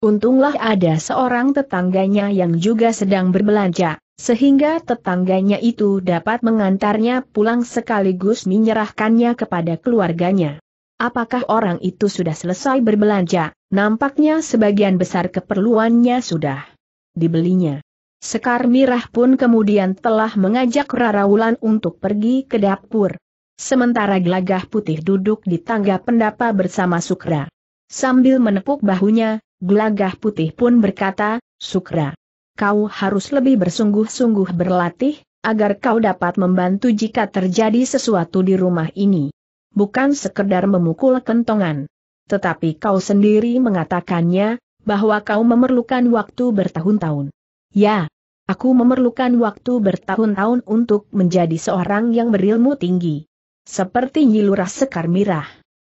Untunglah ada seorang tetangganya yang juga sedang berbelanja, sehingga tetangganya itu dapat mengantarnya pulang sekaligus menyerahkannya kepada keluarganya. Apakah orang itu sudah selesai berbelanja? Nampaknya sebagian besar keperluannya sudah dibelinya. Sekar Mirah pun kemudian telah mengajak Rara Wulan untuk pergi ke dapur, sementara gelagah putih duduk di tangga pendapa bersama Sukra. Sambil menepuk bahunya, gelagah putih pun berkata, Sukra, kau harus lebih bersungguh-sungguh berlatih, agar kau dapat membantu jika terjadi sesuatu di rumah ini. Bukan sekedar memukul kentongan. Tetapi kau sendiri mengatakannya, bahwa kau memerlukan waktu bertahun-tahun. Ya, aku memerlukan waktu bertahun-tahun untuk menjadi seorang yang berilmu tinggi. Seperti nyilurah sekar mirah.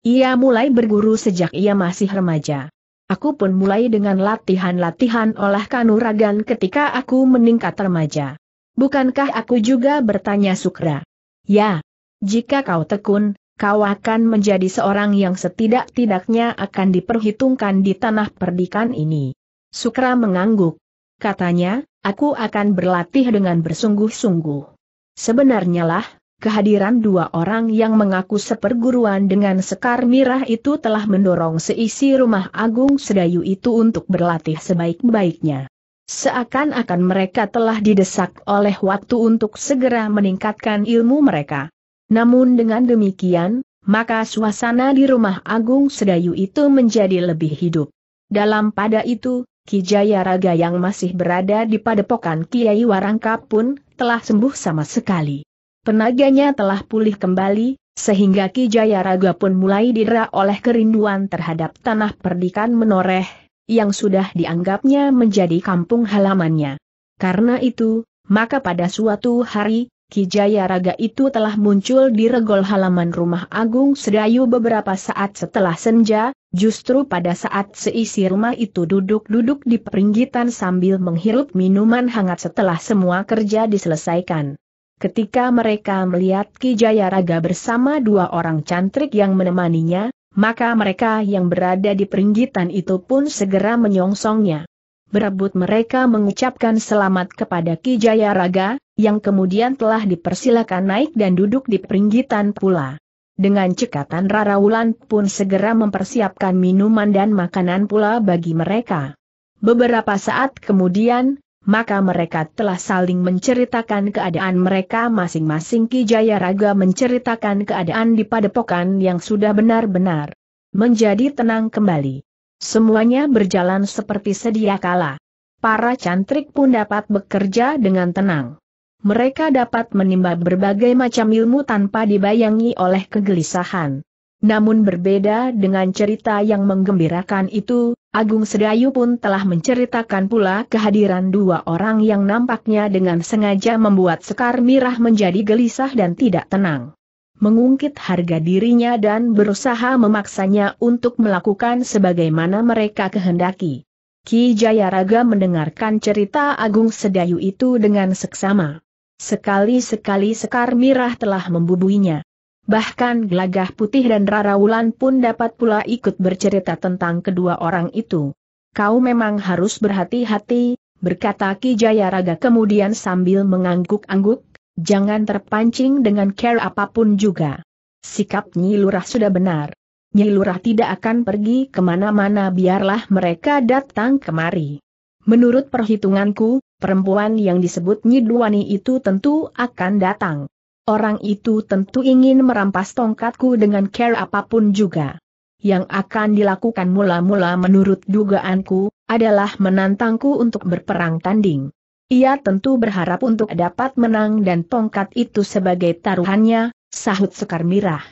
Ia mulai berguru sejak ia masih remaja. Aku pun mulai dengan latihan-latihan olah kanuragan ketika aku meningkat remaja. Bukankah aku juga bertanya Sukra? Ya. Jika kau tekun, kau akan menjadi seorang yang setidak-tidaknya akan diperhitungkan di tanah perdikan ini. Sukra mengangguk. Katanya, aku akan berlatih dengan bersungguh-sungguh. Sebenarnya lah, Kehadiran dua orang yang mengaku seperguruan dengan sekar mirah itu telah mendorong seisi rumah agung sedayu itu untuk berlatih sebaik-baiknya. Seakan-akan mereka telah didesak oleh waktu untuk segera meningkatkan ilmu mereka. Namun dengan demikian, maka suasana di rumah agung sedayu itu menjadi lebih hidup. Dalam pada itu, Kijaya Raga yang masih berada di padepokan Kiai Warangka pun telah sembuh sama sekali. Tenaganya telah pulih kembali, sehingga Ki Jayaraga pun mulai dira oleh kerinduan terhadap tanah perdikan menoreh, yang sudah dianggapnya menjadi kampung halamannya. Karena itu, maka pada suatu hari, Ki Jayaraga itu telah muncul di regol halaman rumah Agung Sedayu beberapa saat setelah senja, justru pada saat seisi rumah itu duduk-duduk di peringgitan sambil menghirup minuman hangat setelah semua kerja diselesaikan. Ketika mereka melihat Ki Jayaraga bersama dua orang cantrik yang menemaninya, maka mereka yang berada di peringgitan itu pun segera menyongsongnya. Berebut mereka mengucapkan selamat kepada Ki Jayaraga, yang kemudian telah dipersilakan naik dan duduk di peringgitan pula. Dengan cekatan Rara Wulan pun segera mempersiapkan minuman dan makanan pula bagi mereka. Beberapa saat kemudian, maka mereka telah saling menceritakan keadaan mereka masing-masing Ki Jaya Raga menceritakan keadaan di padepokan yang sudah benar-benar menjadi tenang kembali. Semuanya berjalan seperti sedia kala. Para cantrik pun dapat bekerja dengan tenang. Mereka dapat menimba berbagai macam ilmu tanpa dibayangi oleh kegelisahan. Namun berbeda dengan cerita yang menggembirakan itu, Agung Sedayu pun telah menceritakan pula kehadiran dua orang yang nampaknya dengan sengaja membuat Sekar Mirah menjadi gelisah dan tidak tenang. Mengungkit harga dirinya dan berusaha memaksanya untuk melakukan sebagaimana mereka kehendaki. Ki Jayaraga mendengarkan cerita Agung Sedayu itu dengan seksama. Sekali-sekali Sekar Mirah telah membubuinya bahkan Glagah Putih dan Rara Wulan pun dapat pula ikut bercerita tentang kedua orang itu. Kau memang harus berhati-hati, berkata Ki Jayaraga kemudian sambil mengangguk-angguk, jangan terpancing dengan care apapun juga. Sikap Nyi Lurah sudah benar. Nyi Lurah tidak akan pergi kemana-mana biarlah mereka datang kemari. Menurut perhitunganku, perempuan yang disebut Nyi Duwani itu tentu akan datang. Orang itu tentu ingin merampas tongkatku dengan care apapun juga. Yang akan dilakukan mula-mula menurut dugaanku, adalah menantangku untuk berperang tanding. Ia tentu berharap untuk dapat menang dan tongkat itu sebagai taruhannya, sahut Sekar Mirah.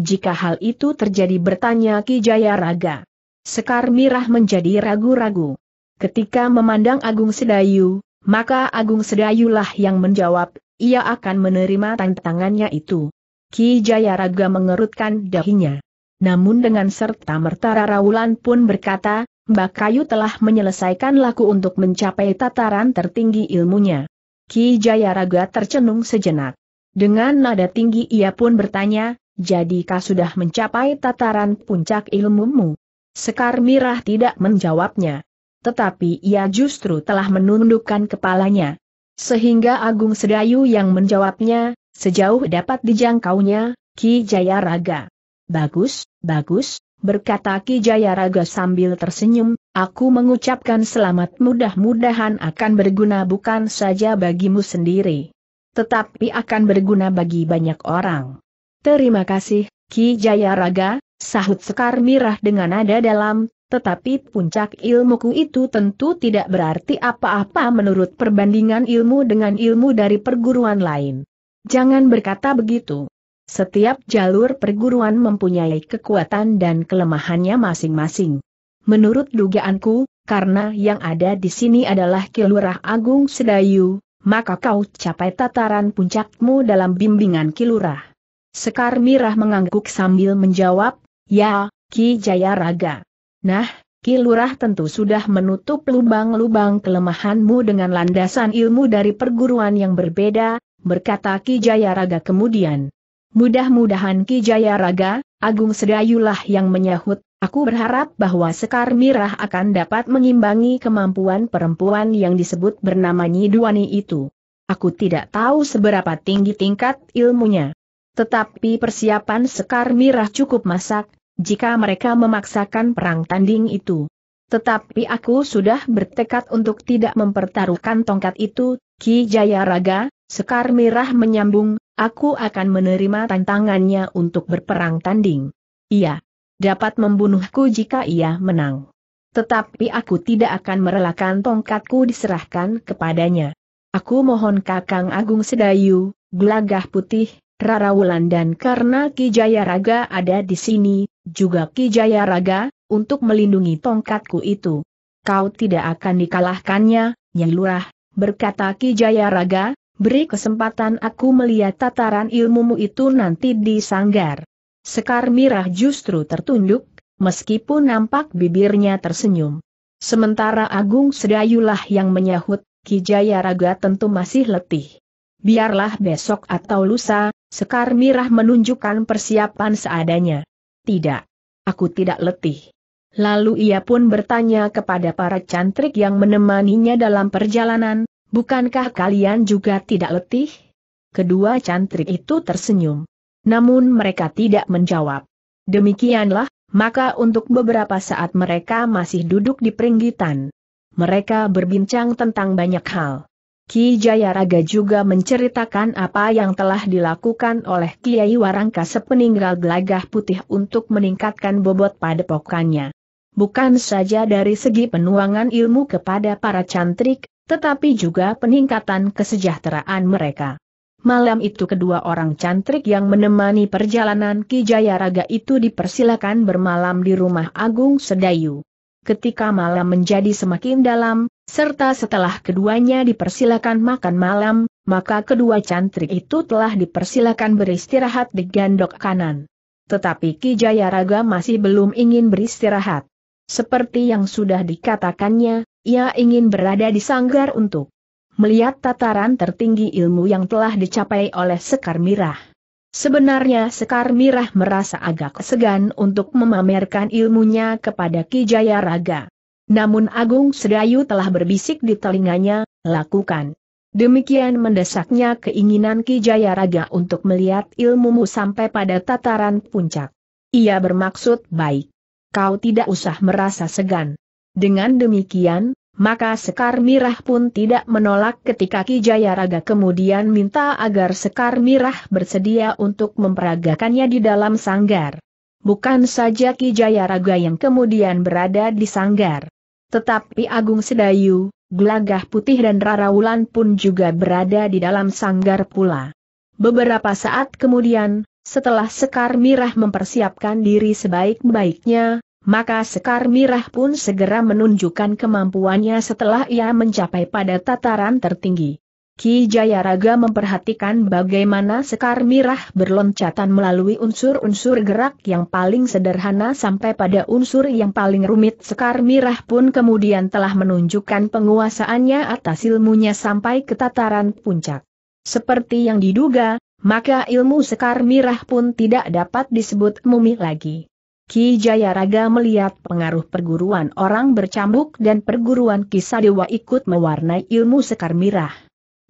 Jika hal itu terjadi bertanya Ki Jaya Raga. Sekar Mirah menjadi ragu-ragu. Ketika memandang Agung Sedayu, maka Agung Sedayulah yang menjawab, ia akan menerima tantangannya itu. Ki Jayaraga mengerutkan dahinya. Namun dengan serta merta Rawulan pun berkata, Mbak Kayu telah menyelesaikan laku untuk mencapai tataran tertinggi ilmunya. Ki Jayaraga tercenung sejenak. Dengan nada tinggi ia pun bertanya, jadikah sudah mencapai tataran puncak ilmumu? Sekar Mirah tidak menjawabnya. Tetapi ia justru telah menundukkan kepalanya. Sehingga Agung Sedayu yang menjawabnya, sejauh dapat dijangkaunya, Ki Jayaraga. Bagus, bagus, berkata Ki Jayaraga sambil tersenyum, aku mengucapkan selamat mudah-mudahan akan berguna bukan saja bagimu sendiri. Tetapi akan berguna bagi banyak orang. Terima kasih, Ki Jayaraga, sahut Sekar Mirah dengan nada dalam, tetapi puncak ilmuku itu tentu tidak berarti apa-apa menurut perbandingan ilmu dengan ilmu dari perguruan lain. Jangan berkata begitu. Setiap jalur perguruan mempunyai kekuatan dan kelemahannya masing-masing. Menurut dugaanku, karena yang ada di sini adalah Kilurah Agung Sedayu, maka kau capai tataran puncakmu dalam bimbingan Kilurah. Sekar Mirah mengangguk sambil menjawab, ya, Ki Jaya Raga. Nah, Kilurah tentu sudah menutup lubang-lubang kelemahanmu dengan landasan ilmu dari perguruan yang berbeda, berkata Ki Jayaraga kemudian. Mudah-mudahan Ki Jayaraga, Agung Sedayulah yang menyahut, aku berharap bahwa Sekar Mirah akan dapat mengimbangi kemampuan perempuan yang disebut bernama Nyiduani itu. Aku tidak tahu seberapa tinggi tingkat ilmunya. Tetapi persiapan Sekar Mirah cukup masak, jika mereka memaksakan perang tanding itu. Tetapi aku sudah bertekad untuk tidak mempertaruhkan tongkat itu, Ki Jaya Raga, Sekar Mirah menyambung, aku akan menerima tantangannya untuk berperang tanding. Ia dapat membunuhku jika ia menang. Tetapi aku tidak akan merelakan tongkatku diserahkan kepadanya. Aku mohon Kakang Agung Sedayu, Gelagah Putih, Rara Wulan dan karena Ki Jaya Raga ada di sini, juga Ki Jaya Raga, untuk melindungi tongkatku itu. Kau tidak akan dikalahkannya, Nyai Lurah, berkata Ki Jaya Raga, beri kesempatan aku melihat tataran ilmumu itu nanti di sanggar. Sekar Mirah justru tertunduk, meskipun nampak bibirnya tersenyum. Sementara Agung Sedayulah yang menyahut, Ki Jaya Raga tentu masih letih. Biarlah besok atau lusa, Sekar Mirah menunjukkan persiapan seadanya. Tidak. Aku tidak letih. Lalu ia pun bertanya kepada para cantrik yang menemaninya dalam perjalanan, bukankah kalian juga tidak letih? Kedua cantrik itu tersenyum. Namun mereka tidak menjawab. Demikianlah, maka untuk beberapa saat mereka masih duduk di peringgitan. Mereka berbincang tentang banyak hal. Ki Jayaraga juga menceritakan apa yang telah dilakukan oleh Kiai Warangka sepeninggal gelagah putih untuk meningkatkan bobot pada padepokannya. Bukan saja dari segi penuangan ilmu kepada para cantrik, tetapi juga peningkatan kesejahteraan mereka. Malam itu kedua orang cantrik yang menemani perjalanan Ki Jayaraga itu dipersilakan bermalam di rumah Agung Sedayu. Ketika malam menjadi semakin dalam, serta setelah keduanya dipersilakan makan malam, maka kedua cantrik itu telah dipersilakan beristirahat di gandok kanan. Tetapi Ki Jayaraga masih belum ingin beristirahat. Seperti yang sudah dikatakannya, ia ingin berada di sanggar untuk melihat tataran tertinggi ilmu yang telah dicapai oleh Sekar Mirah. Sebenarnya Sekar Mirah merasa agak segan untuk memamerkan ilmunya kepada Ki Jayaraga. Namun Agung Sedayu telah berbisik di telinganya, lakukan. Demikian mendesaknya keinginan Ki Jayaraga untuk melihat ilmumu sampai pada tataran puncak. Ia bermaksud baik. Kau tidak usah merasa segan. Dengan demikian, maka Sekar Mirah pun tidak menolak ketika Ki Jayaraga kemudian minta agar Sekar Mirah bersedia untuk memperagakannya di dalam sanggar. Bukan saja Ki Jayaraga yang kemudian berada di sanggar. Tetapi Agung Sedayu, Gelagah Putih dan Rara Wulan pun juga berada di dalam sanggar pula. Beberapa saat kemudian, setelah Sekar Mirah mempersiapkan diri sebaik-baiknya, maka Sekar Mirah pun segera menunjukkan kemampuannya setelah ia mencapai pada tataran tertinggi. Ki Jayaraga memperhatikan bagaimana sekar mirah berloncatan melalui unsur-unsur gerak yang paling sederhana sampai pada unsur yang paling rumit. Sekar mirah pun kemudian telah menunjukkan penguasaannya atas ilmunya sampai ke tataran puncak. Seperti yang diduga, maka ilmu sekar mirah pun tidak dapat disebut mumi lagi. Ki Jayaraga melihat pengaruh perguruan orang bercambuk dan perguruan Kisadewa ikut mewarnai ilmu sekar mirah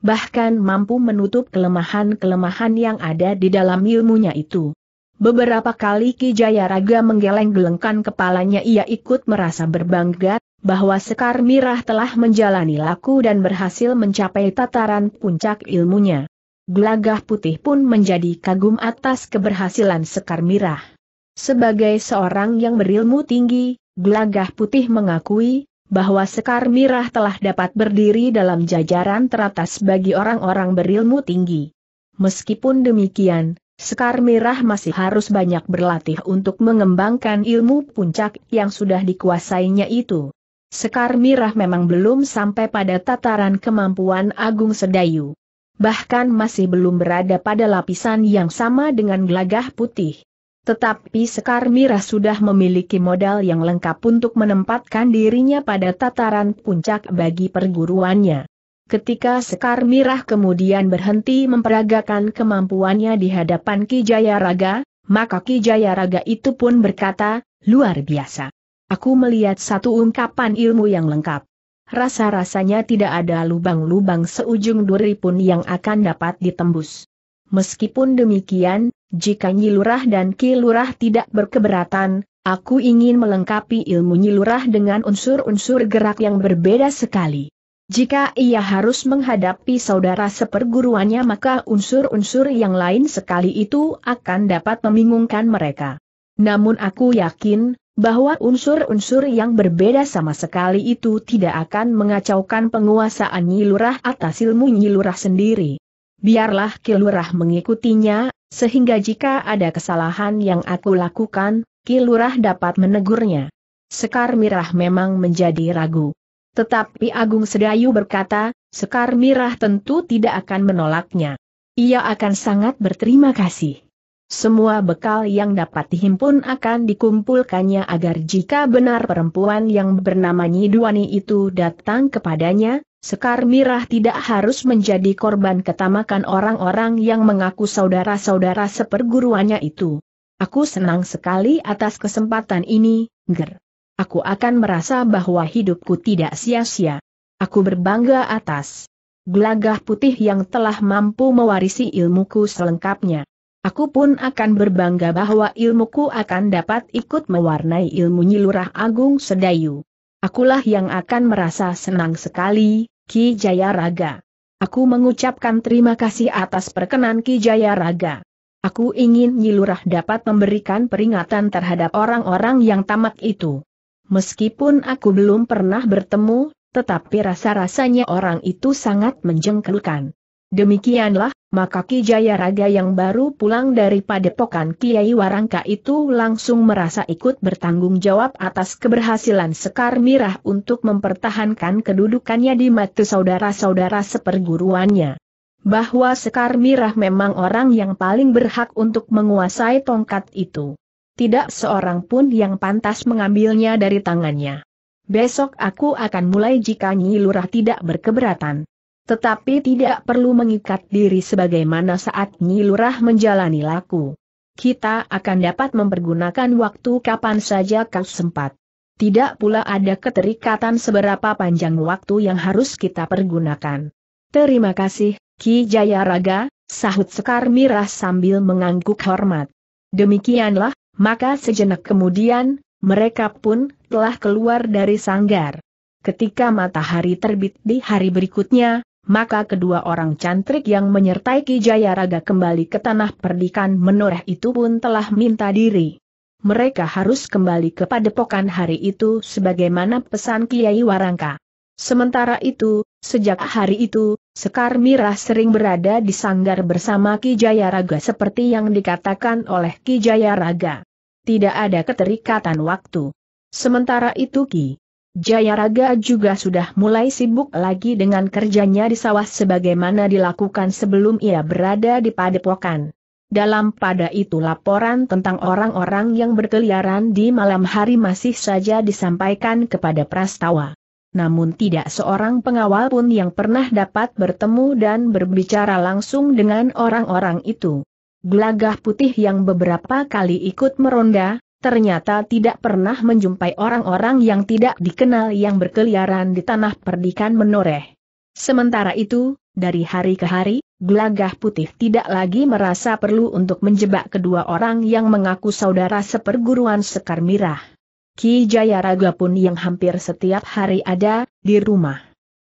bahkan mampu menutup kelemahan-kelemahan yang ada di dalam ilmunya itu. Beberapa kali Ki Jayaraga menggeleng-gelengkan kepalanya ia ikut merasa berbangga, bahwa Sekar Mirah telah menjalani laku dan berhasil mencapai tataran puncak ilmunya. Gelagah putih pun menjadi kagum atas keberhasilan Sekar Mirah. Sebagai seorang yang berilmu tinggi, Gelagah putih mengakui, bahwa Sekar Mirah telah dapat berdiri dalam jajaran teratas bagi orang-orang berilmu tinggi. Meskipun demikian, Sekar Mirah masih harus banyak berlatih untuk mengembangkan ilmu puncak yang sudah dikuasainya itu. Sekar Mirah memang belum sampai pada tataran kemampuan Agung Sedayu. Bahkan masih belum berada pada lapisan yang sama dengan gelagah putih. Tetapi Sekar Mirah sudah memiliki modal yang lengkap untuk menempatkan dirinya pada tataran puncak bagi perguruannya. Ketika Sekar Mirah kemudian berhenti memperagakan kemampuannya di hadapan Ki Jayaraga, maka Ki Jayaraga itu pun berkata, luar biasa. Aku melihat satu ungkapan ilmu yang lengkap. Rasa-rasanya tidak ada lubang-lubang seujung duri pun yang akan dapat ditembus. Meskipun demikian, jika Nyilurah dan Kilurah tidak berkeberatan, aku ingin melengkapi ilmu Nyilurah dengan unsur-unsur gerak yang berbeda sekali. Jika ia harus menghadapi saudara seperguruannya maka unsur-unsur yang lain sekali itu akan dapat membingungkan mereka. Namun aku yakin, bahwa unsur-unsur yang berbeda sama sekali itu tidak akan mengacaukan penguasaan Nyilurah atas ilmu Nyilurah sendiri. Biarlah Kilurah mengikutinya, sehingga jika ada kesalahan yang aku lakukan, Kilurah dapat menegurnya. Sekar Mirah memang menjadi ragu. Tetapi Agung Sedayu berkata, Sekar Mirah tentu tidak akan menolaknya. Ia akan sangat berterima kasih. Semua bekal yang dapat dihimpun akan dikumpulkannya agar jika benar perempuan yang bernama Nyiduani itu datang kepadanya, Sekar Mirah tidak harus menjadi korban ketamakan orang-orang yang mengaku saudara-saudara seperguruannya itu. Aku senang sekali atas kesempatan ini, Ger. Aku akan merasa bahwa hidupku tidak sia-sia. Aku berbangga atas gelagah putih yang telah mampu mewarisi ilmuku selengkapnya. Aku pun akan berbangga bahwa ilmuku akan dapat ikut mewarnai ilmu Nyilurah Agung Sedayu. Akulah yang akan merasa senang sekali, Ki Jaya Raga, Aku mengucapkan terima kasih atas perkenan Ki Jaya Raga. Aku ingin Nyilurah dapat memberikan peringatan terhadap orang-orang yang tamak itu. Meskipun aku belum pernah bertemu, tetapi rasa-rasanya orang itu sangat menjengkelkan. Demikianlah, maka Ki Raga yang baru pulang dari padepokan Kiai Warangka itu langsung merasa ikut bertanggung jawab atas keberhasilan Sekar Mirah untuk mempertahankan kedudukannya di mata saudara-saudara seperguruannya. Bahwa Sekar Mirah memang orang yang paling berhak untuk menguasai tongkat itu. Tidak seorang pun yang pantas mengambilnya dari tangannya. Besok aku akan mulai jika Nyi Lurah tidak berkeberatan. Tetapi tidak perlu mengikat diri sebagaimana saat Nyilurah menjalani laku. Kita akan dapat mempergunakan waktu kapan saja kau sempat. Tidak pula ada keterikatan seberapa panjang waktu yang harus kita pergunakan. Terima kasih, Ki Jayaraga, sahut Sekar Mirah sambil mengangguk hormat. Demikianlah, maka sejenak kemudian, mereka pun telah keluar dari sanggar. Ketika matahari terbit di hari berikutnya, maka kedua orang cantrik yang menyertai Kijaya Raga kembali ke tanah perdikan menoreh itu pun telah minta diri. Mereka harus kembali ke padepokan hari itu sebagaimana pesan Kiai Warangka. Sementara itu, sejak hari itu, Sekar Mirah sering berada di sanggar bersama Kijaya Raga seperti yang dikatakan oleh Kijaya Raga. Tidak ada keterikatan waktu. Sementara itu Ki Jayaraga juga sudah mulai sibuk lagi dengan kerjanya di sawah sebagaimana dilakukan sebelum ia berada di padepokan. Dalam pada itu laporan tentang orang-orang yang berkeliaran di malam hari masih saja disampaikan kepada Prastawa. Namun tidak seorang pengawal pun yang pernah dapat bertemu dan berbicara langsung dengan orang-orang itu. Gelagah putih yang beberapa kali ikut meronda, ternyata tidak pernah menjumpai orang-orang yang tidak dikenal yang berkeliaran di tanah perdikan menoreh. Sementara itu, dari hari ke hari, Gelagah Putih tidak lagi merasa perlu untuk menjebak kedua orang yang mengaku saudara seperguruan Sekar Mirah. Ki Jayaraga pun yang hampir setiap hari ada, di rumah.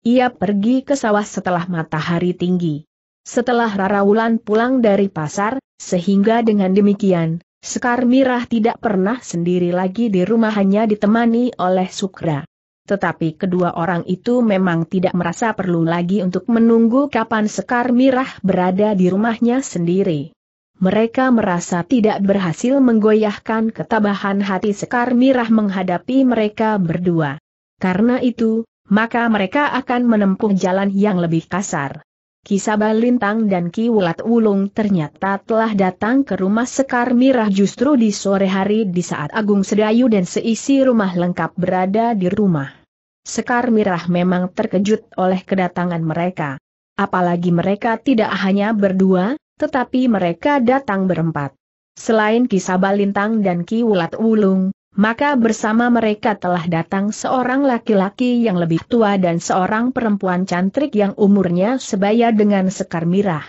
Ia pergi ke sawah setelah matahari tinggi. Setelah Rara Wulan pulang dari pasar, sehingga dengan demikian, Sekar Mirah tidak pernah sendiri lagi di rumah hanya ditemani oleh Sukra. Tetapi kedua orang itu memang tidak merasa perlu lagi untuk menunggu kapan Sekar Mirah berada di rumahnya sendiri. Mereka merasa tidak berhasil menggoyahkan ketabahan hati Sekar Mirah menghadapi mereka berdua. Karena itu, maka mereka akan menempuh jalan yang lebih kasar. Kisabah Lintang dan Ki Wulat Wulung ternyata telah datang ke rumah Sekar Mirah justru di sore hari di saat Agung Sedayu dan seisi rumah lengkap berada di rumah. Sekar Mirah memang terkejut oleh kedatangan mereka. Apalagi mereka tidak hanya berdua, tetapi mereka datang berempat. Selain Kisabah Lintang dan Ki Wulat Wulung, maka bersama mereka telah datang seorang laki-laki yang lebih tua dan seorang perempuan cantik yang umurnya sebaya dengan Sekar Mirah.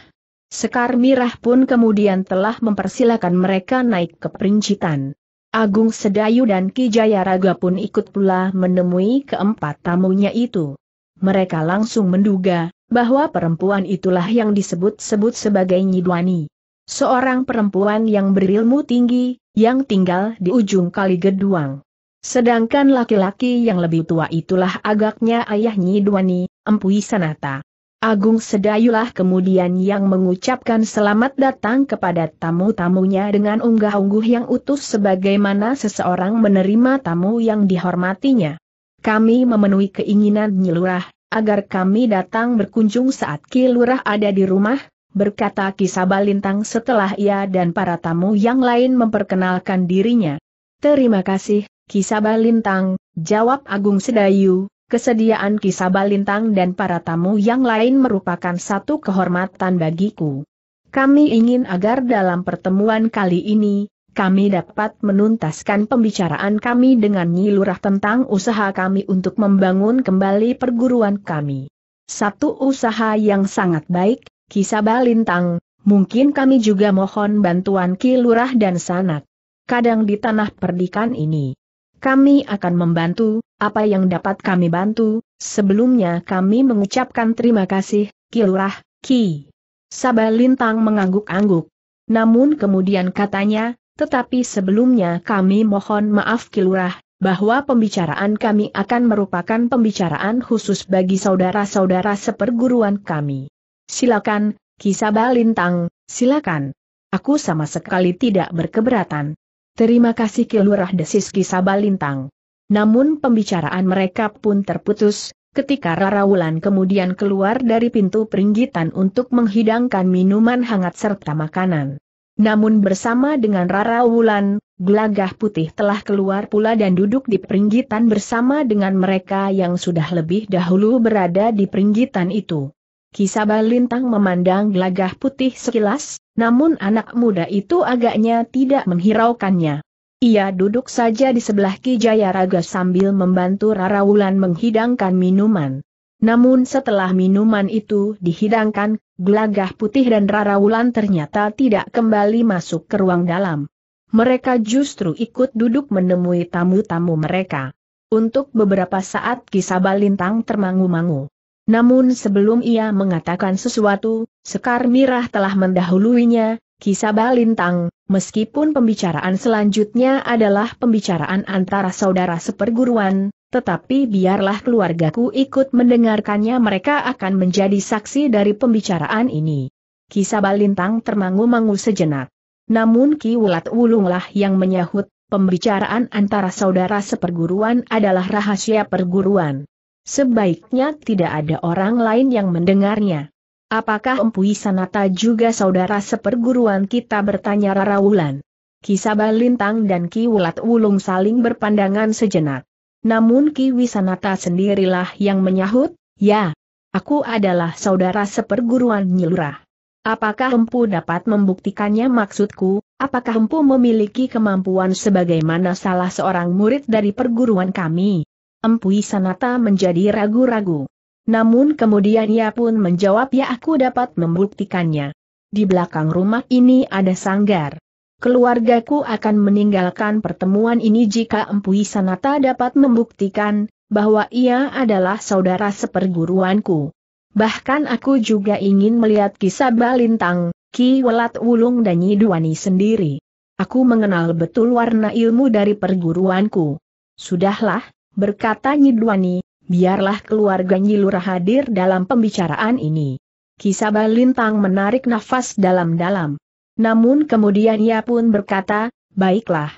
Sekar Mirah pun kemudian telah mempersilahkan mereka naik ke perincitan. Agung Sedayu dan Ki Jayaraga pun ikut pula menemui keempat tamunya itu. Mereka langsung menduga bahwa perempuan itulah yang disebut-sebut sebagai Nyidwani. Seorang perempuan yang berilmu tinggi, yang tinggal di ujung kali geduang. Sedangkan laki-laki yang lebih tua itulah agaknya ayah Nyi Duani, Empui Sanata. Agung Sedayulah kemudian yang mengucapkan selamat datang kepada tamu-tamunya dengan unggah-ungguh yang utuh sebagaimana seseorang menerima tamu yang dihormatinya. Kami memenuhi keinginan Nyilurah, agar kami datang berkunjung saat Ki Lurah ada di rumah, berkata Kisaba Lintang setelah ia dan para tamu yang lain memperkenalkan dirinya. Terima kasih, Kisaba Lintang, jawab Agung Sedayu, kesediaan Kisaba Lintang dan para tamu yang lain merupakan satu kehormatan bagiku. Kami ingin agar dalam pertemuan kali ini, kami dapat menuntaskan pembicaraan kami dengan Nyi Lurah tentang usaha kami untuk membangun kembali perguruan kami. Satu usaha yang sangat baik, Kisaba Lintang, mungkin kami juga mohon bantuan Ki Lurah dan Sanak. Kadang di tanah perdikan ini. Kami akan membantu, apa yang dapat kami bantu, sebelumnya kami mengucapkan terima kasih, Ki Lurah, Ki. Saba mengangguk-angguk. Namun kemudian katanya, tetapi sebelumnya kami mohon maaf Ki Lurah, bahwa pembicaraan kami akan merupakan pembicaraan khusus bagi saudara-saudara seperguruan kami. Silakan, kisah balintang, silakan. Aku sama sekali tidak berkeberatan. Terima kasih Kilurah desis kisah balintang. Namun pembicaraan mereka pun terputus, ketika Rara Wulan kemudian keluar dari pintu peringgitan untuk menghidangkan minuman hangat serta makanan. Namun bersama dengan Rara Wulan, Gelagah Putih telah keluar pula dan duduk di peringgitan bersama dengan mereka yang sudah lebih dahulu berada di peringgitan itu. Kisaba Lintang memandang gelagah putih sekilas, namun anak muda itu agaknya tidak menghiraukannya. Ia duduk saja di sebelah Ki Jayaraga sambil membantu Rara Wulan menghidangkan minuman. Namun setelah minuman itu dihidangkan, gelagah putih dan Rara Wulan ternyata tidak kembali masuk ke ruang dalam. Mereka justru ikut duduk menemui tamu-tamu mereka. Untuk beberapa saat Kisaba Lintang termangu-mangu. Namun sebelum ia mengatakan sesuatu, Sekar Mirah telah mendahuluinya, kisah Balintang, meskipun pembicaraan selanjutnya adalah pembicaraan antara saudara seperguruan, tetapi biarlah keluargaku ikut mendengarkannya mereka akan menjadi saksi dari pembicaraan ini. Kisah Balintang termangu-mangu sejenak. Namun Ki Wulat Wulunglah yang menyahut, pembicaraan antara saudara seperguruan adalah rahasia perguruan. Sebaiknya tidak ada orang lain yang mendengarnya. Apakah Empu Sanata juga saudara seperguruan kita bertanya Rara Wulan? Kisabah Lintang dan Ki Wulat Wulung saling berpandangan sejenak. Namun Ki Wisanata sendirilah yang menyahut, ya, aku adalah saudara seperguruan Nyilurah. Apakah Empu dapat membuktikannya maksudku, apakah Empu memiliki kemampuan sebagaimana salah seorang murid dari perguruan kami? Empui Sanata menjadi ragu-ragu. Namun kemudian ia pun menjawab ya aku dapat membuktikannya. Di belakang rumah ini ada sanggar. Keluargaku akan meninggalkan pertemuan ini jika Empui Sanata dapat membuktikan bahwa ia adalah saudara seperguruanku. Bahkan aku juga ingin melihat kisah Balintang, Ki Welat Wulung dan Nyiduani sendiri. Aku mengenal betul warna ilmu dari perguruanku. Sudahlah, berkata Nyidwani, biarlah keluarga nyilurah hadir dalam pembicaraan ini. Kisabah Lintang menarik nafas dalam-dalam. Namun kemudian ia pun berkata, baiklah.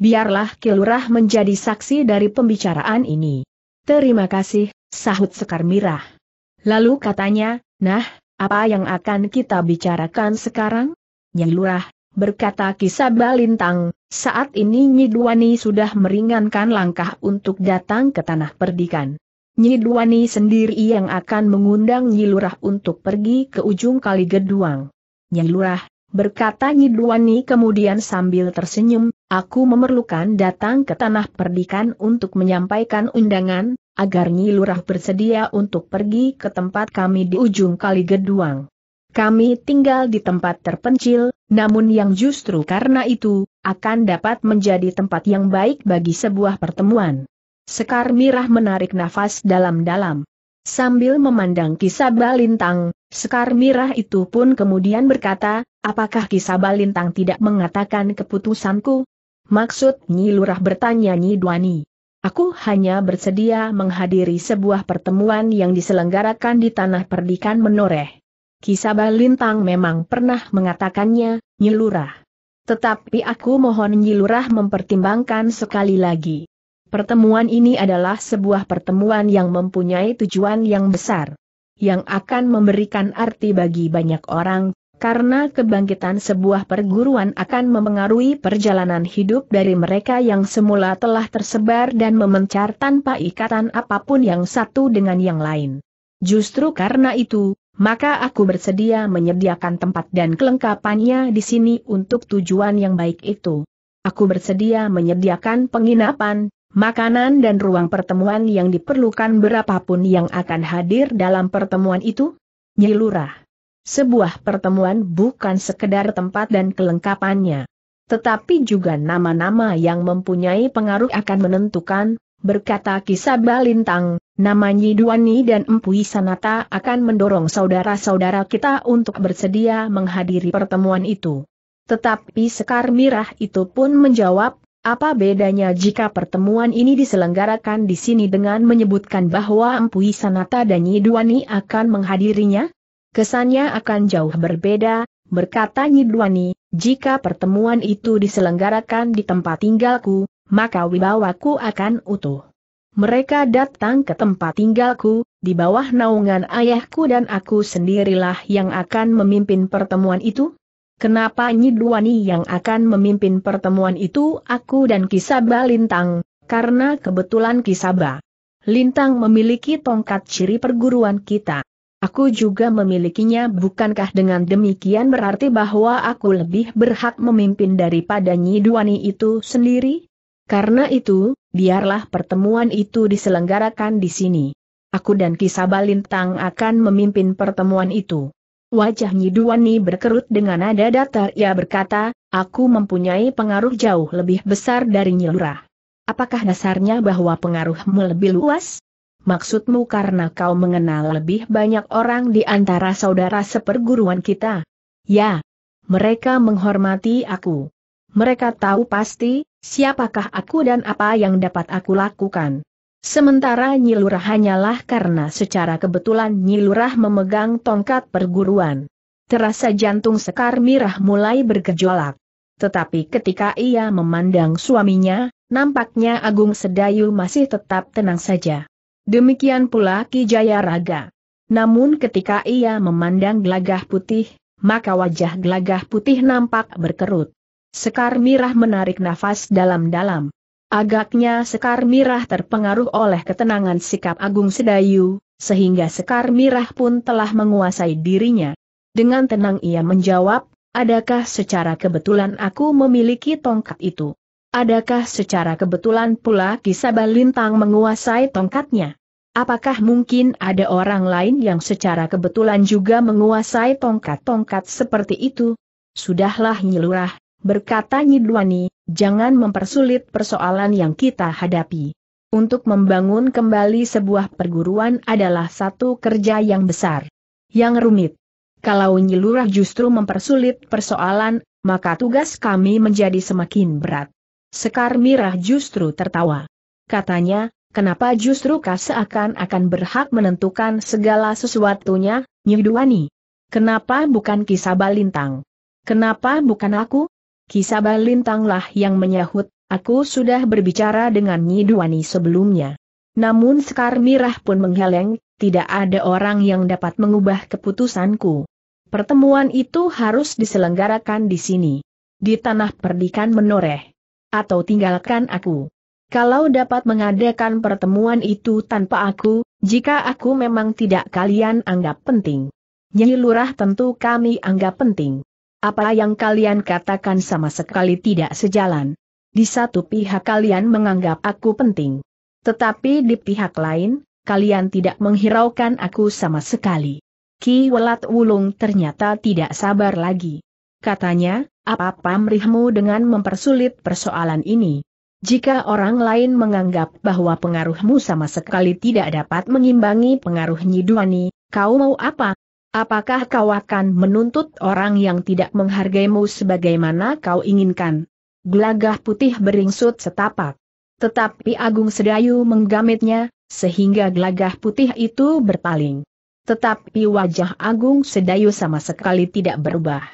Biarlah Kilurah menjadi saksi dari pembicaraan ini. Terima kasih, sahut Sekar Mirah. Lalu katanya, nah, apa yang akan kita bicarakan sekarang? Nyilurah, berkata Kisaba Lintang, saat ini Nyidwani sudah meringankan langkah untuk datang ke tanah perdikan. Nyidwani sendiri yang akan mengundang Nyilurah untuk pergi ke ujung kali geduang. Nyilurah, berkata Nyidwani kemudian sambil tersenyum, aku memerlukan datang ke tanah perdikan untuk menyampaikan undangan, agar Nyilurah bersedia untuk pergi ke tempat kami di ujung kali geduang. Kami tinggal di tempat terpencil, namun yang justru karena itu, akan dapat menjadi tempat yang baik bagi sebuah pertemuan. Sekar Mirah menarik nafas dalam-dalam. Sambil memandang kisah Balintang, Sekar Mirah itu pun kemudian berkata, apakah kisah Balintang tidak mengatakan keputusanku? Maksud Nyi Lurah bertanya Nyi Duani. Aku hanya bersedia menghadiri sebuah pertemuan yang diselenggarakan di tanah perdikan menoreh. Kisabah Lintang memang pernah mengatakannya, Nyilurah. Tetapi aku mohon Nyilurah mempertimbangkan sekali lagi. Pertemuan ini adalah sebuah pertemuan yang mempunyai tujuan yang besar. Yang akan memberikan arti bagi banyak orang, karena kebangkitan sebuah perguruan akan memengaruhi perjalanan hidup dari mereka yang semula telah tersebar dan memencar tanpa ikatan apapun yang satu dengan yang lain. Justru karena itu, maka aku bersedia menyediakan tempat dan kelengkapannya di sini untuk tujuan yang baik itu. Aku bersedia menyediakan penginapan, makanan dan ruang pertemuan yang diperlukan berapapun yang akan hadir dalam pertemuan itu. Nyilurah. Sebuah pertemuan bukan sekedar tempat dan kelengkapannya. Tetapi juga nama-nama yang mempunyai pengaruh akan menentukan berkata Kisaba Lintang, namanya Duani dan Empu Sanata akan mendorong saudara-saudara kita untuk bersedia menghadiri pertemuan itu. Tetapi Sekar Mirah itu pun menjawab, apa bedanya jika pertemuan ini diselenggarakan di sini dengan menyebutkan bahwa Empu Sanata dan Duani akan menghadirinya? Kesannya akan jauh berbeda, berkata Duani, jika pertemuan itu diselenggarakan di tempat tinggalku, maka wibawaku akan utuh. Mereka datang ke tempat tinggalku, di bawah naungan ayahku dan aku sendirilah yang akan memimpin pertemuan itu? Kenapa Nyidwani yang akan memimpin pertemuan itu aku dan Kisaba Lintang, karena kebetulan Kisaba Lintang memiliki tongkat ciri perguruan kita. Aku juga memilikinya bukankah dengan demikian berarti bahwa aku lebih berhak memimpin daripada Nyidwani itu sendiri? Karena itu, biarlah pertemuan itu diselenggarakan di sini. Aku dan Kisabalintang akan memimpin pertemuan itu. Wajah Nyiduani berkerut dengan nada datar ia berkata, aku mempunyai pengaruh jauh lebih besar dari Nyilurah. Apakah dasarnya bahwa pengaruhmu lebih luas? Maksudmu karena kau mengenal lebih banyak orang di antara saudara seperguruan kita? Ya. Mereka menghormati aku mereka tahu pasti, siapakah aku dan apa yang dapat aku lakukan. Sementara Nyilurah hanyalah karena secara kebetulan Nyilurah memegang tongkat perguruan. Terasa jantung Sekar Mirah mulai bergejolak. Tetapi ketika ia memandang suaminya, nampaknya Agung Sedayu masih tetap tenang saja. Demikian pula Ki Jaya Raga. Namun ketika ia memandang gelagah putih, maka wajah gelagah putih nampak berkerut. Sekar Mirah menarik nafas dalam-dalam. Agaknya Sekar Mirah terpengaruh oleh ketenangan sikap Agung Sedayu, sehingga Sekar Mirah pun telah menguasai dirinya. Dengan tenang ia menjawab, adakah secara kebetulan aku memiliki tongkat itu? Adakah secara kebetulan pula Kisaba Lintang menguasai tongkatnya? Apakah mungkin ada orang lain yang secara kebetulan juga menguasai tongkat-tongkat seperti itu? Sudahlah nyelurah, berkata Nyidwani, jangan mempersulit persoalan yang kita hadapi. Untuk membangun kembali sebuah perguruan adalah satu kerja yang besar, yang rumit. Kalau Nyilurah justru mempersulit persoalan, maka tugas kami menjadi semakin berat. Sekar Mirah justru tertawa. Katanya, kenapa justru kau seakan-akan berhak menentukan segala sesuatunya, Nyidwani? Kenapa bukan kisah balintang? Kenapa bukan aku? Kisaba Lintanglah yang menyahut, aku sudah berbicara dengan Nyi Duwani sebelumnya. Namun Sekar Mirah pun mengheleng, tidak ada orang yang dapat mengubah keputusanku. Pertemuan itu harus diselenggarakan di sini. Di tanah perdikan menoreh. Atau tinggalkan aku. Kalau dapat mengadakan pertemuan itu tanpa aku, jika aku memang tidak kalian anggap penting. Nyi Lurah tentu kami anggap penting. Apa yang kalian katakan sama sekali tidak sejalan. Di satu pihak kalian menganggap aku penting. Tetapi di pihak lain, kalian tidak menghiraukan aku sama sekali. Ki Welat Wulung ternyata tidak sabar lagi. Katanya, apa pamrihmu dengan mempersulit persoalan ini? Jika orang lain menganggap bahwa pengaruhmu sama sekali tidak dapat mengimbangi pengaruh Nyiduani, kau mau apa? Apakah kau akan menuntut orang yang tidak menghargaimu sebagaimana kau inginkan? Gelagah putih beringsut setapak. Tetapi Agung Sedayu menggamitnya, sehingga gelagah putih itu berpaling. Tetapi wajah Agung Sedayu sama sekali tidak berubah.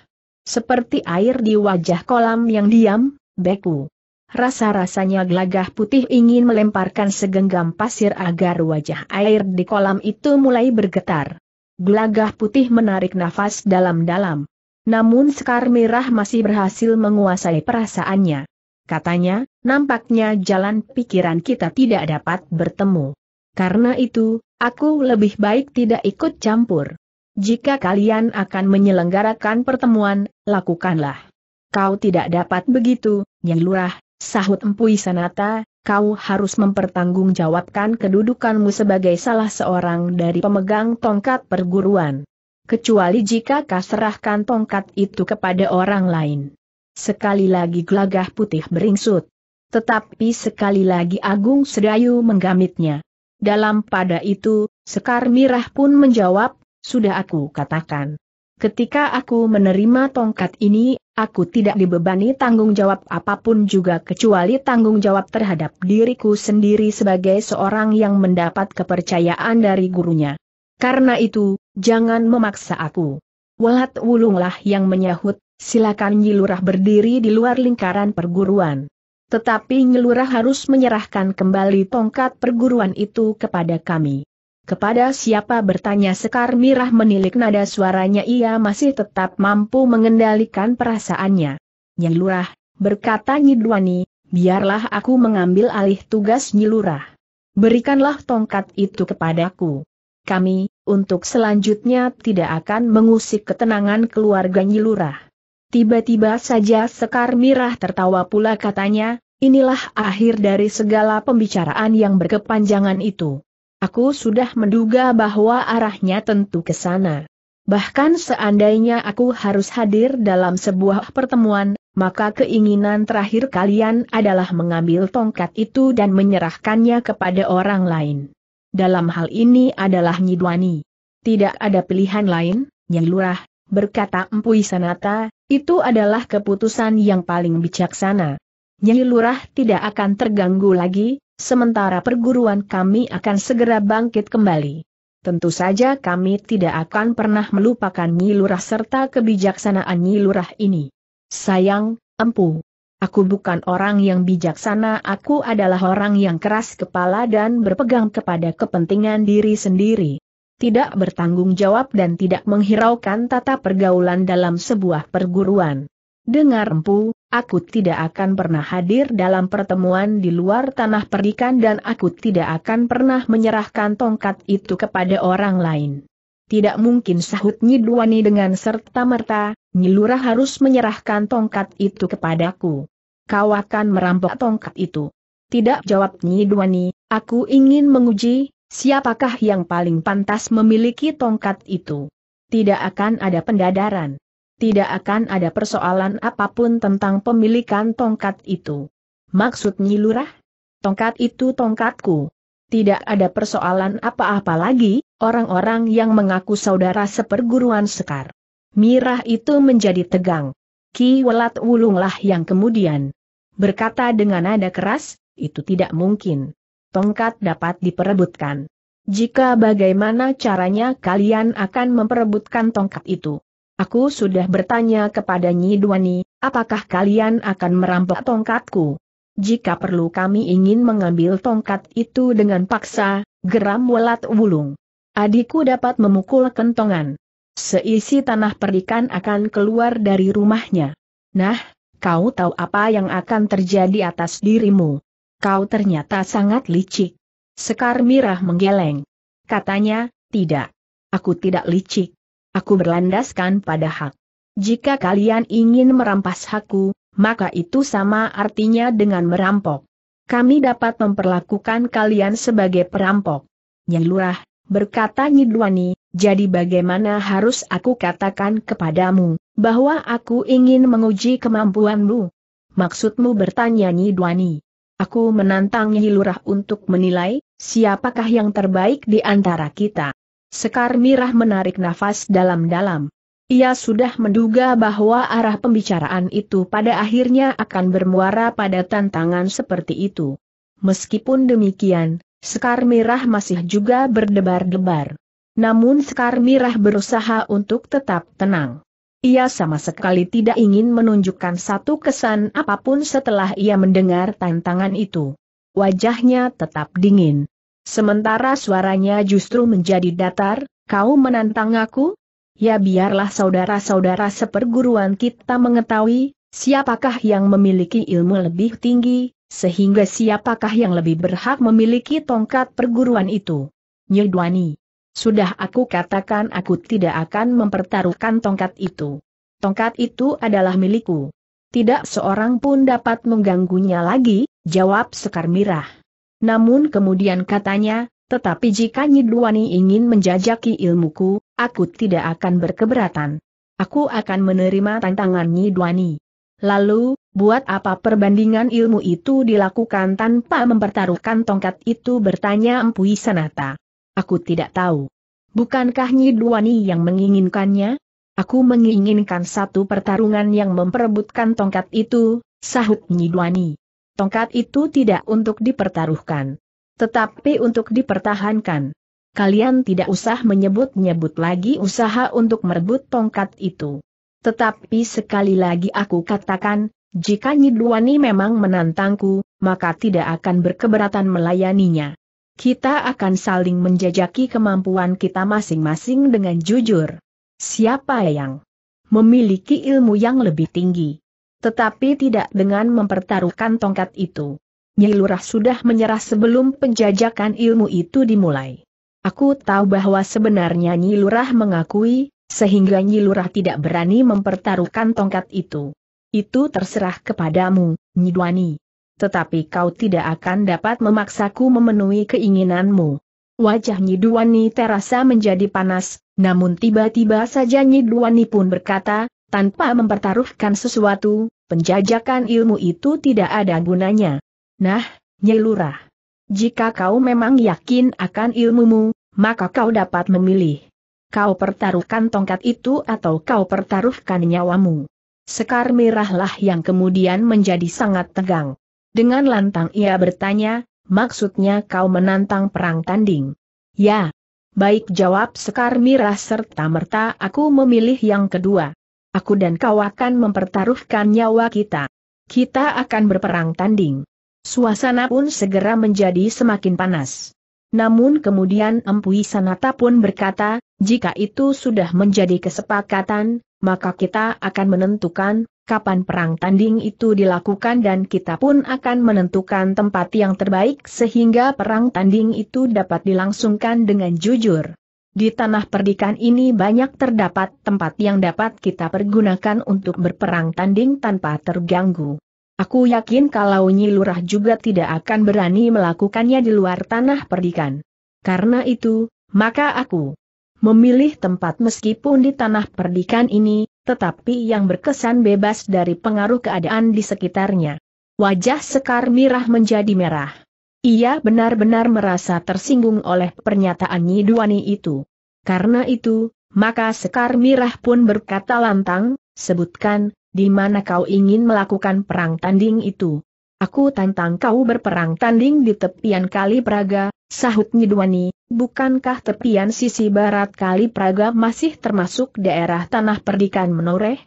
Seperti air di wajah kolam yang diam, beku. Rasa-rasanya gelagah putih ingin melemparkan segenggam pasir agar wajah air di kolam itu mulai bergetar. Gelagah putih menarik nafas dalam-dalam. Namun Sekar merah masih berhasil menguasai perasaannya. Katanya, nampaknya jalan pikiran kita tidak dapat bertemu. Karena itu, aku lebih baik tidak ikut campur. Jika kalian akan menyelenggarakan pertemuan, lakukanlah. Kau tidak dapat begitu, Nyai Lurah, sahut Empu Sanata, kau harus mempertanggungjawabkan kedudukanmu sebagai salah seorang dari pemegang tongkat perguruan. Kecuali jika kau serahkan tongkat itu kepada orang lain. Sekali lagi gelagah putih beringsut. Tetapi sekali lagi Agung Sedayu menggamitnya. Dalam pada itu, Sekar Mirah pun menjawab, sudah aku katakan ketika aku menerima tongkat ini, aku tidak dibebani tanggung jawab apapun juga kecuali tanggung jawab terhadap diriku sendiri sebagai seorang yang mendapat kepercayaan dari gurunya. Karena itu, jangan memaksa aku. Walat Wulunglah yang menyahut, silakan Nyilurah berdiri di luar lingkaran perguruan. Tetapi Nyilurah harus menyerahkan kembali tongkat perguruan itu kepada kami. Kepada siapa bertanya Sekar Mirah menilik nada suaranya ia masih tetap mampu mengendalikan perasaannya. Nyilurah, berkata Nyidwani, biarlah aku mengambil alih tugas Nyilurah. Berikanlah tongkat itu kepadaku. Kami, untuk selanjutnya tidak akan mengusik ketenangan keluarga Nyilurah. Tiba-tiba saja Sekar Mirah tertawa pula katanya, inilah akhir dari segala pembicaraan yang berkepanjangan itu. Aku sudah menduga bahwa arahnya tentu ke sana. Bahkan seandainya aku harus hadir dalam sebuah pertemuan, maka keinginan terakhir kalian adalah mengambil tongkat itu dan menyerahkannya kepada orang lain. Dalam hal ini adalah Nyidwani. Tidak ada pilihan lain, Nyai Lurah, berkata Empu Isanata, itu adalah keputusan yang paling bijaksana. Nyai Lurah tidak akan terganggu lagi, sementara perguruan kami akan segera bangkit kembali. Tentu saja kami tidak akan pernah melupakan Nyi Lurah serta kebijaksanaan Nyi Lurah ini. Sayang, empu. Aku bukan orang yang bijaksana, aku adalah orang yang keras kepala dan berpegang kepada kepentingan diri sendiri. Tidak bertanggung jawab dan tidak menghiraukan tata pergaulan dalam sebuah perguruan. Dengar empu, Aku tidak akan pernah hadir dalam pertemuan di luar tanah perdikan dan aku tidak akan pernah menyerahkan tongkat itu kepada orang lain. Tidak mungkin sahut Nyiduani dengan serta-merta, Nyilurah harus menyerahkan tongkat itu kepadaku. Kau akan merampok tongkat itu. Tidak jawab Nyiduani, aku ingin menguji, siapakah yang paling pantas memiliki tongkat itu. Tidak akan ada pendadaran tidak akan ada persoalan apapun tentang pemilikan tongkat itu. Maksud Lurah? Tongkat itu tongkatku. Tidak ada persoalan apa-apa lagi, orang-orang yang mengaku saudara seperguruan Sekar. Mirah itu menjadi tegang. Ki Welat Wulunglah yang kemudian berkata dengan nada keras, itu tidak mungkin. Tongkat dapat diperebutkan. Jika bagaimana caranya kalian akan memperebutkan tongkat itu? Aku sudah bertanya kepada nih, apakah kalian akan merampok tongkatku? Jika perlu kami ingin mengambil tongkat itu dengan paksa, geram welat wulung. Adikku dapat memukul kentongan. Seisi tanah perikan akan keluar dari rumahnya. Nah, kau tahu apa yang akan terjadi atas dirimu. Kau ternyata sangat licik. Sekar Mirah menggeleng. Katanya, tidak. Aku tidak licik aku berlandaskan pada hak. Jika kalian ingin merampas hakku, maka itu sama artinya dengan merampok. Kami dapat memperlakukan kalian sebagai perampok. Nyelurah, Lurah, berkata Nyidwani, jadi bagaimana harus aku katakan kepadamu, bahwa aku ingin menguji kemampuanmu? Maksudmu bertanya Nyidwani. Aku menantang Nyilurah Lurah untuk menilai, siapakah yang terbaik di antara kita. Sekar Mirah menarik nafas dalam-dalam. Ia sudah menduga bahwa arah pembicaraan itu pada akhirnya akan bermuara pada tantangan seperti itu. Meskipun demikian, Sekar Mirah masih juga berdebar-debar. Namun Sekar Mirah berusaha untuk tetap tenang. Ia sama sekali tidak ingin menunjukkan satu kesan apapun setelah ia mendengar tantangan itu. Wajahnya tetap dingin. Sementara suaranya justru menjadi datar, kau menantang aku? Ya biarlah saudara-saudara seperguruan kita mengetahui, siapakah yang memiliki ilmu lebih tinggi, sehingga siapakah yang lebih berhak memiliki tongkat perguruan itu. Nyedwani. Sudah aku katakan aku tidak akan mempertaruhkan tongkat itu. Tongkat itu adalah milikku. Tidak seorang pun dapat mengganggunya lagi, jawab Sekar Mirah. Namun kemudian katanya, tetapi jika Nyidwani ingin menjajaki ilmuku, aku tidak akan berkeberatan. Aku akan menerima tantangan Nyidwani. Lalu, buat apa perbandingan ilmu itu dilakukan tanpa mempertaruhkan tongkat itu bertanya Empuy Sanata. Aku tidak tahu. Bukankah Nyidwani yang menginginkannya? Aku menginginkan satu pertarungan yang memperebutkan tongkat itu, sahut Nyidwani tongkat itu tidak untuk dipertaruhkan. Tetapi untuk dipertahankan. Kalian tidak usah menyebut-nyebut lagi usaha untuk merebut tongkat itu. Tetapi sekali lagi aku katakan, jika Nyidwani memang menantangku, maka tidak akan berkeberatan melayaninya. Kita akan saling menjajaki kemampuan kita masing-masing dengan jujur. Siapa yang memiliki ilmu yang lebih tinggi? tetapi tidak dengan mempertaruhkan tongkat itu. Nyi Lurah sudah menyerah sebelum penjajakan ilmu itu dimulai. Aku tahu bahwa sebenarnya Nyi Lurah mengakui, sehingga Nyi Lurah tidak berani mempertaruhkan tongkat itu. Itu terserah kepadamu, Nyi Tetapi kau tidak akan dapat memaksaku memenuhi keinginanmu. Wajah Nyi terasa menjadi panas, namun tiba-tiba saja Nyi pun berkata, tanpa mempertaruhkan sesuatu, penjajakan ilmu itu tidak ada gunanya. Nah, Nyai Lurah. Jika kau memang yakin akan ilmumu, maka kau dapat memilih. Kau pertaruhkan tongkat itu atau kau pertaruhkan nyawamu. Sekar Mirahlah yang kemudian menjadi sangat tegang. Dengan lantang ia bertanya, maksudnya kau menantang perang tanding? Ya. Baik jawab Sekar Mirah serta merta aku memilih yang kedua aku dan kau akan mempertaruhkan nyawa kita. Kita akan berperang tanding. Suasana pun segera menjadi semakin panas. Namun kemudian Empui Sanata pun berkata, jika itu sudah menjadi kesepakatan, maka kita akan menentukan kapan perang tanding itu dilakukan dan kita pun akan menentukan tempat yang terbaik sehingga perang tanding itu dapat dilangsungkan dengan jujur. Di tanah perdikan ini banyak terdapat tempat yang dapat kita pergunakan untuk berperang tanding tanpa terganggu. Aku yakin kalau Nyi Lurah juga tidak akan berani melakukannya di luar tanah perdikan. Karena itu, maka aku memilih tempat meskipun di tanah perdikan ini, tetapi yang berkesan bebas dari pengaruh keadaan di sekitarnya. Wajah Sekar Mirah menjadi merah. Ia benar-benar merasa tersinggung oleh pernyataan Duani itu. Karena itu, maka Sekar Mirah pun berkata lantang, sebutkan, di mana kau ingin melakukan perang tanding itu. Aku tantang kau berperang tanding di tepian Kali Praga, sahut Duani. bukankah tepian sisi barat Kali Praga masih termasuk daerah tanah perdikan menoreh?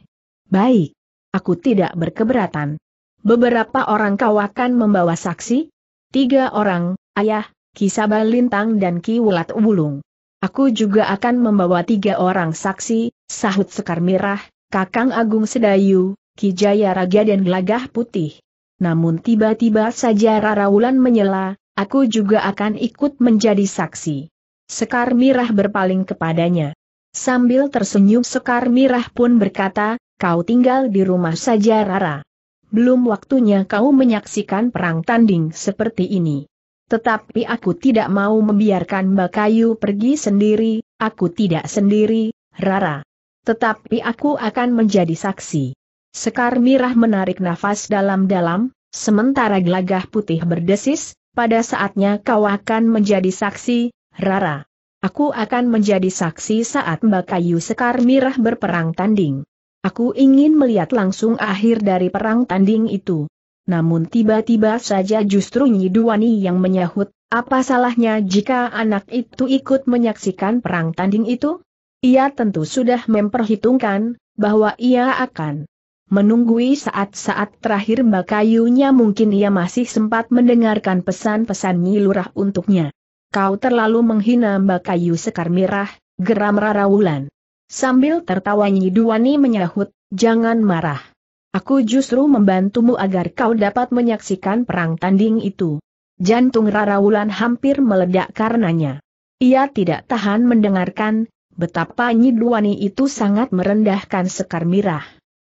Baik. Aku tidak berkeberatan. Beberapa orang kau akan membawa saksi, Tiga orang, ayah, Kisaba Lintang dan Ki Wulat Wulung. Aku juga akan membawa tiga orang saksi, sahut Sekar Mirah, Kakang Agung Sedayu, Ki Jaya Raja dan Gelagah Putih. Namun tiba-tiba saja Rara Wulan menyela, aku juga akan ikut menjadi saksi. Sekar Mirah berpaling kepadanya. Sambil tersenyum Sekar Mirah pun berkata, kau tinggal di rumah saja Rara belum waktunya kau menyaksikan perang tanding seperti ini. Tetapi aku tidak mau membiarkan Bakayu pergi sendiri, aku tidak sendiri, Rara. Tetapi aku akan menjadi saksi. Sekar Mirah menarik nafas dalam-dalam, sementara gelagah putih berdesis, pada saatnya kau akan menjadi saksi, Rara. Aku akan menjadi saksi saat Mbak Kayu Sekar Mirah berperang tanding. Aku ingin melihat langsung akhir dari perang tanding itu. Namun tiba-tiba saja justru Nyi Nyiduani yang menyahut, apa salahnya jika anak itu ikut menyaksikan perang tanding itu? Ia tentu sudah memperhitungkan, bahwa ia akan menunggui saat-saat terakhir Bakayunya mungkin ia masih sempat mendengarkan pesan-pesan Nyi Lurah untuknya. Kau terlalu menghina Mbak Kayu Sekar Mirah, geram Rara Wulan. Sambil tertawa Nyiduani menyahut, jangan marah. Aku justru membantumu agar kau dapat menyaksikan perang tanding itu. Jantung Rarawulan hampir meledak karenanya. Ia tidak tahan mendengarkan, betapa Nyiduani itu sangat merendahkan Sekar Mirah.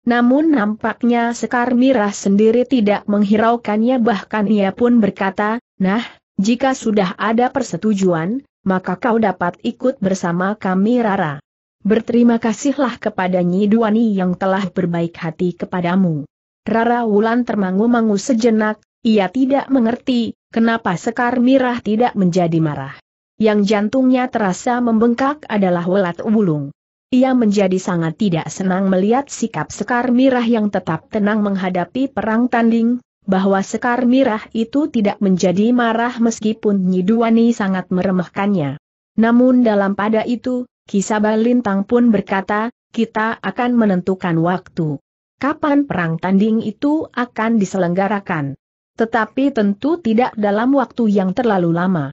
Namun nampaknya Sekar Mirah sendiri tidak menghiraukannya bahkan ia pun berkata, Nah, jika sudah ada persetujuan, maka kau dapat ikut bersama kami Rara. Berterima kasihlah kepada Nyi Duani yang telah berbaik hati kepadamu. Rara Wulan termangu-mangu sejenak, ia tidak mengerti, kenapa Sekar Mirah tidak menjadi marah. Yang jantungnya terasa membengkak adalah Welat Wulung. Ia menjadi sangat tidak senang melihat sikap Sekar Mirah yang tetap tenang menghadapi perang tanding, bahwa Sekar Mirah itu tidak menjadi marah meskipun Duani sangat meremehkannya. Namun dalam pada itu, Kisaba Lintang pun berkata, kita akan menentukan waktu. Kapan perang tanding itu akan diselenggarakan? Tetapi tentu tidak dalam waktu yang terlalu lama.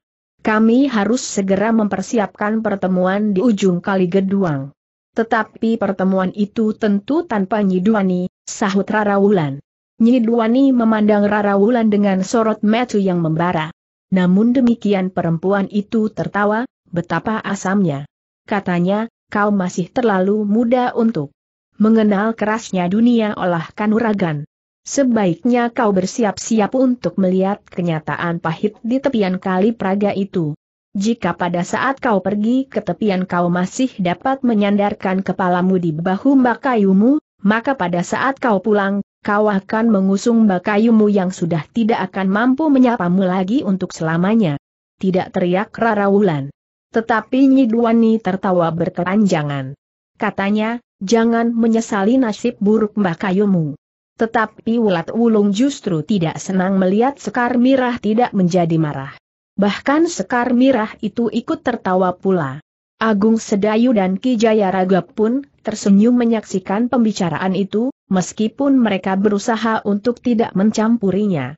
Kami harus segera mempersiapkan pertemuan di ujung kali geduang. Tetapi pertemuan itu tentu tanpa Nyiduani, sahut Rara Rarawulan. Nyiduani memandang Rara Wulan dengan sorot metu yang membara. Namun demikian perempuan itu tertawa, betapa asamnya katanya, kau masih terlalu muda untuk mengenal kerasnya dunia olah kanuragan. Sebaiknya kau bersiap-siap untuk melihat kenyataan pahit di tepian kali Praga itu. Jika pada saat kau pergi ke tepian kau masih dapat menyandarkan kepalamu di bahu bakayumu, maka pada saat kau pulang, kau akan mengusung bakayumu yang sudah tidak akan mampu menyapamu lagi untuk selamanya. Tidak teriak Rara Wulan. Tetapi Nyiduani tertawa berkelanjangan. Katanya, jangan menyesali nasib buruk Mbah Kayumu. Tetapi ulat ulung justru tidak senang melihat Sekar Mirah tidak menjadi marah. Bahkan Sekar Mirah itu ikut tertawa pula. Agung Sedayu dan Ki Jayaraga pun tersenyum menyaksikan pembicaraan itu, meskipun mereka berusaha untuk tidak mencampurinya.